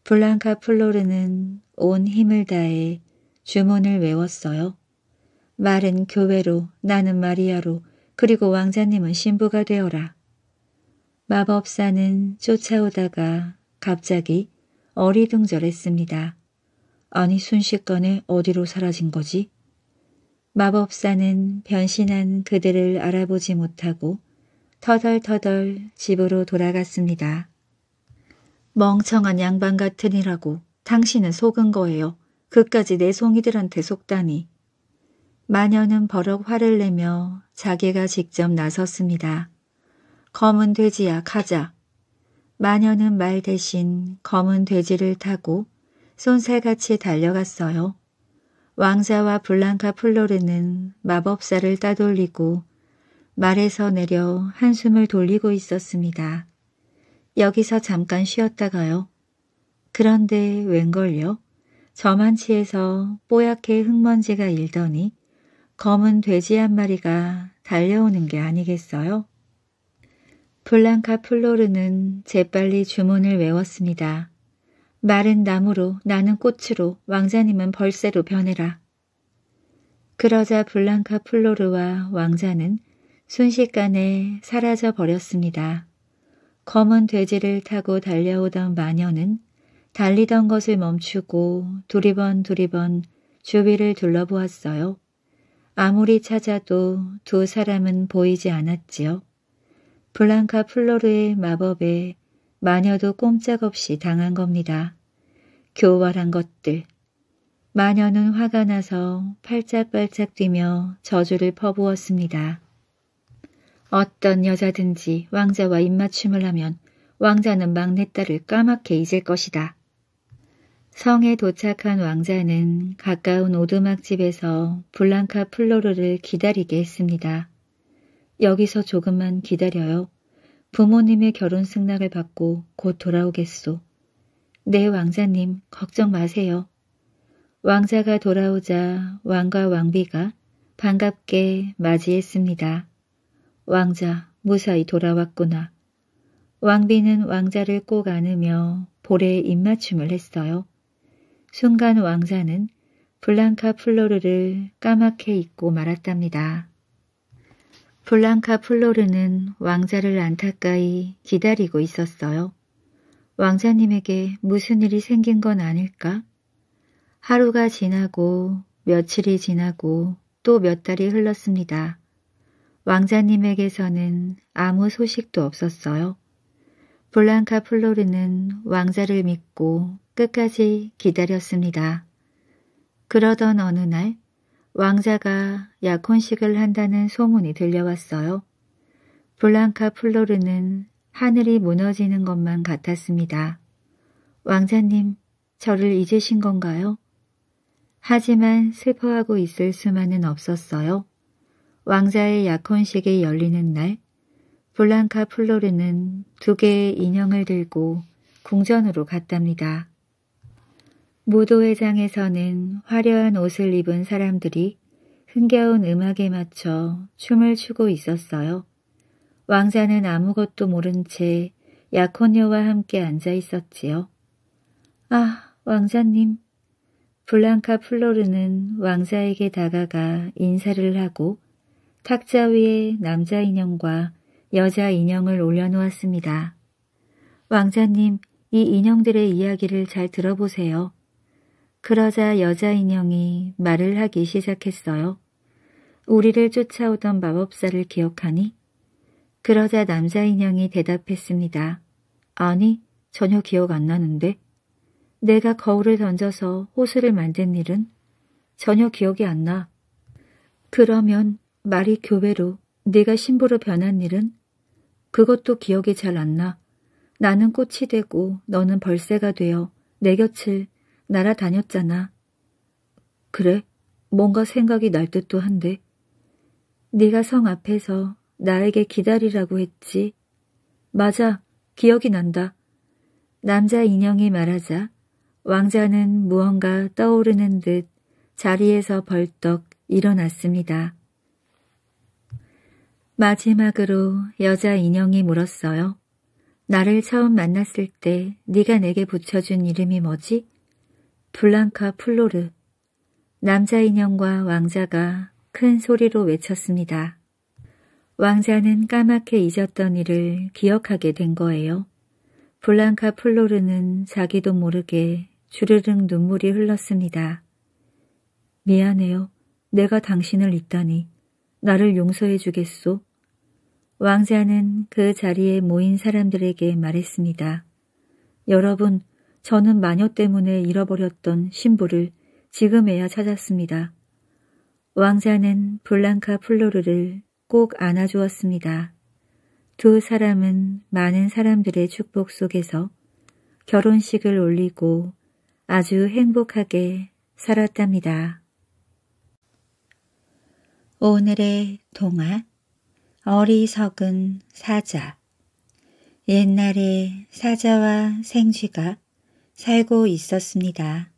블랑카 플로르는 온 힘을 다해 주문을 외웠어요. 말은 교회로 나는 마리아로 그리고 왕자님은 신부가 되어라. 마법사는 쫓아오다가 갑자기 어리둥절했습니다. 아니 순식간에 어디로 사라진 거지? 마법사는 변신한 그들을 알아보지 못하고 터덜터덜 집으로 돌아갔습니다. 멍청한 양반 같으니라고 당신은 속은 거예요. 그까지 내 송이들한테 속다니. 마녀는 버럭 화를 내며 자기가 직접 나섰습니다. 검은 돼지야 가자. 마녀는 말 대신 검은 돼지를 타고 손살같이 달려갔어요. 왕자와 블랑카 플로르는 마법사를 따돌리고 말에서 내려 한숨을 돌리고 있었습니다. 여기서 잠깐 쉬었다가요. 그런데 웬걸요? 저만치에서 뽀얗게 흙먼지가 일더니 검은 돼지 한 마리가 달려오는 게 아니겠어요? 블랑카 플로르는 재빨리 주문을 외웠습니다. 말은 나무로 나는 꽃으로 왕자님은 벌새로 변해라. 그러자 블랑카 플로르와 왕자는 순식간에 사라져 버렸습니다. 검은 돼지를 타고 달려오던 마녀는 달리던 것을 멈추고 두리번 두리번 주위를 둘러보았어요. 아무리 찾아도 두 사람은 보이지 않았지요. 블랑카 플로르의 마법에 마녀도 꼼짝없이 당한 겁니다. 교활한 것들. 마녀는 화가 나서 팔짝팔짝 뛰며 저주를 퍼부었습니다. 어떤 여자든지 왕자와 입맞춤을 하면 왕자는 막내딸을 까맣게 잊을 것이다. 성에 도착한 왕자는 가까운 오두막집에서 블랑카 플로르를 기다리게 했습니다. 여기서 조금만 기다려요. 부모님의 결혼 승낙을 받고 곧 돌아오겠소. 네, 왕자님, 걱정 마세요. 왕자가 돌아오자 왕과 왕비가 반갑게 맞이했습니다. 왕자, 무사히 돌아왔구나. 왕비는 왕자를 꼭 안으며 볼에 입맞춤을 했어요. 순간 왕자는 블랑카 플로르를 까맣게 잊고 말았답니다. 블랑카 플로르는 왕자를 안타까이 기다리고 있었어요. 왕자님에게 무슨 일이 생긴 건 아닐까? 하루가 지나고 며칠이 지나고 또 몇 달이 흘렀습니다. 왕자님에게서는 아무 소식도 없었어요. 블랑카 플로르는 왕자를 믿고 끝까지 기다렸습니다. 그러던 어느 날 왕자가 약혼식을 한다는 소문이 들려왔어요. 블랑카 플로르는 하늘이 무너지는 것만 같았습니다. 왕자님, 저를 잊으신 건가요? 하지만 슬퍼하고 있을 수만은 없었어요. 왕자의 약혼식이 열리는 날, 블랑카 플로르는 두 개의 인형을 들고 궁전으로 갔답니다. 무도회장에서는 화려한 옷을 입은 사람들이 흥겨운 음악에 맞춰 춤을 추고 있었어요. 왕자는 아무것도 모른 채 약혼녀와 함께 앉아 있었지요. 아, 왕자님. 블랑카 플로르는 왕자에게 다가가 인사를 하고 탁자 위에 남자 인형과 여자 인형을 올려놓았습니다. 왕자님, 이 인형들의 이야기를 잘 들어보세요. 그러자 여자 인형이 말을 하기 시작했어요. 우리를 쫓아오던 마법사를 기억하니? 그러자 남자 인형이 대답했습니다. 아니, 전혀 기억 안 나는데. 내가 거울을 던져서 호수를 만든 일은 전혀 기억이 안 나. 그러면 말이 교회로 네가 신부로 변한 일은 그것도 기억이 잘 안 나. 나는 꽃이 되고 너는 벌새가 되어 내 곁을 날아다녔잖아. 그래, 뭔가 생각이 날 듯도 한데. 네가 성 앞에서 나에게 기다리라고 했지. 맞아, 기억이 난다. 남자 인형이 말하자 왕자는 무언가 떠오르는 듯 자리에서 벌떡 일어났습니다. 마지막으로 여자 인형이 물었어요. 나를 처음 만났을 때 네가 내게 붙여준 이름이 뭐지? 블랑카 플로르. 남자 인형과 왕자가 큰 소리로 외쳤습니다. 왕자는 까맣게 잊었던 일을 기억하게 된 거예요. 블랑카 플로르는 자기도 모르게 주르륵 눈물이 흘렀습니다. 미안해요. 내가 당신을 잊다니. 나를 용서해 주겠소? 왕자는 그 자리에 모인 사람들에게 말했습니다. 여러분, 저는 마녀 때문에 잃어버렸던 신부를 지금에야 찾았습니다. 왕자는 블랑카 플로르를 꼭 안아주었습니다. 두 사람은 많은 사람들의 축복 속에서 결혼식을 올리고 아주 행복하게 살았답니다. 오늘의 동화 어리석은 사자 옛날에 사자와 생쥐가 살고 있었습니다.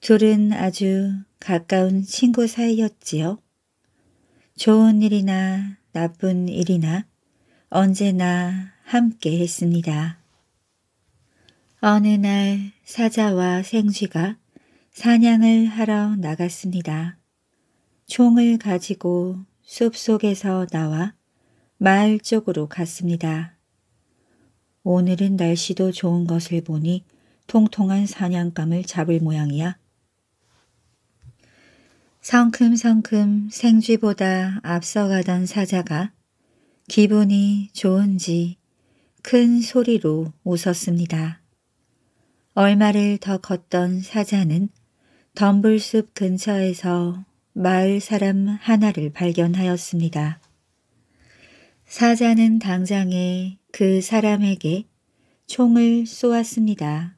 둘은 아주 가까운 친구 사이였지요. 좋은 일이나 나쁜 일이나 언제나 함께 했습니다. 어느 날 사자와 생쥐가 사냥을 하러 나갔습니다. 총을 가지고 숲속에서 나와 마을 쪽으로 갔습니다. 오늘은 날씨도 좋은 것을 보니 통통한 사냥감을 잡을 모양이야. 성큼성큼 생쥐보다 앞서가던 사자가 기분이 좋은지 큰 소리로 웃었습니다. 얼마를 더 걷던 사자는 덤불숲 근처에서 마을 사람 하나를 발견하였습니다. 사자는 당장에 그 사람에게 총을 쏘았습니다.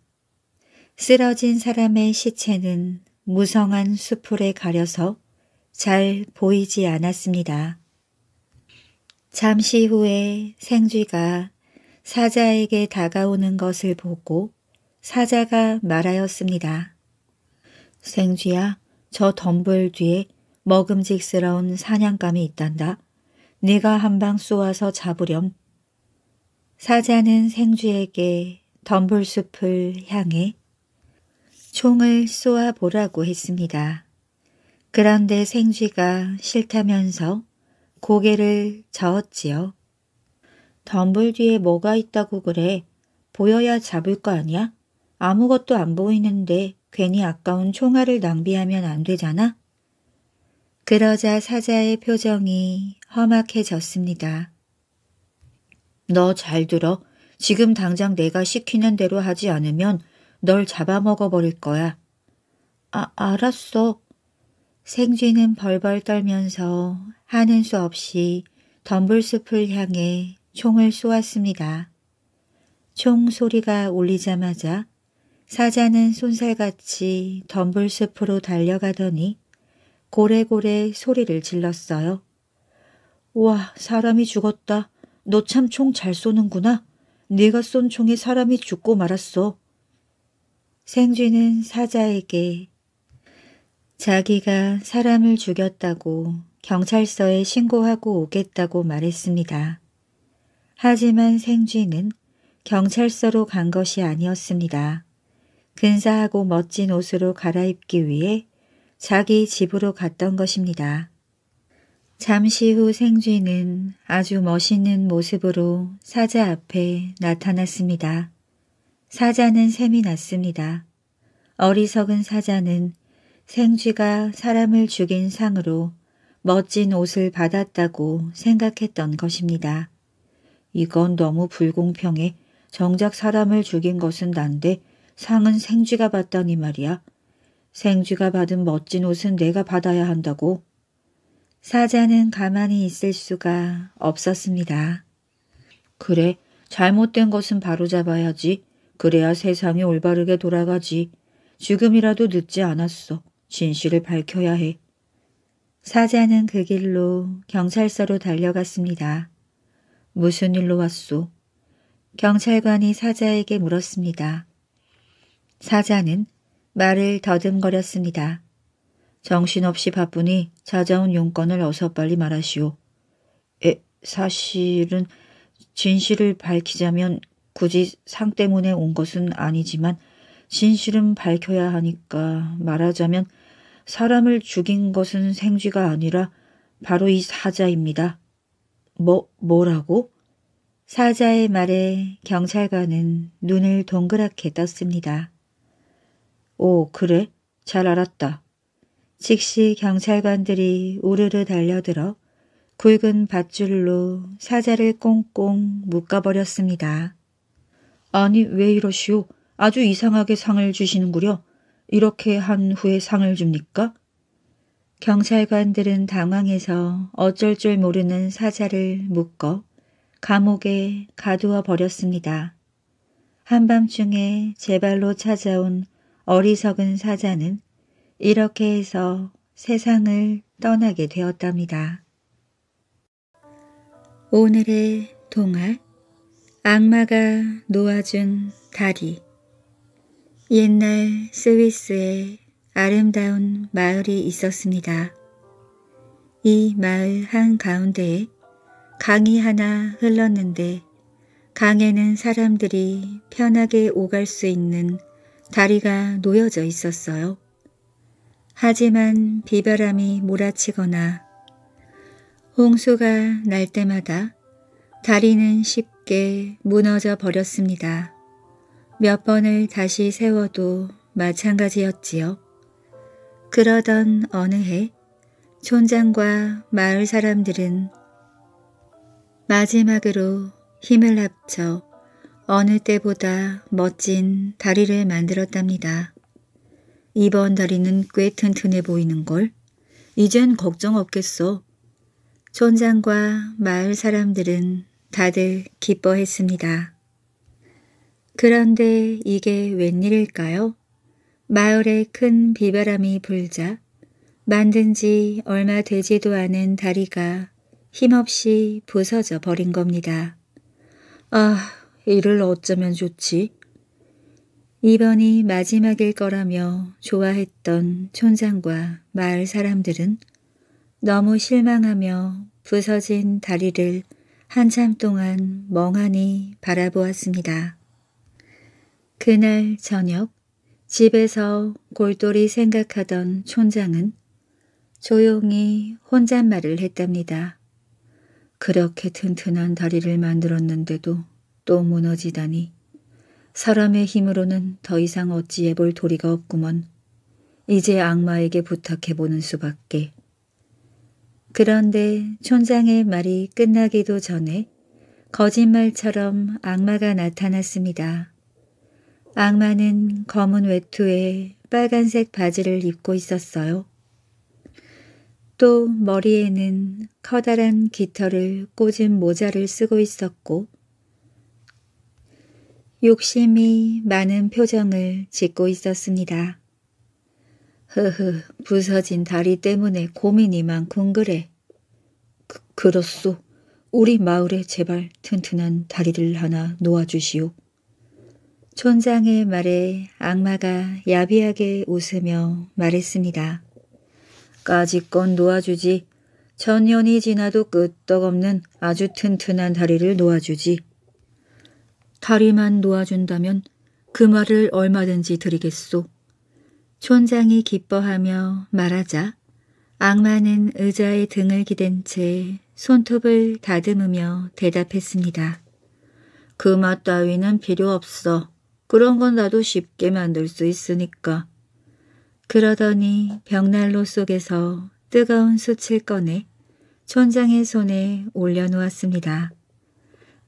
쓰러진 사람의 시체는 무성한 수풀에 가려서 잘 보이지 않았습니다. 잠시 후에 생쥐가 사자에게 다가오는 것을 보고 사자가 말하였습니다. 생쥐야, 저 덤불 뒤에 먹음직스러운 사냥감이 있단다. 네가 한 방 쏘아서 잡으렴. 사자는 생쥐에게 덤불숲을 향해 총을 쏘아 보라고 했습니다. 그런데 생쥐가 싫다면서 고개를 저었지요. 덤불 뒤에 뭐가 있다고 그래. 보여야 잡을 거 아니야? 아무것도 안 보이는데 괜히 아까운 총알을 낭비하면 안 되잖아? 그러자 사자의 표정이 험악해졌습니다. 너 잘 들어. 지금 당장 내가 시키는 대로 하지 않으면 널 잡아먹어 버릴 거야. 아, 알았어. 생쥐는 벌벌 떨면서 하는 수 없이 덤불숲을 향해 총을 쏘았습니다. 총 소리가 울리자마자 사자는 손살같이 덤불숲으로 달려가더니 고래고래 소리를 질렀어요. 와 사람이 죽었다. 너 참 총 잘 쏘는구나. 네가 쏜 총에 사람이 죽고 말았어. 생쥐는 사자에게 자기가 사람을 죽였다고 경찰서에 신고하고 오겠다고 말했습니다. 하지만 생쥐는 경찰서로 간 것이 아니었습니다. 근사하고 멋진 옷으로 갈아입기 위해 자기 집으로 갔던 것입니다. 잠시 후 생쥐는 아주 멋있는 모습으로 사자 앞에 나타났습니다. 사자는 샘이 났습니다. 어리석은 사자는 생쥐가 사람을 죽인 상으로 멋진 옷을 받았다고 생각했던 것입니다. 이건 너무 불공평해. 정작 사람을 죽인 것은 난데 상은 생쥐가 받다니 말이야. 생쥐가 받은 멋진 옷은 내가 받아야 한다고. 사자는 가만히 있을 수가 없었습니다. 그래, 잘못된 것은 바로잡아야지. 그래야 세상이 올바르게 돌아가지. 지금이라도 늦지 않았어. 진실을 밝혀야 해. 사자는 그 길로 경찰서로 달려갔습니다. 무슨 일로 왔소? 경찰관이 사자에게 물었습니다. 사자는 말을 더듬거렸습니다. 정신없이 바쁘니 찾아온 용건을 어서 빨리 말하시오. 에, 사실은 진실을 밝히자면 굳이 상 때문에 온 것은 아니지만 진실은 밝혀야 하니까 말하자면 사람을 죽인 것은 생쥐가 아니라 바로 이 사자입니다. 뭐, 뭐라고? 사자의 말에 경찰관은 눈을 동그랗게 떴습니다. 오, 그래? 잘 알았다. 즉시 경찰관들이 우르르 달려들어 굵은 밧줄로 사자를 꽁꽁 묶어버렸습니다. 아니 왜 이러시오? 아주 이상하게 상을 주시는구려. 이렇게 한 후에 상을 줍니까? 경찰관들은 당황해서 어쩔 줄 모르는 사자를 묶어 감옥에 가두어 버렸습니다. 한밤중에 제 발로 찾아온 어리석은 사자는 이렇게 해서 세상을 떠나게 되었답니다. 오늘의 동화 악마가 놓아준 다리 옛날 스위스에 아름다운 마을이 있었습니다. 이 마을 한가운데에 강이 하나 흘렀는데 강에는 사람들이 편하게 오갈 수 있는 다리가 놓여져 있었어요. 하지만 비바람이 몰아치거나 홍수가 날 때마다 다리는 쉽고 쉽게 무너져 버렸습니다. 몇 번을 다시 세워도 마찬가지였지요. 그러던 어느 해 촌장과 마을 사람들은 마지막으로 힘을 합쳐 어느 때보다 멋진 다리를 만들었답니다. 이번 다리는 꽤 튼튼해 보이는걸. 이젠 걱정 없겠소. 촌장과 마을 사람들은 다들 기뻐했습니다. 그런데 이게 웬일일까요? 마을에 큰 비바람이 불자 만든 지 얼마 되지도 않은 다리가 힘없이 부서져 버린 겁니다. 아, 이를 어쩌면 좋지? 이번이 마지막일 거라며 좋아했던 촌장과 마을 사람들은 너무 실망하며 부서진 다리를 한참 동안 멍하니 바라보았습니다. 그날 저녁 집에서 골똘히 생각하던 촌장은 조용히 혼잣말을 했답니다. 그렇게 튼튼한 다리를 만들었는데도 또 무너지다니 사람의 힘으로는 더 이상 어찌해볼 도리가 없구먼. 이제 악마에게 부탁해보는 수밖에. 그런데 촌장의 말이 끝나기도 전에 거짓말처럼 악마가 나타났습니다. 악마는 검은 외투에 빨간색 바지를 입고 있었어요. 또 머리에는 커다란 깃털을 꽂은 모자를 쓰고 있었고 욕심이 많은 표정을 짓고 있었습니다. 흐흐, 부서진 다리 때문에 고민이 많군 그래. 그, 그렇소. 우리 마을에 제발 튼튼한 다리를 하나 놓아주시오. 촌장의 말에 악마가 야비하게 웃으며 말했습니다. 까짓건 놓아주지. 천년이 지나도 끄떡없는 아주 튼튼한 다리를 놓아주지. 다리만 놓아준다면 그 말을 얼마든지 드리겠소. 촌장이 기뻐하며 말하자 악마는 의자의 등을 기댄 채 손톱을 다듬으며 대답했습니다. 그 맛 따위는 필요 없어. 그런 건 나도 쉽게 만들 수 있으니까. 그러더니 벽난로 속에서 뜨거운 숯을 꺼내 촌장의 손에 올려놓았습니다.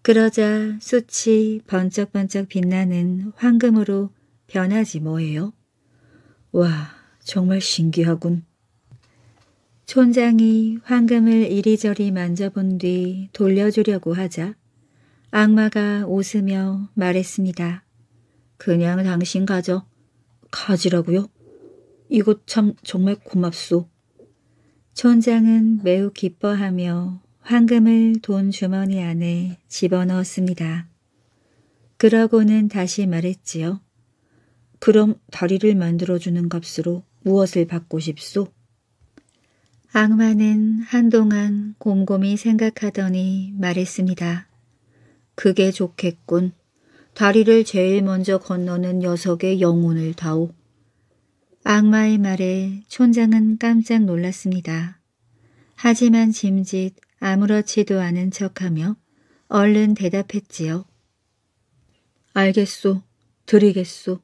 그러자 숯이 번쩍번쩍 빛나는 황금으로 변하지 뭐예요? 와, 정말 신기하군. 촌장이 황금을 이리저리 만져본 뒤 돌려주려고 하자 악마가 웃으며 말했습니다. 그냥 당신 가져. 가지라고요? 이거 참 정말 고맙소. 촌장은 매우 기뻐하며 황금을 돈 주머니 안에 집어넣었습니다. 그러고는 다시 말했지요. 그럼 다리를 만들어주는 값으로 무엇을 받고 싶소? 악마는 한동안 곰곰이 생각하더니 말했습니다. 그게 좋겠군. 다리를 제일 먼저 건너는 녀석의 영혼을 다오. 악마의 말에 촌장은 깜짝 놀랐습니다. 하지만 짐짓 아무렇지도 않은 척하며 얼른 대답했지요. 알겠소. 드리겠소.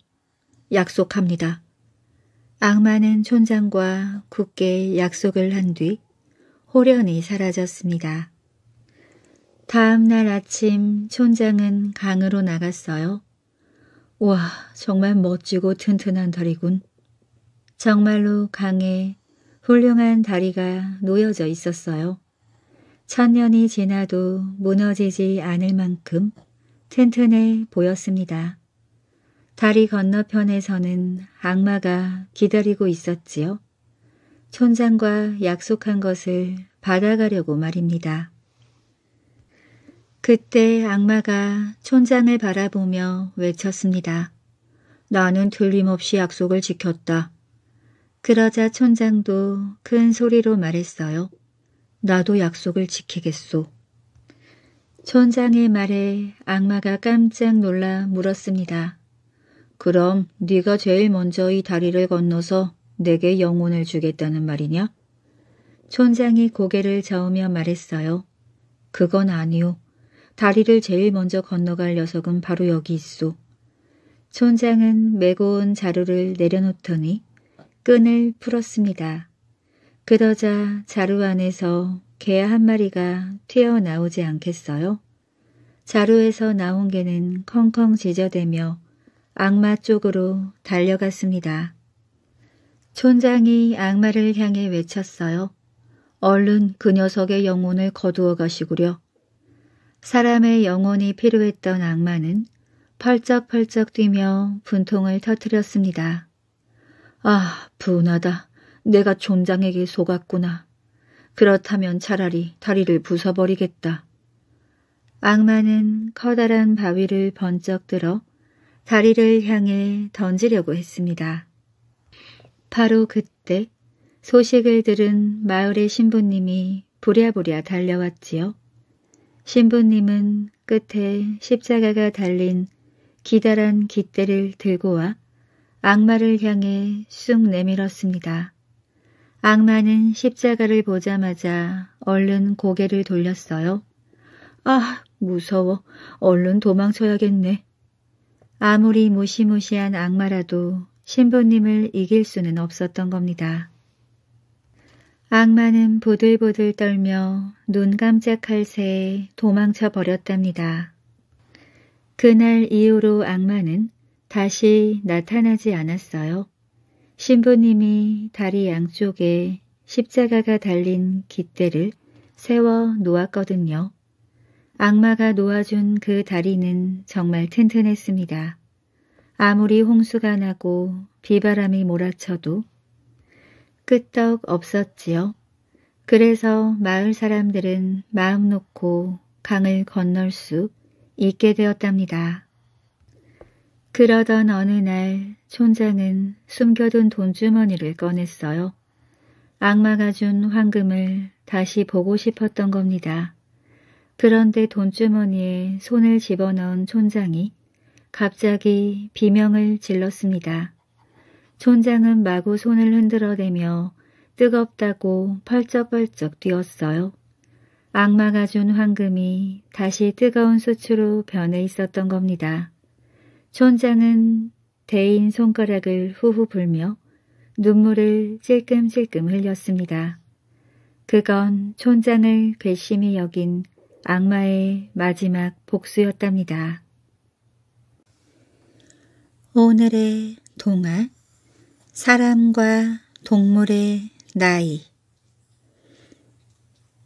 약속합니다. 악마는 촌장과 굳게 약속을 한 뒤 호련히 사라졌습니다. 다음 날 아침 촌장은 강으로 나갔어요. 우 와, 정말 멋지고 튼튼한 다리군. 정말로 강에 훌륭한 다리가 놓여져 있었어요. 천년이 지나도 무너지지 않을 만큼 튼튼해 보였습니다. 다리 건너편에서는 악마가 기다리고 있었지요. 촌장과 약속한 것을 받아가려고 말입니다. 그때 악마가 촌장을 바라보며 외쳤습니다. 나는 틀림없이 약속을 지켰다. 그러자 촌장도 큰 소리로 말했어요. 나도 약속을 지키겠소. 촌장의 말에 악마가 깜짝 놀라 물었습니다. 그럼 네가 제일 먼저 이 다리를 건너서 내게 영혼을 주겠다는 말이냐? 촌장이 고개를 저으며 말했어요. 그건 아니오. 다리를 제일 먼저 건너갈 녀석은 바로 여기 있소. 촌장은 메고 온 자루를 내려놓더니 끈을 풀었습니다. 그러자 자루 안에서 개 한 마리가 튀어나오지 않겠어요? 자루에서 나온 개는 컹컹 짖어대며 악마 쪽으로 달려갔습니다. 촌장이 악마를 향해 외쳤어요. 얼른 그 녀석의 영혼을 거두어 가시구려. 사람의 영혼이 필요했던 악마는 펄쩍펄쩍 뛰며 분통을 터뜨렸습니다. 아, 분하다. 내가 촌장에게 속았구나. 그렇다면 차라리 다리를 부숴버리겠다. 악마는 커다란 바위를 번쩍 들어 다리를 향해 던지려고 했습니다. 바로 그때 소식을 들은 마을의 신부님이 부랴부랴 달려왔지요. 신부님은 끝에 십자가가 달린 기다란 깃대를 들고 와 악마를 향해 쑥 내밀었습니다. 악마는 십자가를 보자마자 얼른 고개를 돌렸어요. 아, 무서워. 얼른 도망쳐야겠네. 아무리 무시무시한 악마라도 신부님을 이길 수는 없었던 겁니다. 악마는 보들보들 떨며 눈 깜짝할 새에 도망쳐 버렸답니다. 그날 이후로 악마는 다시 나타나지 않았어요. 신부님이 다리 양쪽에 십자가가 달린 깃대를 세워 놓았거든요. 악마가 놓아준 그 다리는 정말 튼튼했습니다. 아무리 홍수가 나고 비바람이 몰아쳐도 끄떡 없었지요. 그래서 마을 사람들은 마음 놓고 강을 건널 수 있게 되었답니다. 그러던 어느 날 촌장은 숨겨둔 돈주머니를 꺼냈어요. 악마가 준 황금을 다시 보고 싶었던 겁니다. 그런데 돈주머니에 손을 집어넣은 촌장이 갑자기 비명을 질렀습니다. 촌장은 마구 손을 흔들어대며 뜨겁다고 펄쩍펄쩍 뛰었어요. 악마가 준 황금이 다시 뜨거운 수추로 변해 있었던 겁니다. 촌장은 대인 손가락을 후후 불며 눈물을 찔끔찔끔 흘렸습니다. 그건 촌장을 괘씸히 여긴 악마의 마지막 복수였답니다. 오늘의 동화 사람과 동물의 나이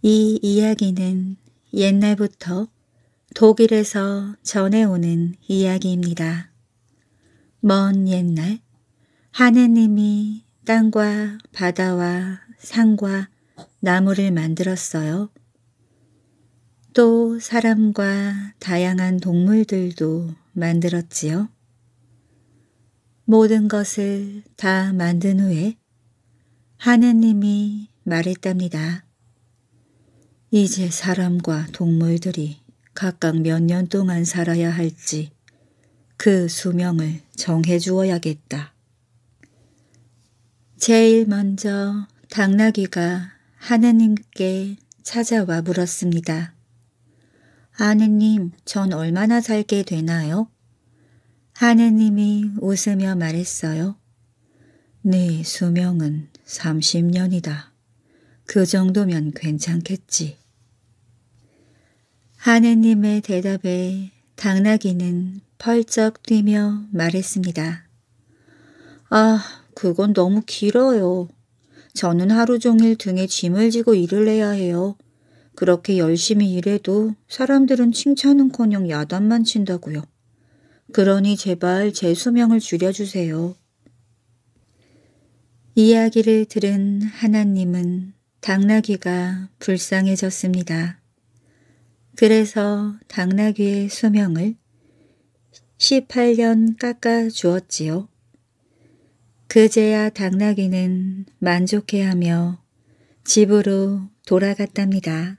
이 이야기는 옛날부터 독일에서 전해오는 이야기입니다. 먼 옛날 하느님이 땅과 바다와 산과 나무를 만들었어요. 또 사람과 다양한 동물들도 만들었지요. 모든 것을 다 만든 후에 하느님이 말했답니다. 이제 사람과 동물들이 각각 몇 년 동안 살아야 할지 그 수명을 정해 주어야겠다. 제일 먼저 당나귀가 하느님께 찾아와 물었습니다. 하느님, 전 얼마나 살게 되나요? 하느님이 웃으며 말했어요. 네 수명은 30년이다. 그 정도면 괜찮겠지. 하느님의 대답에 당나귀는 펄쩍 뛰며 말했습니다. 아, 그건 너무 길어요. 저는 하루 종일 등에 짐을 지고 일을 해야 해요. 그렇게 열심히 일해도 사람들은 칭찬은커녕 야단만 친다고요. 그러니 제발 제 수명을 줄여주세요. 이야기를 들은 하나님은 당나귀가 불쌍해졌습니다. 그래서 당나귀의 수명을 18년 깎아 주었지요. 그제야 당나귀는 만족해하며 집으로 돌아갔답니다.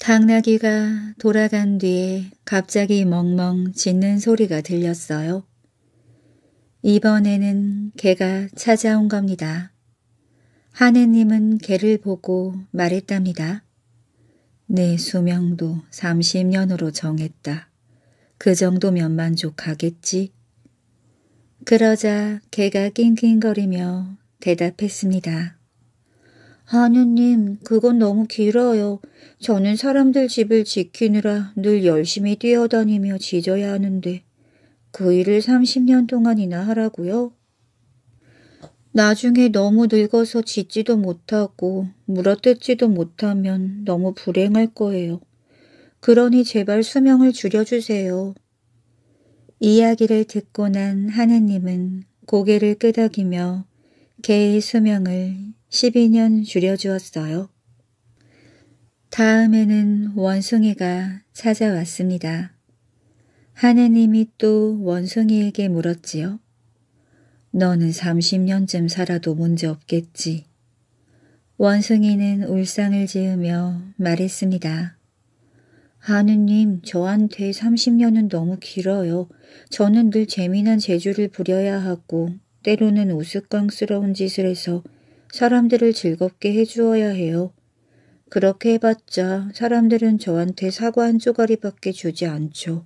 당나귀가 돌아간 뒤에 갑자기 멍멍 짖는 소리가 들렸어요. 이번에는 개가 찾아온 겁니다. 하느님은 개를 보고 말했답니다. 내 수명도 30년으로 정했다. 그 정도면 만족하겠지. 그러자 개가 낑낑거리며 대답했습니다. 하느님, 그건 너무 길어요. 저는 사람들 집을 지키느라 늘 열심히 뛰어다니며 짖어야 하는데 그 일을 30년 동안이나 하라고요? 나중에 너무 늙어서 짖지도 못하고 물어뜯지도 못하면 너무 불행할 거예요. 그러니 제발 수명을 줄여주세요. 이야기를 듣고 난 하느님은 고개를 끄덕이며 개의 수명을 12년 줄여주었어요. 다음에는 원숭이가 찾아왔습니다. 하느님이 또 원숭이에게 물었지요. 너는 30년쯤 살아도 문제없겠지. 원숭이는 울상을 지으며 말했습니다. 하느님, 저한테 30년은 너무 길어요. 저는 늘 재미난 재주를 부려야 하고 때로는 우스꽝스러운 짓을 해서 사람들을 즐겁게 해주어야 해요. 그렇게 해봤자 사람들은 저한테 사과 한 쪼가리밖에 주지 않죠.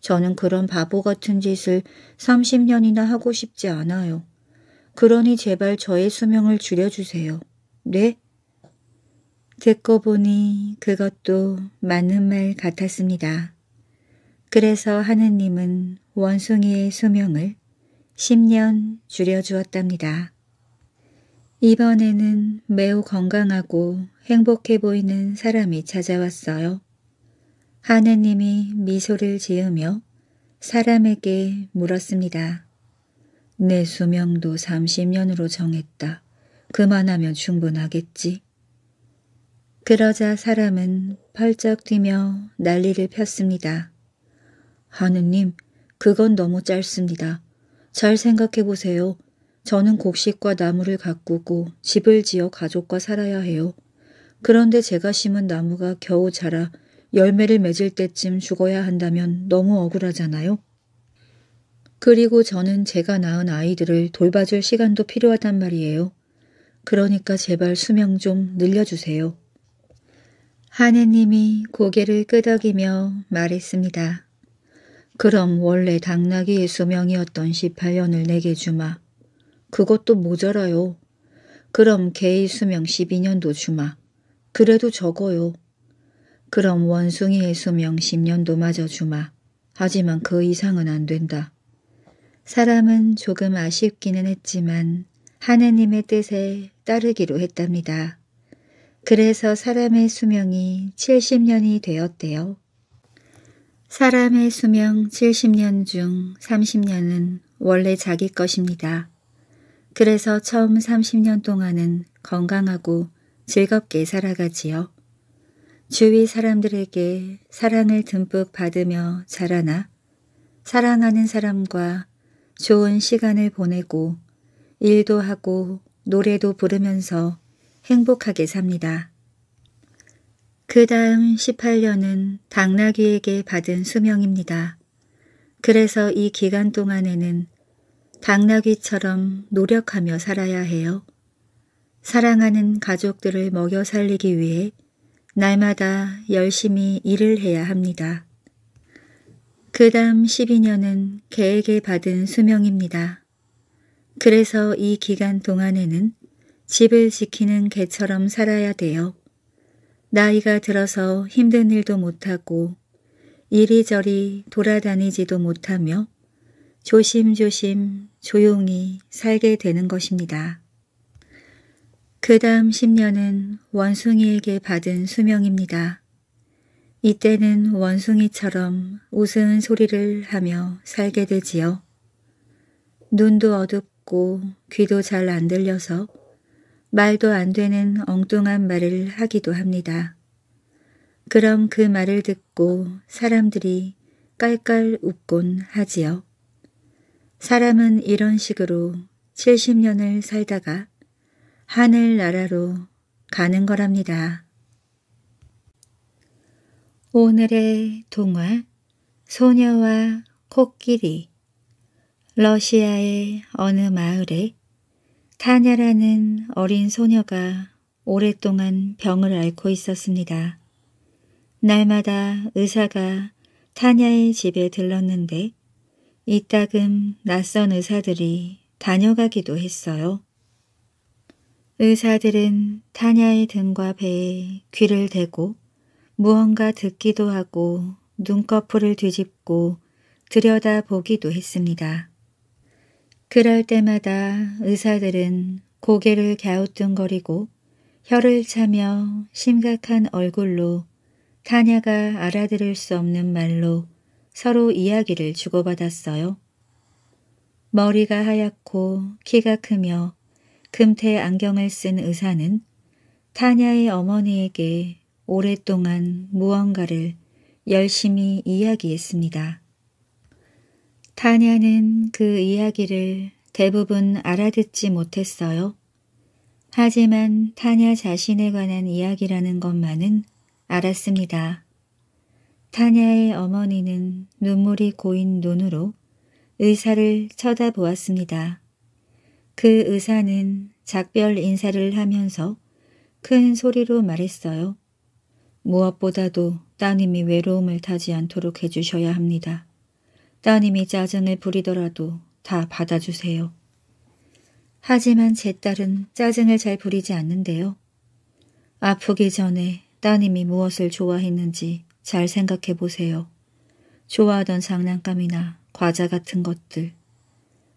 저는 그런 바보 같은 짓을 30년이나 하고 싶지 않아요. 그러니 제발 저의 수명을 줄여주세요. 네? 듣고 보니 그것도 맞는 말 같았습니다. 그래서 하느님은 원숭이의 수명을 10년 줄여주었답니다. 이번에는 매우 건강하고 행복해 보이는 사람이 찾아왔어요. 하느님이 미소를 지으며 사람에게 물었습니다. 내 수명도 30년으로 정했다. 그만하면 충분하겠지. 그러자 사람은 펄쩍 뛰며 난리를 폈습니다. 하느님, 그건 너무 짧습니다. 잘 생각해 보세요. 저는 곡식과 나무를 가꾸고 집을 지어 가족과 살아야 해요. 그런데 제가 심은 나무가 겨우 자라 열매를 맺을 때쯤 죽어야 한다면 너무 억울하잖아요. 그리고 저는 제가 낳은 아이들을 돌봐줄 시간도 필요하단 말이에요. 그러니까 제발 수명 좀 늘려주세요. 하느님이 고개를 끄덕이며 말했습니다. 그럼 원래 당나귀의 수명이었던 18년을 내게 주마. 그것도 모자라요. 그럼 개의 수명 12년도 주마. 그래도 적어요. 그럼 원숭이의 수명 10년도 마저 주마. 하지만 그 이상은 안 된다. 사람은 조금 아쉽기는 했지만 하느님의 뜻에 따르기로 했답니다. 그래서 사람의 수명이 70년이 되었대요. 사람의 수명 70년 중 30년은 원래 자기 것입니다. 그래서 처음 30년 동안은 건강하고 즐겁게 살아가지요. 주위 사람들에게 사랑을 듬뿍 받으며 자라나 사랑하는 사람과 좋은 시간을 보내고 일도 하고 노래도 부르면서 행복하게 삽니다. 그 다음 18년은 당나귀에게 받은 수명입니다. 그래서 이 기간 동안에는 당나귀처럼 노력하며 살아야 해요. 사랑하는 가족들을 먹여 살리기 위해 날마다 열심히 일을 해야 합니다. 그 다음 12년은 개에게 받은 수명입니다. 그래서 이 기간 동안에는 집을 지키는 개처럼 살아야 돼요. 나이가 들어서 힘든 일도 못하고 이리저리 돌아다니지도 못하며 조심조심 조용히 살게 되는 것입니다. 그 다음 10년은 원숭이에게 받은 수명입니다. 이때는 원숭이처럼 우스운 소리를 하며 살게 되지요. 눈도 어둡고 귀도 잘 안 들려서 말도 안 되는 엉뚱한 말을 하기도 합니다. 그럼 그 말을 듣고 사람들이 깔깔 웃곤 하지요. 사람은 이런 식으로 70년을 살다가 하늘나라로 가는 거랍니다. 오늘의 동화 소녀와 코끼리 러시아의 어느 마을에 타냐라는 어린 소녀가 오랫동안 병을 앓고 있었습니다. 날마다 의사가 타냐의 집에 들렀는데 이따금 낯선 의사들이 다녀가기도 했어요. 의사들은 타냐의 등과 배에 귀를 대고 무언가 듣기도 하고 눈꺼풀을 뒤집고 들여다보기도 했습니다. 그럴 때마다 의사들은 고개를 갸우뚱거리고 혀를 차며 심각한 얼굴로 타냐가 알아들을 수 없는 말로 서로 이야기를 주고받았어요. 머리가 하얗고 키가 크며 금태 안경을 쓴 의사는 타냐의 어머니에게 오랫동안 무언가를 열심히 이야기했습니다. 타냐는 그 이야기를 대부분 알아듣지 못했어요. 하지만 타냐 자신에 관한 이야기라는 것만은 알았습니다. 타냐의 어머니는 눈물이 고인 눈으로 의사를 쳐다보았습니다. 그 의사는 작별 인사를 하면서 큰 소리로 말했어요. 무엇보다도 따님이 외로움을 타지 않도록 해주셔야 합니다. 따님이 짜증을 부리더라도 다 받아주세요. 하지만 제 딸은 짜증을 잘 부리지 않는데요. 아프기 전에 따님이 무엇을 좋아했는지 잘 생각해 보세요. 좋아하던 장난감이나 과자 같은 것들.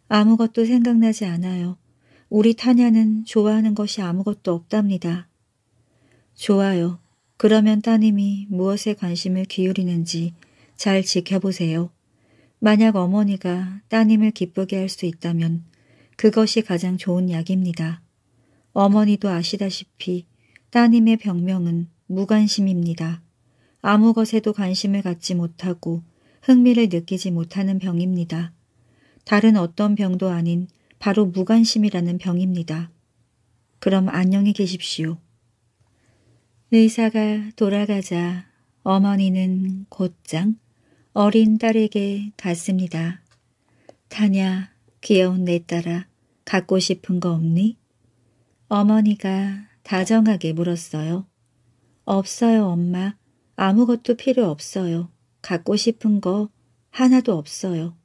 아무것도 생각나지 않아요. 우리 타냐는 좋아하는 것이 아무것도 없답니다. 좋아요. 그러면 따님이 무엇에 관심을 기울이는지 잘 지켜보세요. 만약 어머니가 따님을 기쁘게 할 수 있다면 그것이 가장 좋은 약입니다. 어머니도 아시다시피 따님의 병명은 무관심입니다. 아무 것에도 관심을 갖지 못하고 흥미를 느끼지 못하는 병입니다. 다른 어떤 병도 아닌 바로 무관심이라는 병입니다. 그럼 안녕히 계십시오. 의사가 돌아가자 어머니는 곧장 어린 딸에게 갔습니다. 타냐, 귀여운 내 딸아, 갖고 싶은 거 없니? 어머니가 다정하게 물었어요. 없어요, 엄마. 아무것도 필요 없어요. 갖고 싶은 거 하나도 없어요.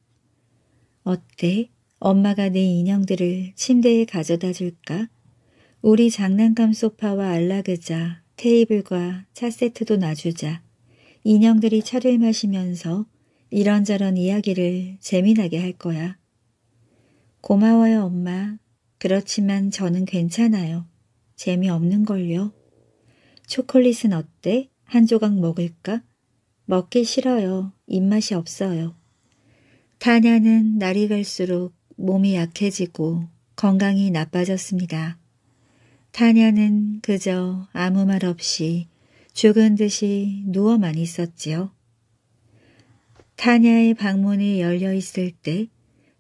어때? 엄마가 내 인형들을 침대에 가져다 줄까? 우리 장난감 소파와 안락의자, 테이블과 차 세트도 놔주자. 인형들이 차를 마시면서 이런저런 이야기를 재미나게 할 거야. 고마워요, 엄마. 그렇지만 저는 괜찮아요. 재미없는걸요. 초콜릿은 어때? 한 조각 먹을까? 먹기 싫어요. 입맛이 없어요. 타냐는 날이 갈수록 몸이 약해지고 건강이 나빠졌습니다. 타냐는 그저 아무 말 없이 죽은 듯이 누워만 있었지요. 타냐의 방문이 열려 있을 때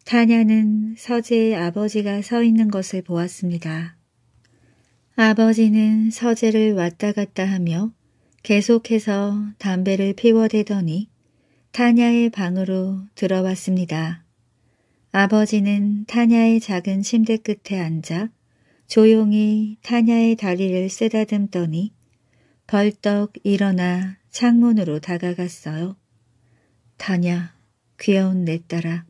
타냐는 서재의 아버지가 서 있는 것을 보았습니다. 아버지는 서재를 왔다 갔다 하며 계속해서 담배를 피워대더니 타냐의 방으로 들어왔습니다. 아버지는 타냐의 작은 침대 끝에 앉아 조용히 타냐의 다리를 쓰다듬더니 벌떡 일어나 창문으로 다가갔어요. 타냐, 귀여운 내 딸아.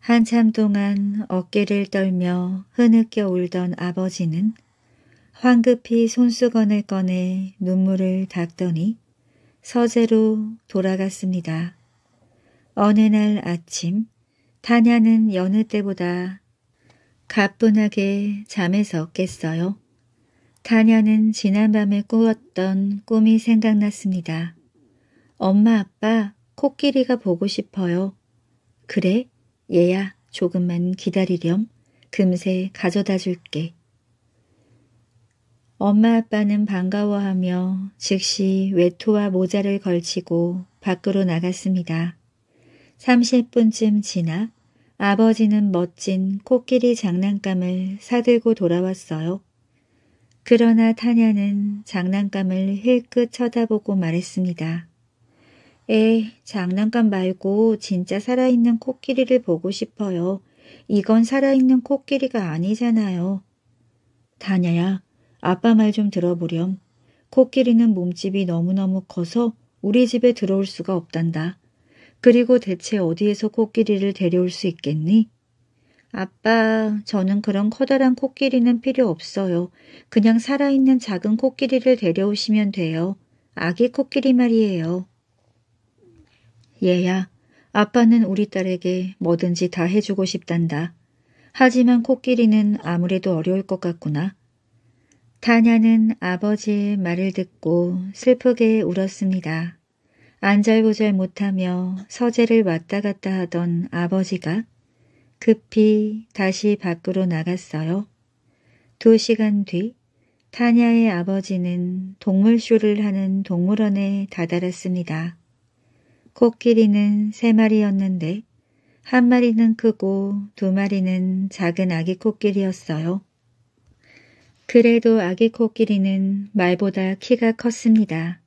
한참 동안 어깨를 떨며 흐느껴 울던 아버지는 황급히 손수건을 꺼내 눈물을 닦더니 서재로 돌아갔습니다. 어느 날 아침 타냐는 여느 때보다 가뿐하게 잠에서 깼어요. 타냐는 지난밤에 꾸었던 꿈이 생각났습니다. 엄마 아빠 코끼리가 보고 싶어요. 그래 얘야 조금만 기다리렴 금세 가져다 줄게. 엄마 아빠는 반가워하며 즉시 외투와 모자를 걸치고 밖으로 나갔습니다. 30분쯤 지나 아버지는 멋진 코끼리 장난감을 사들고 돌아왔어요. 그러나 타냐는 장난감을 힐끗 쳐다보고 말했습니다. 에, 장난감 말고 진짜 살아있는 코끼리를 보고 싶어요. 이건 살아있는 코끼리가 아니잖아요. 타냐야 아빠 말 좀 들어보렴. 코끼리는 몸집이 너무너무 커서 우리 집에 들어올 수가 없단다. 그리고 대체 어디에서 코끼리를 데려올 수 있겠니? 아빠, 저는 그런 커다란 코끼리는 필요 없어요. 그냥 살아있는 작은 코끼리를 데려오시면 돼요. 아기 코끼리 말이에요. 얘야, 아빠는 우리 딸에게 뭐든지 다 해주고 싶단다. 하지만 코끼리는 아무래도 어려울 것 같구나. 타냐는 아버지의 말을 듣고 슬프게 울었습니다. 안절부절 못하며 서재를 왔다 갔다 하던 아버지가 급히 다시 밖으로 나갔어요. 두 시간 뒤 타냐의 아버지는 동물쇼를 하는 동물원에 다다랐습니다. 코끼리는 세 마리였는데 한 마리는 크고 두 마리는 작은 아기 코끼리였어요. 그래도 아기 코끼리는 말보다 키가 컸습니다.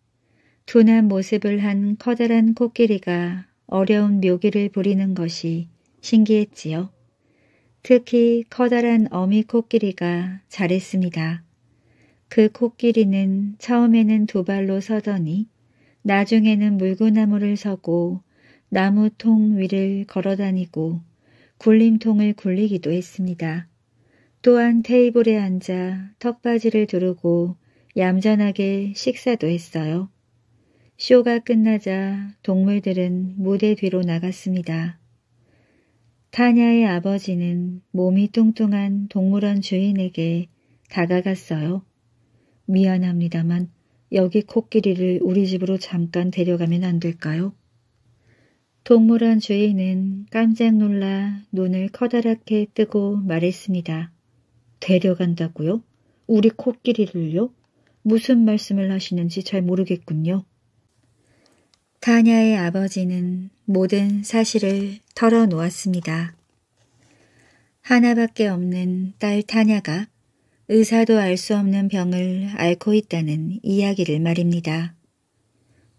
둔한 모습을 한 커다란 코끼리가 어려운 묘기를 부리는 것이 신기했지요. 특히 커다란 어미 코끼리가 잘했습니다. 그 코끼리는 처음에는 두 발로 서더니 나중에는 물구나무를 서고 나무통 위를 걸어다니고 굴림통을 굴리기도 했습니다. 또한 테이블에 앉아 턱받이를 두르고 얌전하게 식사도 했어요. 쇼가 끝나자 동물들은 무대 뒤로 나갔습니다. 타냐의 아버지는 몸이 뚱뚱한 동물원 주인에게 다가갔어요. 미안합니다만 여기 코끼리를 우리 집으로 잠깐 데려가면 안 될까요? 동물원 주인은 깜짝 놀라 눈을 커다랗게 뜨고 말했습니다. 데려간다고요? 우리 코끼리를요? 무슨 말씀을 하시는지 잘 모르겠군요. 타냐의 아버지는 모든 사실을 털어놓았습니다. 하나밖에 없는 딸 타냐가 의사도 알 수 없는 병을 앓고 있다는 이야기를 말입니다.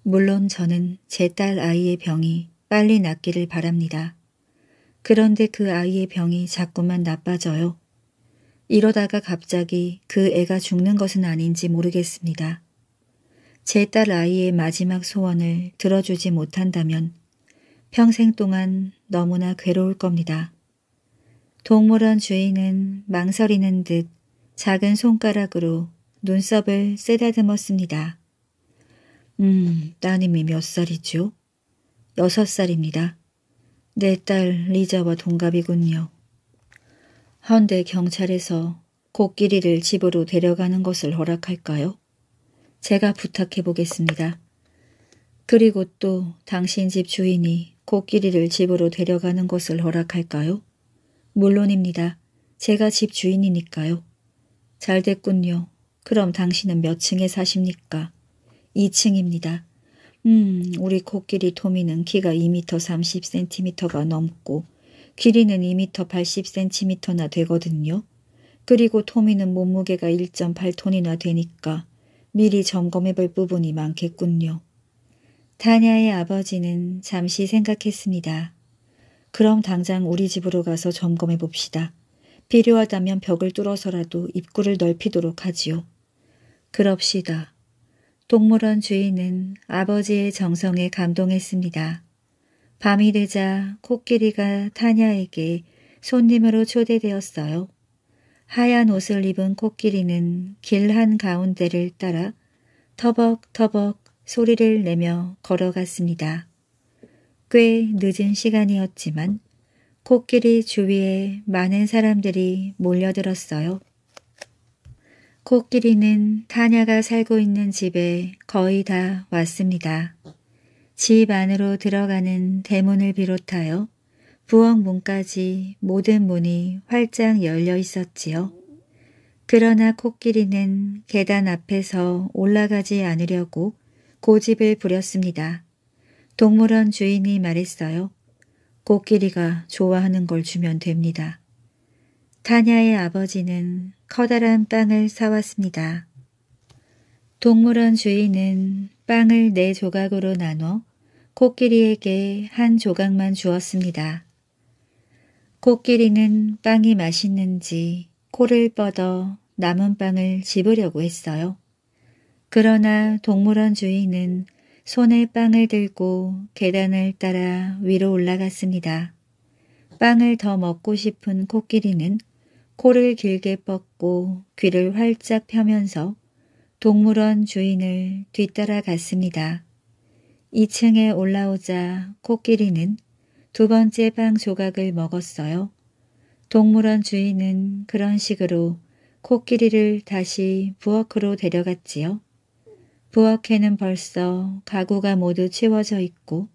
물론 저는 제 딸 아이의 병이 빨리 낫기를 바랍니다. 그런데 그 아이의 병이 자꾸만 나빠져요. 이러다가 갑자기 그 애가 죽는 것은 아닌지 모르겠습니다. 제 딸 아이의 마지막 소원을 들어주지 못한다면 평생 동안 너무나 괴로울 겁니다. 동물원 주인은 망설이는 듯 작은 손가락으로 눈썹을 쓰다듬었습니다. 음, 따님이 몇 살이죠? 여섯 살입니다. 내 딸 리자와 동갑이군요. 헌데 경찰에서 코끼리를 집으로 데려가는 것을 허락할까요? 제가 부탁해 보겠습니다. 그리고 또 당신 집 주인이 코끼리를 집으로 데려가는 것을 허락할까요? 물론입니다. 제가 집 주인이니까요. 잘 됐군요. 그럼 당신은 몇 층에 사십니까? 2층입니다. 음, 우리 코끼리 토미는 키가 2m 30cm가 넘고 길이는 2m 80cm나 되거든요. 그리고 토미는 몸무게가 1.8톤이나 되니까 미리 점검해볼 부분이 많겠군요. 다냐의 아버지는 잠시 생각했습니다. 그럼 당장 우리 집으로 가서 점검해 봅시다. 필요하다면 벽을 뚫어서라도 입구를 넓히도록 하지요. 그럽시다. 동물원 주인은 아버지의 정성에 감동했습니다. 밤이 되자 코끼리가 타냐에게 손님으로 초대되었어요. 하얀 옷을 입은 코끼리는 길 한가운데를 따라 터벅터벅 소리를 내며 걸어갔습니다. 꽤 늦은 시간이었지만 코끼리 주위에 많은 사람들이 몰려들었어요. 코끼리는 타냐가 살고 있는 집에 거의 다 왔습니다. 집 안으로 들어가는 대문을 비롯하여 부엌 문까지 모든 문이 활짝 열려 있었지요. 그러나 코끼리는 계단 앞에서 올라가지 않으려고 고집을 부렸습니다. 동물원 주인이 말했어요. 코끼리가 좋아하는 걸 주면 됩니다. 타냐의 아버지는 커다란 빵을 사왔습니다. 동물원 주인은 빵을 네 조각으로 나눠 코끼리에게 한 조각만 주었습니다. 코끼리는 빵이 맛있는지 코를 뻗어 남은 빵을 집으려고 했어요. 그러나 동물원 주인은 손에 빵을 들고 계단을 따라 위로 올라갔습니다. 빵을 더 먹고 싶은 코끼리는 코를 길게 뻗고 귀를 활짝 펴면서 동물원 주인을 뒤따라 갔습니다. 2층에 올라오자 코끼리는 두 번째 빵 조각을 먹었어요. 동물원 주인은 그런 식으로 코끼리를 다시 부엌으로 데려갔지요. 부엌에는 벌써 가구가 모두 채워져 있고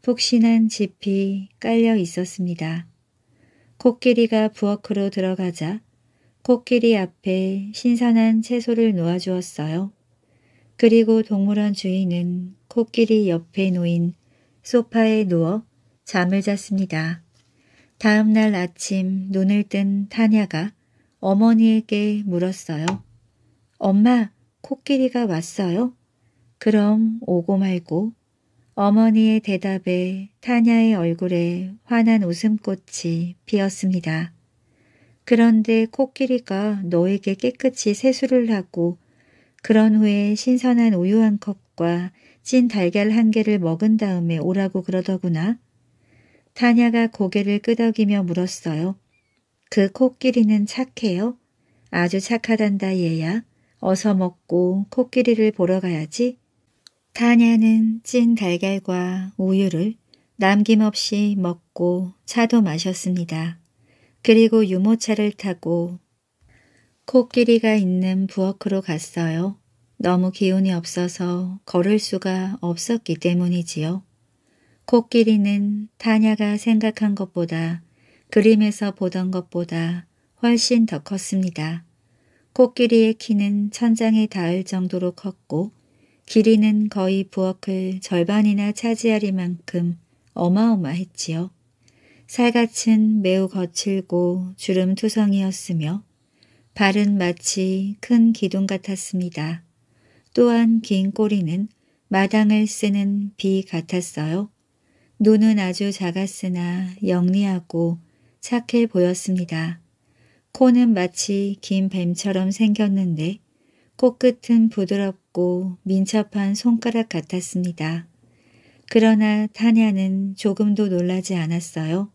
푹신한 집이 깔려 있었습니다. 코끼리가 부엌으로 들어가자 코끼리 앞에 신선한 채소를 놓아주었어요. 그리고 동물원 주인은 코끼리 옆에 놓인 소파에 누워 잠을 잤습니다. 다음 날 아침 눈을 뜬 타냐가 어머니에게 물었어요. 엄마, 코끼리가 왔어요? 그럼 오고 말고. 어머니의 대답에 타냐의 얼굴에 환한 웃음꽃이 피었습니다. 그런데 코끼리가 너에게 깨끗이 세수를 하고 그런 후에 신선한 우유 한 컵과 찐 달걀 한 개를 먹은 다음에 오라고 그러더구나. 타냐가 고개를 끄덕이며 물었어요. 그 코끼리는 착해요. 아주 착하단다 얘야. 어서 먹고 코끼리를 보러 가야지. 타냐는 찐 달걀과 우유를 남김없이 먹고 차도 마셨습니다. 그리고 유모차를 타고 코끼리가 있는 부엌으로 갔어요. 너무 기운이 없어서 걸을 수가 없었기 때문이지요. 코끼리는 타냐가 생각한 것보다 그림에서 보던 것보다 훨씬 더 컸습니다. 코끼리의 키는 천장에 닿을 정도로 컸고 길이는 거의 부엌을 절반이나 차지하리만큼 어마어마했지요. 살갗은 매우 거칠고 주름투성이었으며 발은 마치 큰 기둥 같았습니다. 또한 긴 꼬리는 마당을 쓰는 비 같았어요. 눈은 아주 작았으나 영리하고 착해 보였습니다. 코는 마치 긴 뱀처럼 생겼는데 코끝은 부드럽고 민첩한 손가락 같았습니다. 그러나 타냐는 조금도 놀라지 않았어요.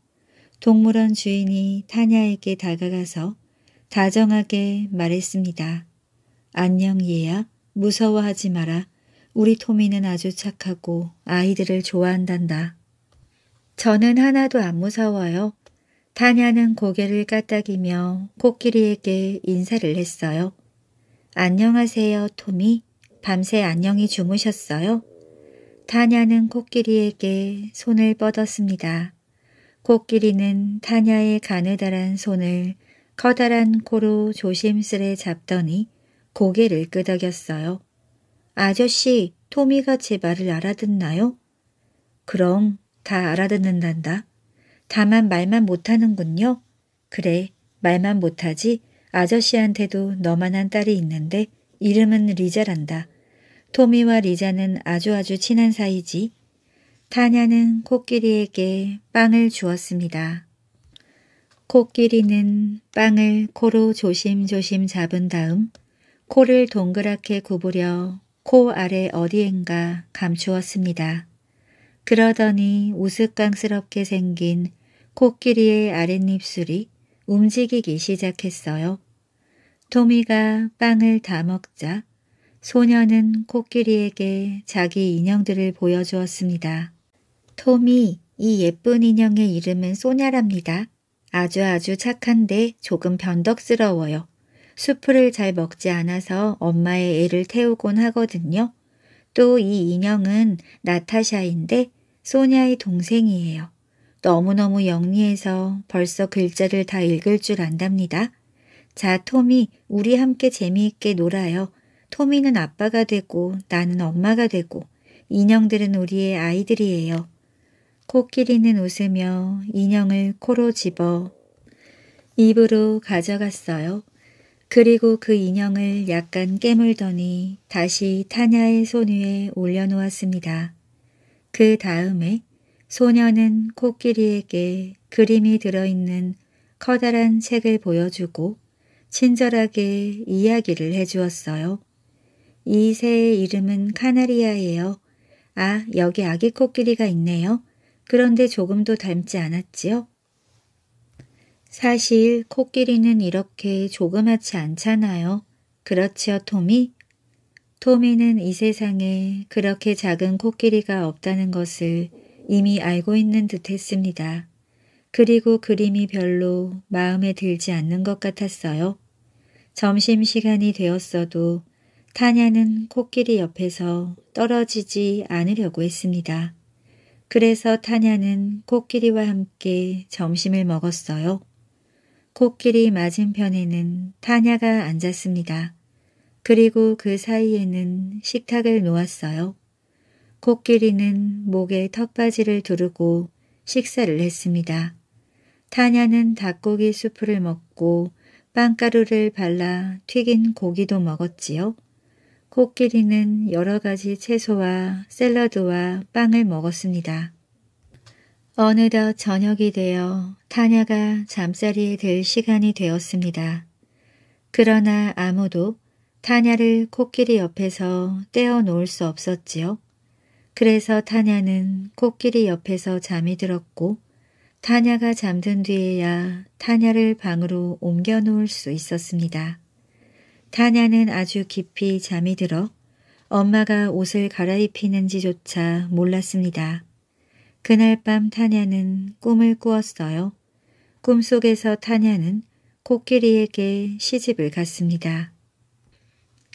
동물원 주인이 타냐에게 다가가서 다정하게 말했습니다. 안녕 얘야. 무서워하지 마라. 우리 토미는 아주 착하고 아이들을 좋아한단다. 저는 하나도 안 무서워요. 타냐는 고개를 까딱이며 코끼리에게 인사를 했어요. 안녕하세요, 토미. 밤새 안녕히 주무셨어요? 타냐는 코끼리에게 손을 뻗었습니다. 코끼리는 타냐의 가느다란 손을 커다란 코로 조심스레 잡더니 고개를 끄덕였어요. 아저씨, 토미가 제 말을 알아듣나요? 그럼 다 알아듣는단다. 다만 말만 못하는군요. 그래, 말만 못하지 아저씨한테도 너만한 딸이 있는데 이름은 리자란다. 토미와 리자는 아주아주 아주 친한 사이지. 타냐는 코끼리에게 빵을 주었습니다. 코끼리는 빵을 코로 조심조심 잡은 다음 코를 동그랗게 구부려 코 아래 어디엔가 감추었습니다. 그러더니 우스꽝스럽게 생긴 코끼리의 아랫입술이 움직이기 시작했어요. 토미가 빵을 다 먹자 소녀는 코끼리에게 자기 인형들을 보여주었습니다. 토미, 이 예쁜 인형의 이름은 소냐랍니다. 아주 아주 착한데 조금 변덕스러워요. 수프를 잘 먹지 않아서 엄마의 애를 태우곤 하거든요. 또 이 인형은 나타샤인데 소냐의 동생이에요. 너무너무 영리해서 벌써 글자를 다 읽을 줄 안답니다. 자, 토미, 우리 함께 재미있게 놀아요. 토미는 아빠가 되고 나는 엄마가 되고 인형들은 우리의 아이들이에요. 코끼리는 웃으며 인형을 코로 집어 입으로 가져갔어요. 그리고 그 인형을 약간 깨물더니 다시 타냐의 손 위에 올려놓았습니다. 그 다음에 소녀는 코끼리에게 그림이 들어있는 커다란 책을 보여주고 친절하게 이야기를 해주었어요. 이 새의 이름은 카나리아예요. 아, 여기 아기 코끼리가 있네요. 그런데 조금도 닮지 않았지요? 사실 코끼리는 이렇게 조그맣지 않잖아요. 그렇지요, 토미? 토미는 이 세상에 그렇게 작은 코끼리가 없다는 것을 이미 알고 있는 듯했습니다. 그리고 그림이 별로 마음에 들지 않는 것 같았어요. 점심시간이 되었어도 타냐는 코끼리 옆에서 떨어지지 않으려고 했습니다. 그래서 타냐는 코끼리와 함께 점심을 먹었어요. 코끼리 맞은편에는 타냐가 앉았습니다. 그리고 그 사이에는 식탁을 놓았어요. 코끼리는 목에 턱받이를 두르고 식사를 했습니다. 타냐는 닭고기 수프를 먹고 빵가루를 발라 튀긴 고기도 먹었지요. 코끼리는 여러 가지 채소와 샐러드와 빵을 먹었습니다. 어느덧 저녁이 되어 타냐가 잠자리에 들 시간이 되었습니다. 그러나 아무도 타냐를 코끼리 옆에서 떼어 놓을 수 없었지요. 그래서 타냐는 코끼리 옆에서 잠이 들었고 타냐가 잠든 뒤에야 타냐를 방으로 옮겨 놓을 수 있었습니다. 타냐는 아주 깊이 잠이 들어 엄마가 옷을 갈아입히는지조차 몰랐습니다. 그날 밤 타냐는 꿈을 꾸었어요. 꿈속에서 타냐는 코끼리에게 시집을 갔습니다.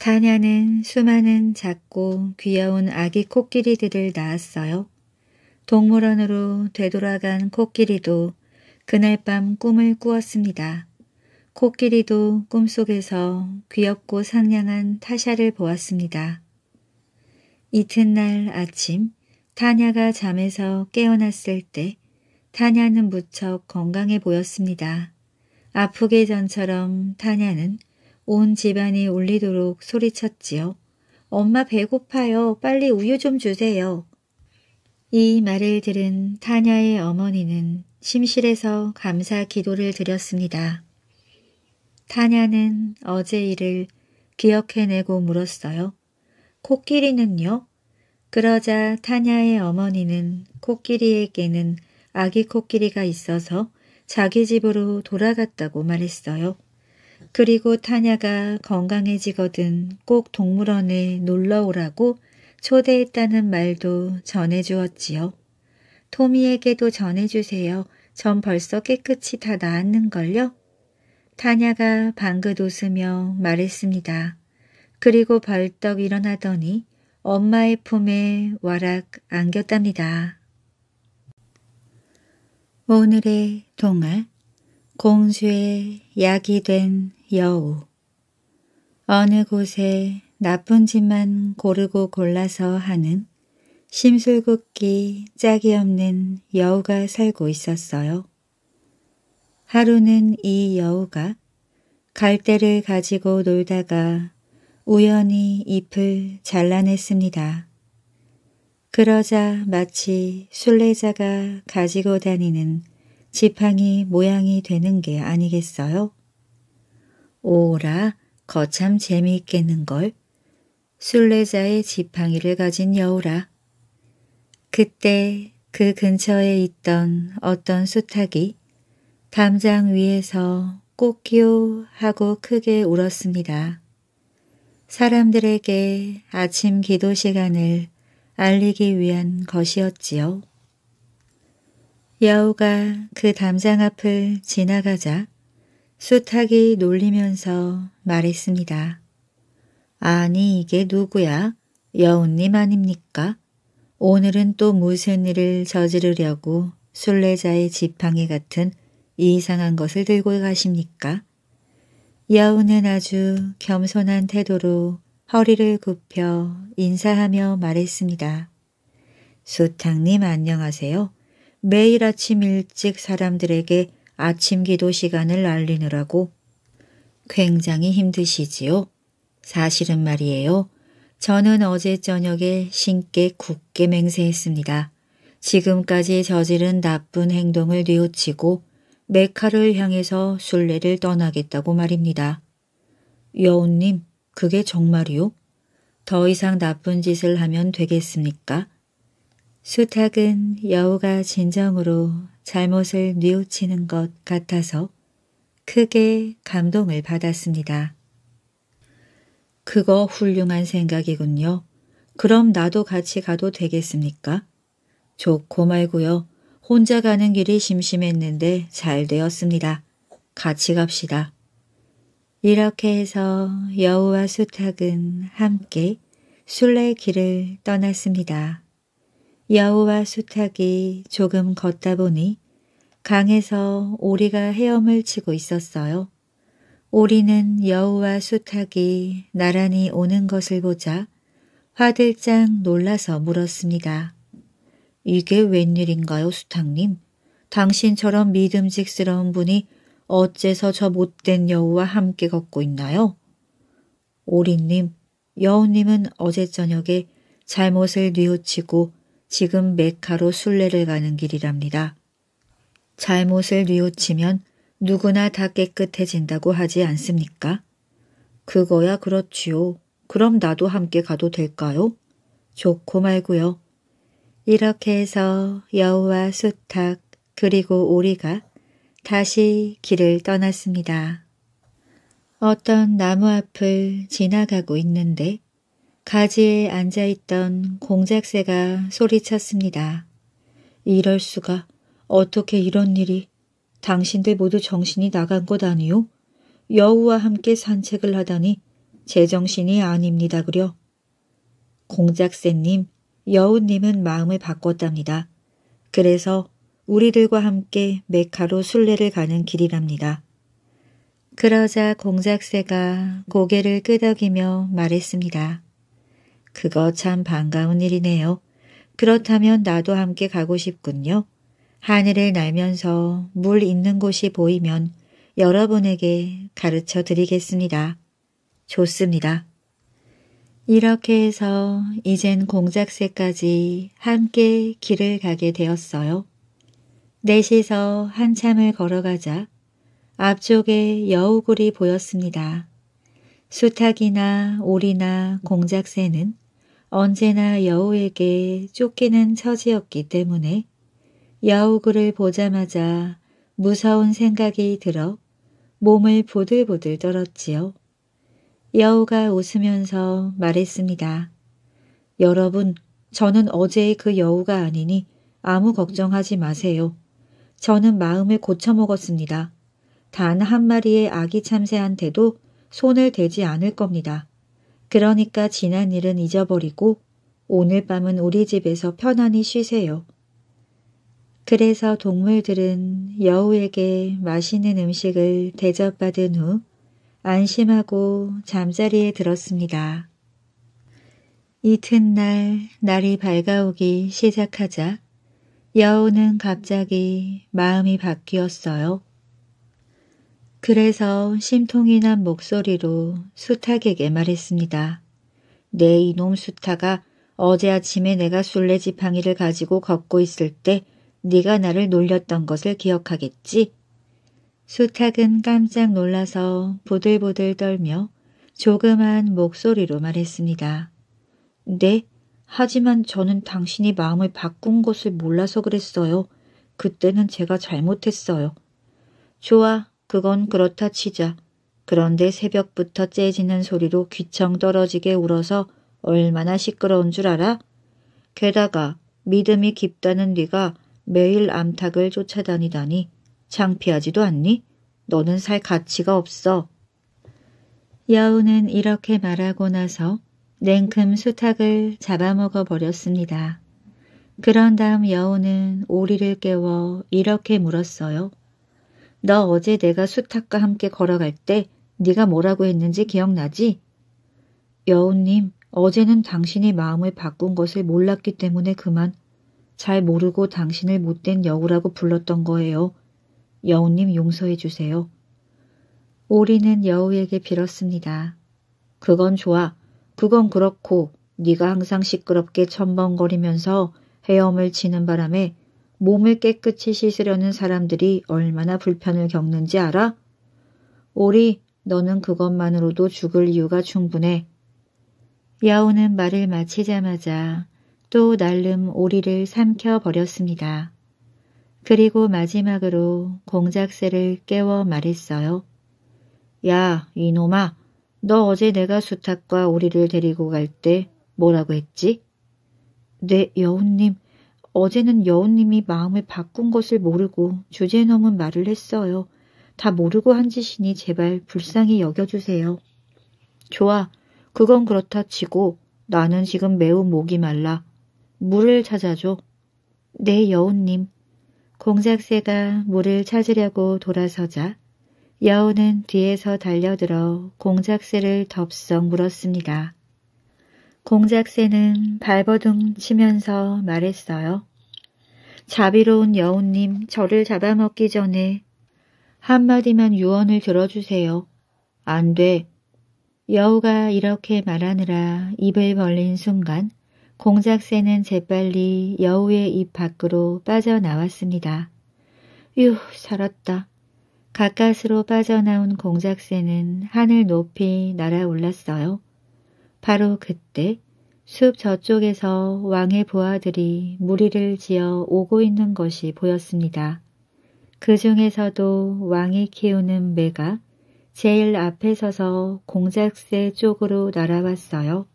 타냐는 수많은 작고 귀여운 아기 코끼리들을 낳았어요. 동물원으로 되돌아간 코끼리도 그날 밤 꿈을 꾸었습니다. 코끼리도 꿈속에서 귀엽고 상냥한 타샤를 보았습니다. 이튿날 아침 타냐가 잠에서 깨어났을 때 타냐는 무척 건강해 보였습니다. 아프기 전처럼 타냐는 온 집안이 울리도록 소리쳤지요. 엄마 배고파요. 빨리 우유 좀 주세요. 이 말을 들은 타냐의 어머니는 심실에서 감사 기도를 드렸습니다. 타냐는 어제 일을 기억해내고 물었어요. 코끼리는요? 그러자 타냐의 어머니는 코끼리에게는 아기 코끼리가 있어서 자기 집으로 돌아갔다고 말했어요. 그리고 타냐가 건강해지거든 꼭 동물원에 놀러 오라고 초대했다는 말도 전해주었지요. 토미에게도 전해주세요. 전 벌써 깨끗이 다 나았는걸요? 타냐가 방긋 웃으며 말했습니다. 그리고 벌떡 일어나더니 엄마의 품에 와락 안겼답니다. 오늘의 동화 공주의 약이 된 여우 어느 곳에 나쁜 짓만 고르고 골라서 하는 심술궂기 짝이 없는 여우가 살고 있었어요. 하루는 이 여우가 갈대를 가지고 놀다가 우연히 잎을 잘라냈습니다. 그러자 마치 순례자가 가지고 다니는 지팡이 모양이 되는 게 아니겠어요? 오라, 거참 재미있겠는걸. 순례자의 지팡이를 가진 여우라. 그때 그 근처에 있던 어떤 수탉이 담장 위에서 꼬끼오 하고 크게 울었습니다. 사람들에게 아침 기도 시간을 알리기 위한 것이었지요. 여우가그 담장 앞을 지나가자 수탉이 놀리면서 말했습니다. 아니 이게 누구야? 여우님 아닙니까? 오늘은 또 무슨 일을 저지르려고 순례자의 지팡이 같은 이상한 것을 들고 가십니까? 여우는 아주 겸손한 태도로 허리를 굽혀 인사하며 말했습니다. 수탁님 안녕하세요. 매일 아침 일찍 사람들에게 아침 기도 시간을 알리느라고 굉장히 힘드시지요? 사실은 말이에요. 저는 어제 저녁에 신께 굳게 맹세했습니다. 지금까지 저지른 나쁜 행동을 뉘우치고 메카를 향해서 순례를 떠나겠다고 말입니다. 여운님, 그게 정말이요? 더 이상 나쁜 짓을 하면 되겠습니까? 수탉은 여우가 진정으로 잘못을 뉘우치는 것 같아서 크게 감동을 받았습니다. 그거 훌륭한 생각이군요. 그럼 나도 같이 가도 되겠습니까? 좋고 말고요. 혼자 가는 길이 심심했는데 잘 되었습니다. 같이 갑시다. 이렇게 해서 여우와 수탉은 함께 순례길을 떠났습니다. 여우와 수탉이 조금 걷다 보니 강에서 오리가 헤엄을 치고 있었어요. 오리는 여우와 수탉이 나란히 오는 것을 보자 화들짝 놀라서 물었습니다. 이게 웬일인가요, 수탁님? 당신처럼 믿음직스러운 분이 어째서 저 못된 여우와 함께 걷고 있나요? 오리님, 여우님은 어제 저녁에 잘못을 뉘우치고 지금 메카로 순례를 가는 길이랍니다. 잘못을 뉘우치면 누구나 다 깨끗해진다고 하지 않습니까? 그거야 그렇지요. 그럼 나도 함께 가도 될까요? 좋고 말고요. 이렇게 해서 여우와 수탉 그리고 오리가 다시 길을 떠났습니다. 어떤 나무 앞을 지나가고 있는데 가지에 앉아있던 공작새가 소리쳤습니다. 이럴 수가 어떻게 이런 일이 당신들 모두 정신이 나간 것 아니요? 여우와 함께 산책을 하다니 제정신이 아닙니다 그려. 공작새님 여우님은 마음을 바꿨답니다. 그래서 우리들과 함께 메카로 순례를 가는 길이랍니다. 그러자 공작새가 고개를 끄덕이며 말했습니다. 그거 참 반가운 일이네요. 그렇다면 나도 함께 가고 싶군요. 하늘을 날면서 물 있는 곳이 보이면 여러분에게 가르쳐 드리겠습니다. 좋습니다. 이렇게 해서 이젠 공작새까지 함께 길을 가게 되었어요. 넷이서 한참을 걸어가자 앞쪽에 여우굴이 보였습니다. 수탉이나 오리나 공작새는 언제나 여우에게 쫓기는 처지였기 때문에 여우굴을 보자마자 무서운 생각이 들어 몸을 보들보들 떨었지요. 여우가 웃으면서 말했습니다. 여러분, 저는 어제의 그 여우가 아니니 아무 걱정하지 마세요. 저는 마음을 고쳐먹었습니다. 단 한 마리의 아기 참새한테도 손을 대지 않을 겁니다. 그러니까 지난 일은 잊어버리고 오늘 밤은 우리 집에서 편안히 쉬세요. 그래서 동물들은 여우에게 맛있는 음식을 대접받은 후 안심하고 잠자리에 들었습니다. 이튿날 날이 밝아오기 시작하자 여우는 갑자기 마음이 바뀌었어요. 그래서 심통이 난 목소리로 수탉에게 말했습니다. 내 이놈 수탉아 어제 아침에 내가 술래 지팡이를 가지고 걷고 있을 때 네가 나를 놀렸던 것을 기억하겠지? 수탉은 깜짝 놀라서 보들보들 떨며 조그만 목소리로 말했습니다. 네, 하지만 저는 당신이 마음을 바꾼 것을 몰라서 그랬어요. 그때는 제가 잘못했어요. 좋아, 그건 그렇다 치자. 그런데 새벽부터 째지는 소리로 귀청 떨어지게 울어서 얼마나 시끄러운 줄 알아? 게다가 믿음이 깊다는 네가 매일 암탉을 쫓아다니다니 창피하지도 않니? 너는 살 가치가 없어. 여우는 이렇게 말하고 나서 냉큼 수탉을 잡아먹어 버렸습니다. 그런 다음 여우는 오리를 깨워 이렇게 물었어요. 너 어제 내가 수탉과 함께 걸어갈 때 네가 뭐라고 했는지 기억나지? 여우님, 어제는 당신이 마음을 바꾼 것을 몰랐기 때문에 그만 잘 모르고 당신을 못된 여우라고 불렀던 거예요. 여우님 용서해 주세요. 오리는 여우에게 빌었습니다. 그건 좋아. 그건 그렇고 네가 항상 시끄럽게 첨벙거리면서 헤엄을 치는 바람에 몸을 깨끗이 씻으려는 사람들이 얼마나 불편을 겪는지 알아? 오리, 너는 그것만으로도 죽을 이유가 충분해. 야우는 말을 마치자마자 또 날름 오리를 삼켜버렸습니다. 그리고 마지막으로 공작새를 깨워 말했어요. 야, 이놈아, 너 어제 내가 수탉과 우리를 데리고 갈 때 뭐라고 했지? 네, 여우님. 어제는 여우님이 마음을 바꾼 것을 모르고 주제넘은 말을 했어요. 다 모르고 한 짓이니 제발 불쌍히 여겨주세요. 좋아, 그건 그렇다 치고 나는 지금 매우 목이 말라. 물을 찾아줘. 네, 여우님. 공작새가 물을 찾으려고 돌아서자 여우는 뒤에서 달려들어 공작새를 덥석 물었습니다. 공작새는 발버둥 치면서 말했어요. 자비로운 여우님 저를 잡아먹기 전에 한마디만 유언을 들어주세요. 안 돼. 여우가 이렇게 말하느라 입을 벌린 순간 공작새는 재빨리 여우의 입 밖으로 빠져나왔습니다. 휴, 살았다. 가까스로 빠져나온 공작새는 하늘 높이 날아올랐어요. 바로 그때 숲 저쪽에서 왕의 부하들이 무리를 지어 오고 있는 것이 보였습니다. 그 중에서도 왕이 키우는 매가 제일 앞에 서서 공작새 쪽으로 날아왔어요.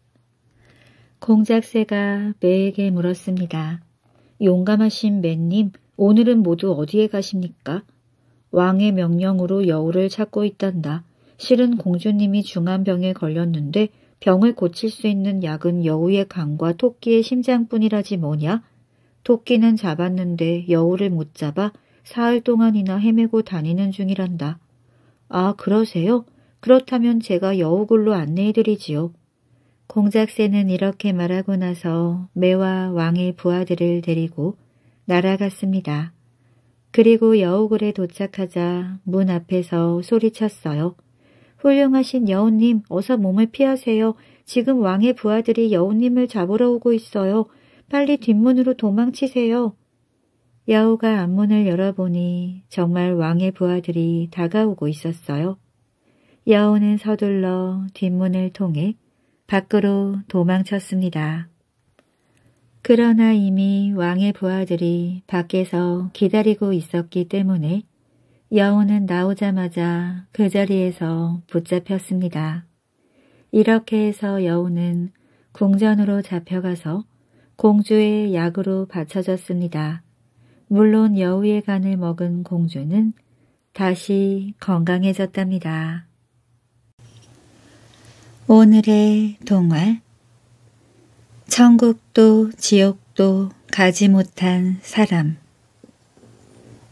공작새가 매에게 물었습니다. 용감하신 맨님, 오늘은 모두 어디에 가십니까? 왕의 명령으로 여우를 찾고 있단다. 실은 공주님이 중한병에 걸렸는데 병을 고칠 수 있는 약은 여우의 간과 토끼의 심장뿐이라지 뭐냐? 토끼는 잡았는데 여우를 못 잡아 사흘 동안이나 헤매고 다니는 중이란다. 아, 그러세요? 그렇다면 제가 여우굴로 안내해드리지요. 공작새는 이렇게 말하고 나서 매와 왕의 부하들을 데리고 날아갔습니다. 그리고 여우굴에 도착하자 문 앞에서 소리쳤어요. 훌륭하신 여우님 어서 몸을 피하세요. 지금 왕의 부하들이 여우님을 잡으러 오고 있어요. 빨리 뒷문으로 도망치세요. 여우가 앞문을 열어보니 정말 왕의 부하들이 다가오고 있었어요. 여우는 서둘러 뒷문을 통해 밖으로 도망쳤습니다. 그러나 이미 왕의 부하들이 밖에서 기다리고 있었기 때문에 여우는 나오자마자 그 자리에서 붙잡혔습니다. 이렇게 해서 여우는 궁전으로 잡혀가서 공주의 약으로 받쳐졌습니다. 물론 여우의 간을 먹은 공주는 다시 건강해졌답니다. 오늘의 동화 천국도 지옥도 가지 못한 사람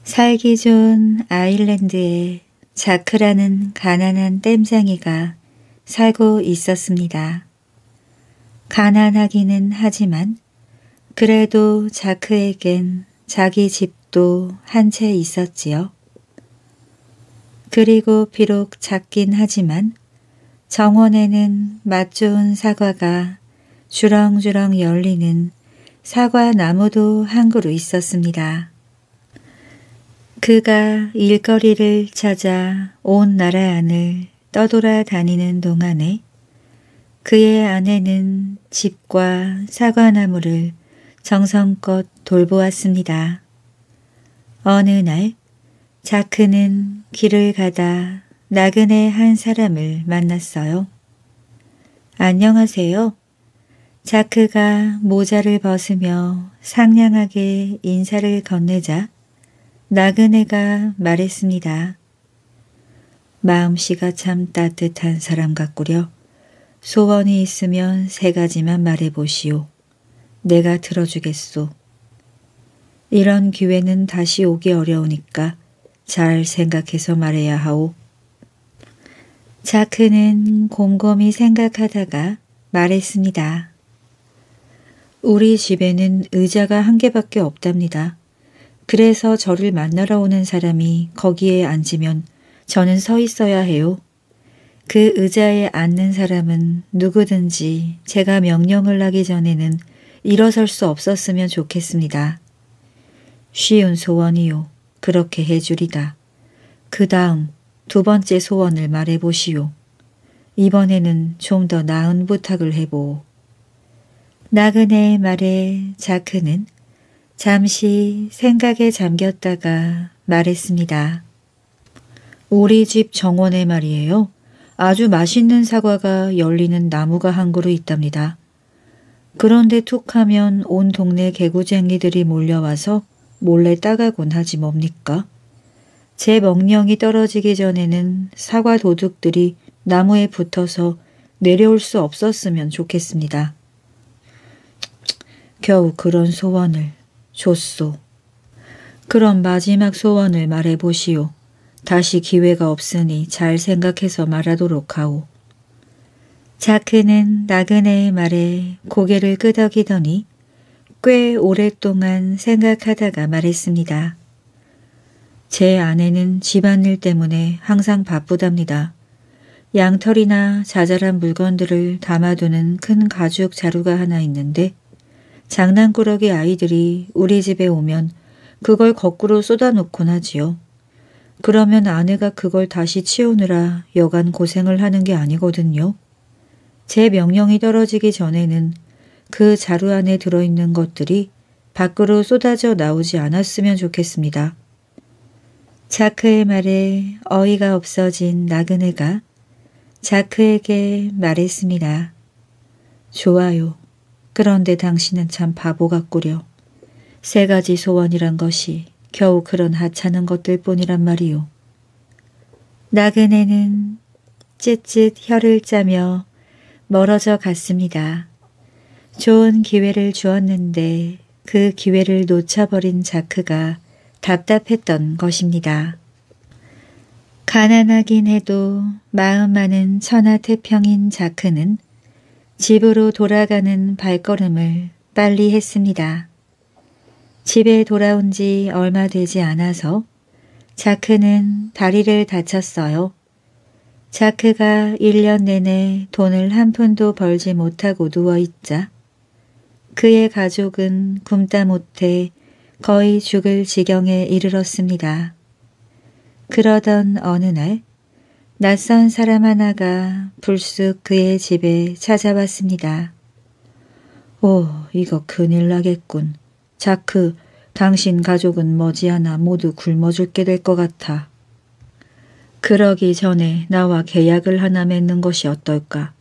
살기 좋은 아일랜드에 자크라는 가난한 땜장이가 살고 있었습니다. 가난하기는 하지만 그래도 자크에겐 자기 집도 한 채 있었지요. 그리고 비록 작긴 하지만 정원에는 맛 좋은 사과가 주렁주렁 열리는 사과 나무도 한 그루 있었습니다. 그가 일거리를 찾아 온 나라 안을 떠돌아 다니는 동안에 그의 아내는 집과 사과나무를 정성껏 돌보았습니다. 어느 날 자크는 길을 가다 나그네 한 사람을 만났어요. 안녕하세요. 자크가 모자를 벗으며 상냥하게 인사를 건네자 나그네가 말했습니다. 마음씨가 참 따뜻한 사람 같구려. 소원이 있으면 세 가지만 말해보시오. 내가 들어주겠소. 이런 기회는 다시 오기 어려우니까 잘 생각해서 말해야 하오. 자크는 곰곰이 생각하다가 말했습니다. 우리 집에는 의자가 한 개밖에 없답니다. 그래서 저를 만나러 오는 사람이 거기에 앉으면 저는 서 있어야 해요. 그 의자에 앉는 사람은 누구든지 제가 명령을 하기 전에는 일어설 수 없었으면 좋겠습니다. 쉬운 소원이요. 그렇게 해주리다. 그 다음 두 번째 소원을 말해보시오. 이번에는 좀 더 나은 부탁을 해보. 나그네의 말에 자크는 잠시 생각에 잠겼다가 말했습니다. 우리 집정원의 말이에요. 아주 맛있는 사과가 열리는 나무가 한 그루 있답니다. 그런데 툭 하면 온 동네 개구쟁이들이 몰려와서 몰래 따가곤 하지 뭡니까? 제 명령이 떨어지기 전에는 사과 도둑들이 나무에 붙어서 내려올 수 없었으면 좋겠습니다. 겨우 그런 소원을 줬소. 그럼 마지막 소원을 말해보시오. 다시 기회가 없으니 잘 생각해서 말하도록 하오. 자크는 나그네의 말에 고개를 끄덕이더니 꽤 오랫동안 생각하다가 말했습니다. 제 아내는 집안일 때문에 항상 바쁘답니다. 양털이나 자잘한 물건들을 담아두는 큰 가죽 자루가 하나 있는데 장난꾸러기 아이들이 우리 집에 오면 그걸 거꾸로 쏟아놓곤 하지요. 그러면 아내가 그걸 다시 치우느라 여간 고생을 하는 게 아니거든요. 제 명령이 떨어지기 전에는 그 자루 안에 들어있는 것들이 밖으로 쏟아져 나오지 않았으면 좋겠습니다. 자크의 말에 어이가 없어진 나그네가 자크에게 말했습니다. 좋아요. 그런데 당신은 참 바보 같구려. 세 가지 소원이란 것이 겨우 그런 하찮은 것들 뿐이란 말이오. 나그네는 찢찢 혀를 짜며 멀어져 갔습니다. 좋은 기회를 주었는데 그 기회를 놓쳐버린 자크가 답답했던 것입니다. 가난하긴 해도 마음만은 천하태평인 자크는 집으로 돌아가는 발걸음을 빨리 했습니다. 집에 돌아온 지 얼마 되지 않아서 자크는 다리를 다쳤어요. 자크가 1년 내내 돈을 한 푼도 벌지 못하고 누워있자 그의 가족은 굶다 못해 거의 죽을 지경에 이르렀습니다. 그러던 어느 날 낯선 사람 하나가 불쑥 그의 집에 찾아왔습니다. 오, 이거 큰일 나겠군. 자크, 당신 가족은 머지않아 모두 굶어 죽게 될 것 같아. 그러기 전에 나와 계약을 하나 맺는 것이 어떨까?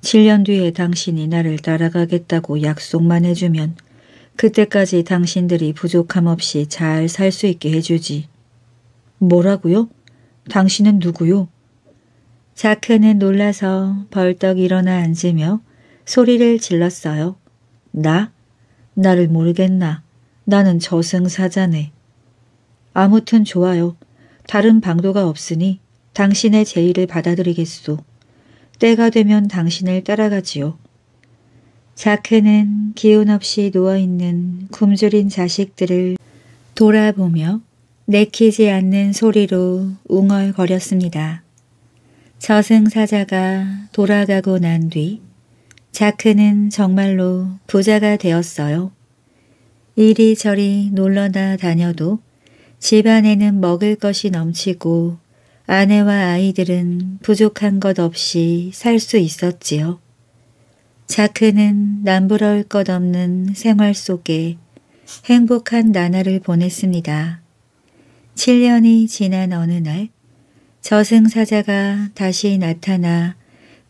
7년 뒤에 당신이 나를 따라가겠다고 약속만 해주면 그때까지 당신들이 부족함 없이 잘 살 수 있게 해주지. 뭐라고요? 당신은 누구요? 자크는 놀라서 벌떡 일어나 앉으며 소리를 질렀어요. 나? 나를 모르겠나. 나는 저승사자네. 아무튼 좋아요. 다른 방도가 없으니 당신의 제의를 받아들이겠소. 때가 되면 당신을 따라가지요. 자크는 기운 없이 누워있는 굶주린 자식들을 돌아보며 내키지 않는 소리로 웅얼거렸습니다. 저승사자가 돌아가고 난 뒤 자크는 정말로 부자가 되었어요. 이리저리 놀러나 다녀도 집안에는 먹을 것이 넘치고 아내와 아이들은 부족한 것 없이 살 수 있었지요. 자크는 남부러울 것 없는 생활 속에 행복한 나날을 보냈습니다. 7년이 지난 어느 날 저승사자가 다시 나타나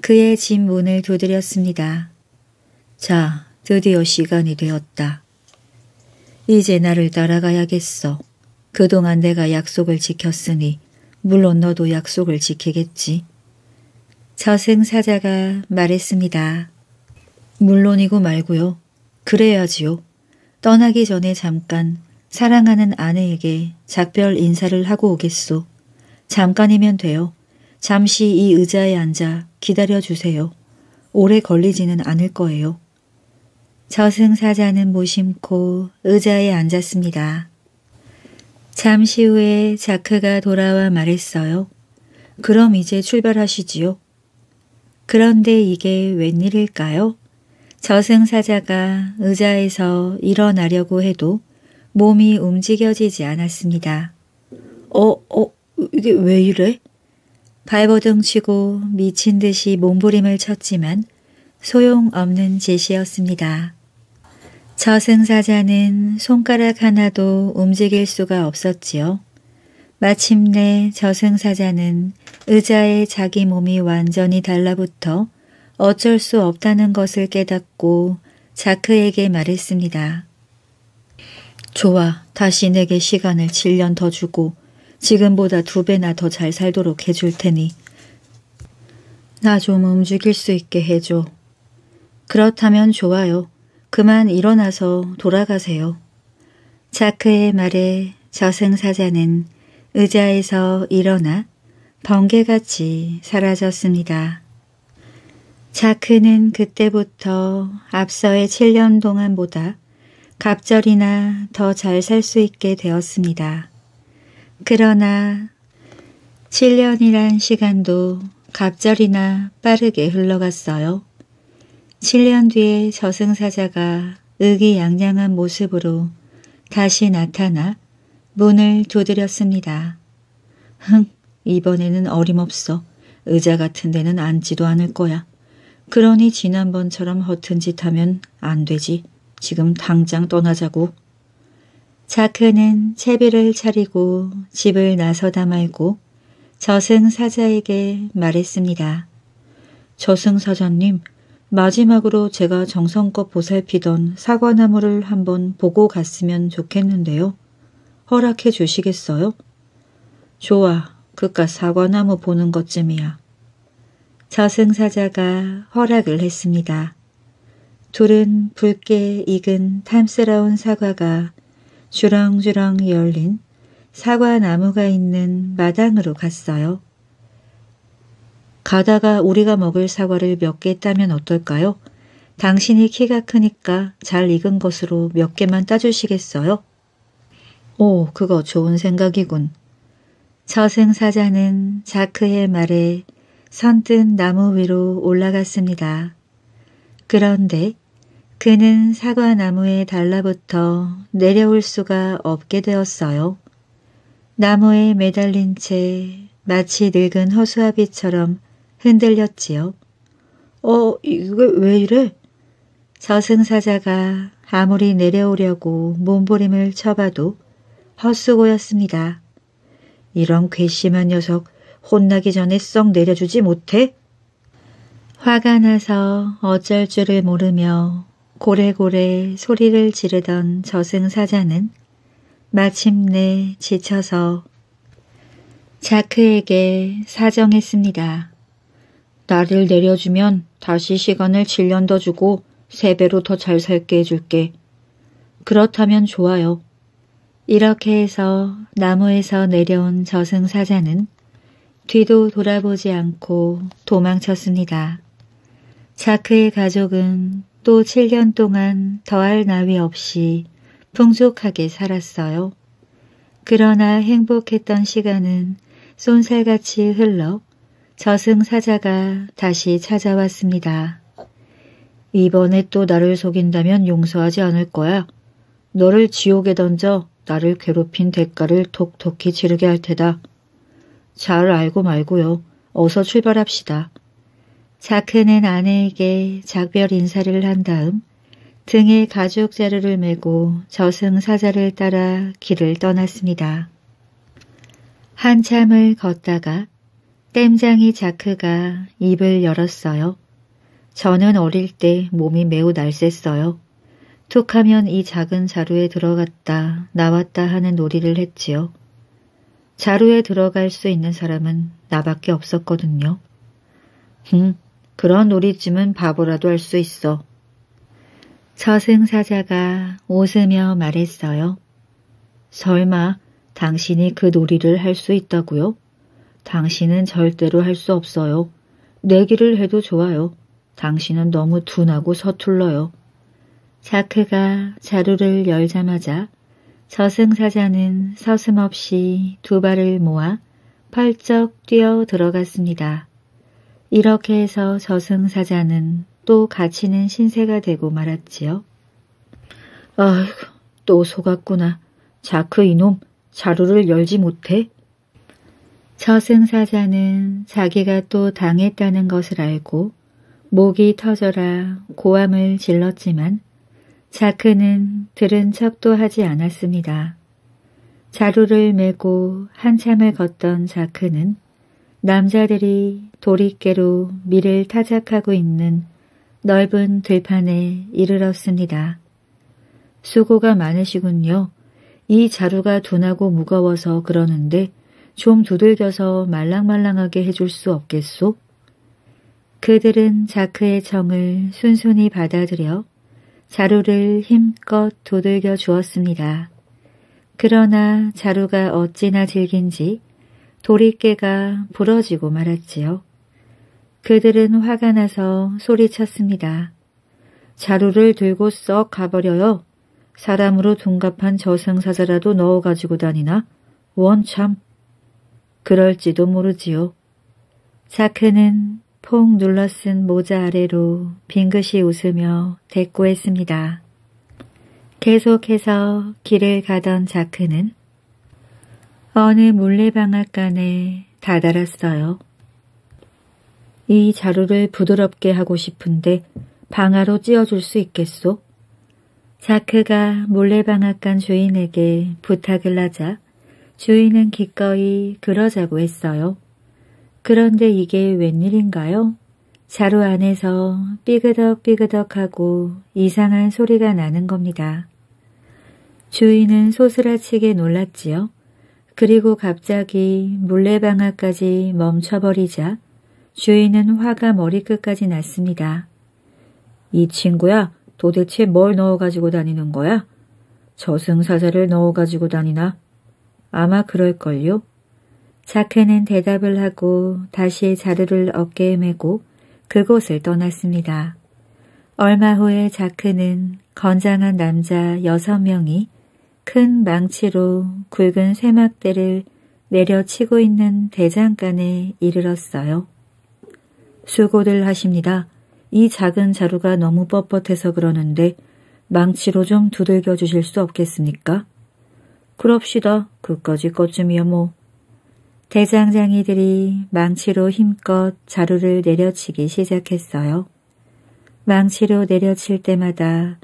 그의 집 문을 두드렸습니다. 자, 드디어 시간이 되었다. 이제 나를 따라가야겠어. 그동안 내가 약속을 지켰으니 물론 너도 약속을 지키겠지. 저승사자가 말했습니다. 물론이고 말고요. 그래야지요. 떠나기 전에 잠깐 사랑하는 아내에게 작별 인사를 하고 오겠소. 잠깐이면 돼요. 잠시 이 의자에 앉아 기다려주세요. 오래 걸리지는 않을 거예요. 저승사자는 무심코 의자에 앉았습니다. 잠시 후에 자크가 돌아와 말했어요. 그럼 이제 출발하시지요. 그런데 이게 웬일일까요? 저승사자가 의자에서 일어나려고 해도 몸이 움직여지지 않았습니다. 어, 어, 이게 왜 이래? 발버둥 치고 미친 듯이 몸부림을 쳤지만 소용없는 짓이었습니다. 저승사자는 손가락 하나도 움직일 수가 없었지요. 마침내 저승사자는 의자에 자기 몸이 완전히 달라붙어 어쩔 수 없다는 것을 깨닫고 자크에게 말했습니다. 좋아, 다시 내게 시간을 7년 더 주고 지금보다 두 배나 더 잘 살도록 해줄 테니 나 좀 움직일 수 있게 해줘. 그렇다면 좋아요. 그만 일어나서 돌아가세요. 자크의 말에 저승사자는 의자에서 일어나 번개같이 사라졌습니다. 자크는 그때부터 앞서의 7년 동안보다 갑절이나 더 잘 살 수 있게 되었습니다. 그러나 7년이란 시간도 갑절이나 빠르게 흘러갔어요. 7년 뒤에 저승사자가 의기양양한 모습으로 다시 나타나 문을 두드렸습니다. 흥, 이번에는 어림없어. 의자 같은 데는 앉지도 않을 거야. 그러니 지난번처럼 허튼 짓 하면 안 되지. 지금 당장 떠나자고. 자크는 채비를 차리고 집을 나서다 말고 저승사자에게 말했습니다. 저승사자님, 마지막으로 제가 정성껏 보살피던 사과나무를 한번 보고 갔으면 좋겠는데요. 허락해 주시겠어요? 좋아, 그깟 사과나무 보는 것쯤이야. 저승사자가 허락을 했습니다. 둘은 붉게 익은 탐스러운 사과가 주렁주렁 열린 사과나무가 있는 마당으로 갔어요. 가다가 우리가 먹을 사과를 몇 개 따면 어떨까요? 당신이 키가 크니까 잘 익은 것으로 몇 개만 따주시겠어요? 오, 그거 좋은 생각이군. 저승사자는 자크의 말에 선뜻 나무 위로 올라갔습니다. 그런데 그는 사과나무에 달라붙어 내려올 수가 없게 되었어요. 나무에 매달린 채 마치 늙은 허수아비처럼 흔들렸지요. 어, 이게 왜 이래? 저승사자가 아무리 내려오려고 몸부림을 쳐봐도 헛수고였습니다. 이런 괘씸한 녀석 혼나기 전에 썩 내려주지 못해? 화가 나서 어쩔 줄을 모르며 고래고래 소리를 지르던 저승사자는 마침내 지쳐서 자크에게 사정했습니다. 나를 내려주면 다시 시간을 7년 더 주고 3배로 더 잘 살게 해줄게. 그렇다면 좋아요. 이렇게 해서 나무에서 내려온 저승사자는 뒤도 돌아보지 않고 도망쳤습니다. 자크의 가족은 또 7년 동안 더할 나위 없이 풍족하게 살았어요. 그러나 행복했던 시간은 쏜살같이 흘러 저승사자가 다시 찾아왔습니다. 이번에 또 나를 속인다면 용서하지 않을 거야. 너를 지옥에 던져 나를 괴롭힌 대가를 톡톡히 치르게 할 테다. 잘 알고 말고요. 어서 출발합시다. 자크는 아내에게 작별 인사를 한 다음 등에 가죽 자루를 메고 저승 사자를 따라 길을 떠났습니다. 한참을 걷다가 땜장이 자크가 입을 열었어요. 저는 어릴 때 몸이 매우 날쌔어요. 툭하면 이 작은 자루에 들어갔다 나왔다 하는 놀이를 했지요. 자루에 들어갈 수 있는 사람은 나밖에 없었거든요. 응, 그런 놀이쯤은 바보라도 할 수 있어. 저승사자가 웃으며 말했어요. 설마 당신이 그 놀이를 할 수 있다고요? 당신은 절대로 할 수 없어요. 내기를 해도 좋아요. 당신은 너무 둔하고 서툴러요. 자크가 자루를 열자마자 저승사자는 서슴없이 두 발을 모아 펄쩍 뛰어 들어갔습니다. 이렇게 해서 저승사자는 또 갇히는 신세가 되고 말았지요. 아이고, 또 속았구나. 자크 이놈, 자루를 열지 못해. 저승사자는 자기가 또 당했다는 것을 알고 목이 터져라 고함을 질렀지만 자크는 들은 척도 하지 않았습니다. 자루를 메고 한참을 걷던 자크는 남자들이 도리깨로 밀을 타작하고 있는 넓은 들판에 이르렀습니다. 수고가 많으시군요. 이 자루가 둔하고 무거워서 그러는데 좀 두들겨서 말랑말랑하게 해줄 수 없겠소? 그들은 자크의 정을 순순히 받아들여 자루를 힘껏 도들겨 주었습니다. 그러나 자루가 어찌나 질긴지 도리깨가 부러지고 말았지요. 그들은 화가 나서 소리쳤습니다. 자루를 들고 썩 가버려요. 사람으로 둔갑한 저승사자라도 넣어가지고 다니나? 원참! 그럴지도 모르지요. 자크는 폭 눌러쓴 모자 아래로 빙긋이 웃으며 대꾸했습니다. 계속해서 길을 가던 자크는 어느 물레방앗간에 다다랐어요. 이 자루를 부드럽게 하고 싶은데 방아로 찧어줄 수 있겠소? 자크가 몰래방앗간 주인에게 부탁을 하자 주인은 기꺼이 그러자고 했어요. 그런데 이게 웬일인가요? 자루 안에서 삐그덕삐그덕하고 이상한 소리가 나는 겁니다. 주인은 소스라치게 놀랐지요. 그리고 갑자기 물레방아까지 멈춰버리자 주인은 화가 머리끝까지 났습니다. 이 친구야 도대체 뭘 넣어가지고 다니는 거야? 저승사자를 넣어가지고 다니나? 아마 그럴걸요? 자크는 대답을 하고 다시 자루를 어깨에 메고 그곳을 떠났습니다. 얼마 후에 자크는 건장한 남자 여섯 명이 큰 망치로 굵은 쇠막대를 내려치고 있는 대장간에 이르렀어요. 수고들 하십니다. 이 작은 자루가 너무 뻣뻣해서 그러는데 망치로 좀 두들겨 주실 수 없겠습니까? 그럽시다. 그까지 것쯤이야 뭐. 대장장이들이 망치로 힘껏 자루를 내려치기 시작했어요. 망치로 내려칠 때마다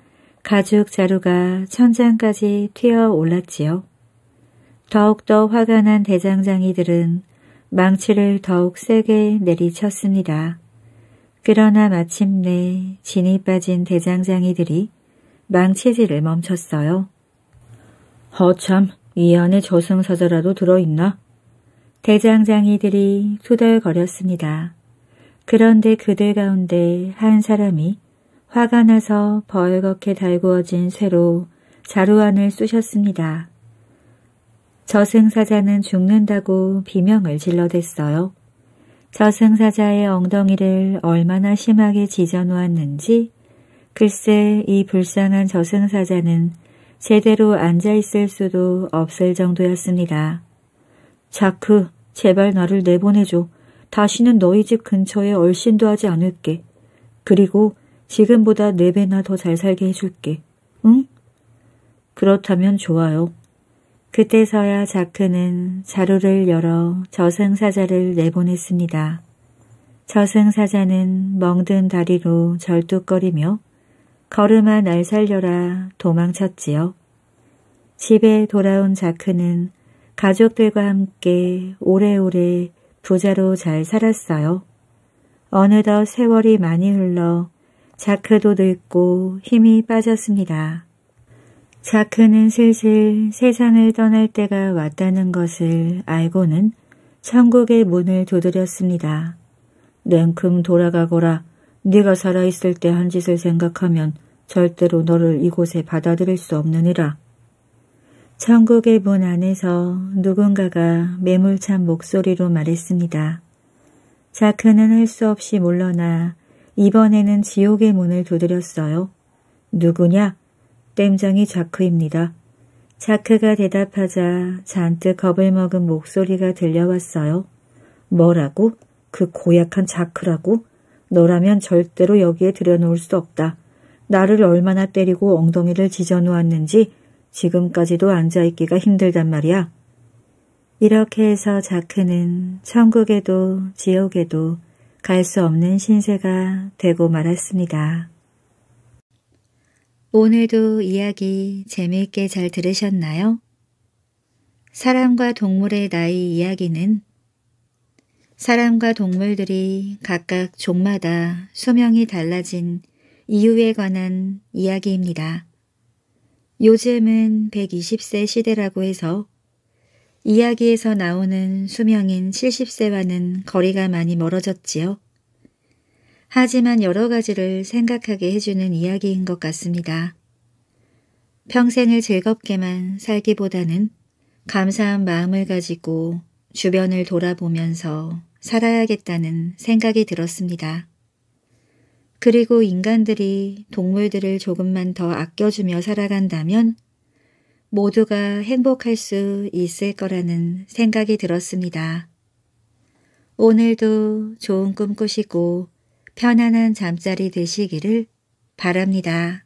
가죽 자루가 천장까지 튀어 올랐지요. 더욱더 화가 난 대장장이들은 망치를 더욱 세게 내리쳤습니다. 그러나 마침내 진이 빠진 대장장이들이 망치질을 멈췄어요. 허참, 어, 이 안에 저승사자라도 들어있나? 대장장이들이 투덜거렸습니다. 그런데 그들 가운데 한 사람이 화가 나서 벌겋게 달구어진 쇠로 자루안을 쑤셨습니다. 저승사자는 죽는다고 비명을 질러댔어요. 저승사자의 엉덩이를 얼마나 심하게 지져놓았는지 글쎄 이 불쌍한 저승사자는 제대로 앉아있을 수도 없을 정도였습니다. 자크, 제발 나를 내보내줘. 다시는 너희 집 근처에 얼씬도 하지 않을게. 그리고 지금보다 네 배나 더 잘 살게 해줄게. 응? 그렇다면 좋아요. 그때서야 자크는 자루를 열어 저승사자를 내보냈습니다. 저승사자는 멍든 다리로 절뚝거리며 걸음아 날 살려라 도망쳤지요. 집에 돌아온 자크는 가족들과 함께 오래오래 부자로 잘 살았어요. 어느덧 세월이 많이 흘러 자크도 늙고 힘이 빠졌습니다. 자크는 슬슬 세상을 떠날 때가 왔다는 것을 알고는 천국의 문을 두드렸습니다. 냉큼 돌아가거라. 네가 살아있을 때 한 짓을 생각하면 절대로 너를 이곳에 받아들일 수 없느니라. 천국의 문 안에서 누군가가 매물찬 목소리로 말했습니다. 자크는 할 수 없이 물러나 이번에는 지옥의 문을 두드렸어요. 누구냐? 땜장이 자크입니다. 자크가 대답하자 잔뜩 겁을 먹은 목소리가 들려왔어요. 뭐라고? 그 고약한 자크라고? 너라면 절대로 여기에 들여놓을 수 없다. 나를 얼마나 때리고 엉덩이를 지져놓았는지 지금까지도 앉아있기가 힘들단 말이야. 이렇게 해서 자크는 천국에도 지옥에도 갈 수 없는 신세가 되고 말았습니다. 오늘도 이야기 재미있게 잘 들으셨나요? 사람과 동물의 나이 이야기는 사람과 동물들이 각각 종마다 수명이 달라진 이유에 관한 이야기입니다. 요즘은 120세 시대라고 해서 이야기에서 나오는 수명인 70세와는 거리가 많이 멀어졌지요. 하지만 여러 가지를 생각하게 해주는 이야기인 것 같습니다. 평생을 즐겁게만 살기보다는 감사한 마음을 가지고 주변을 돌아보면서 살아야겠다는 생각이 들었습니다. 그리고 인간들이 동물들을 조금만 더 아껴주며 살아간다면 모두가 행복할 수 있을 거라는 생각이 들었습니다. 오늘도 좋은 꿈 꾸시고 편안한 잠자리 되시기를 바랍니다.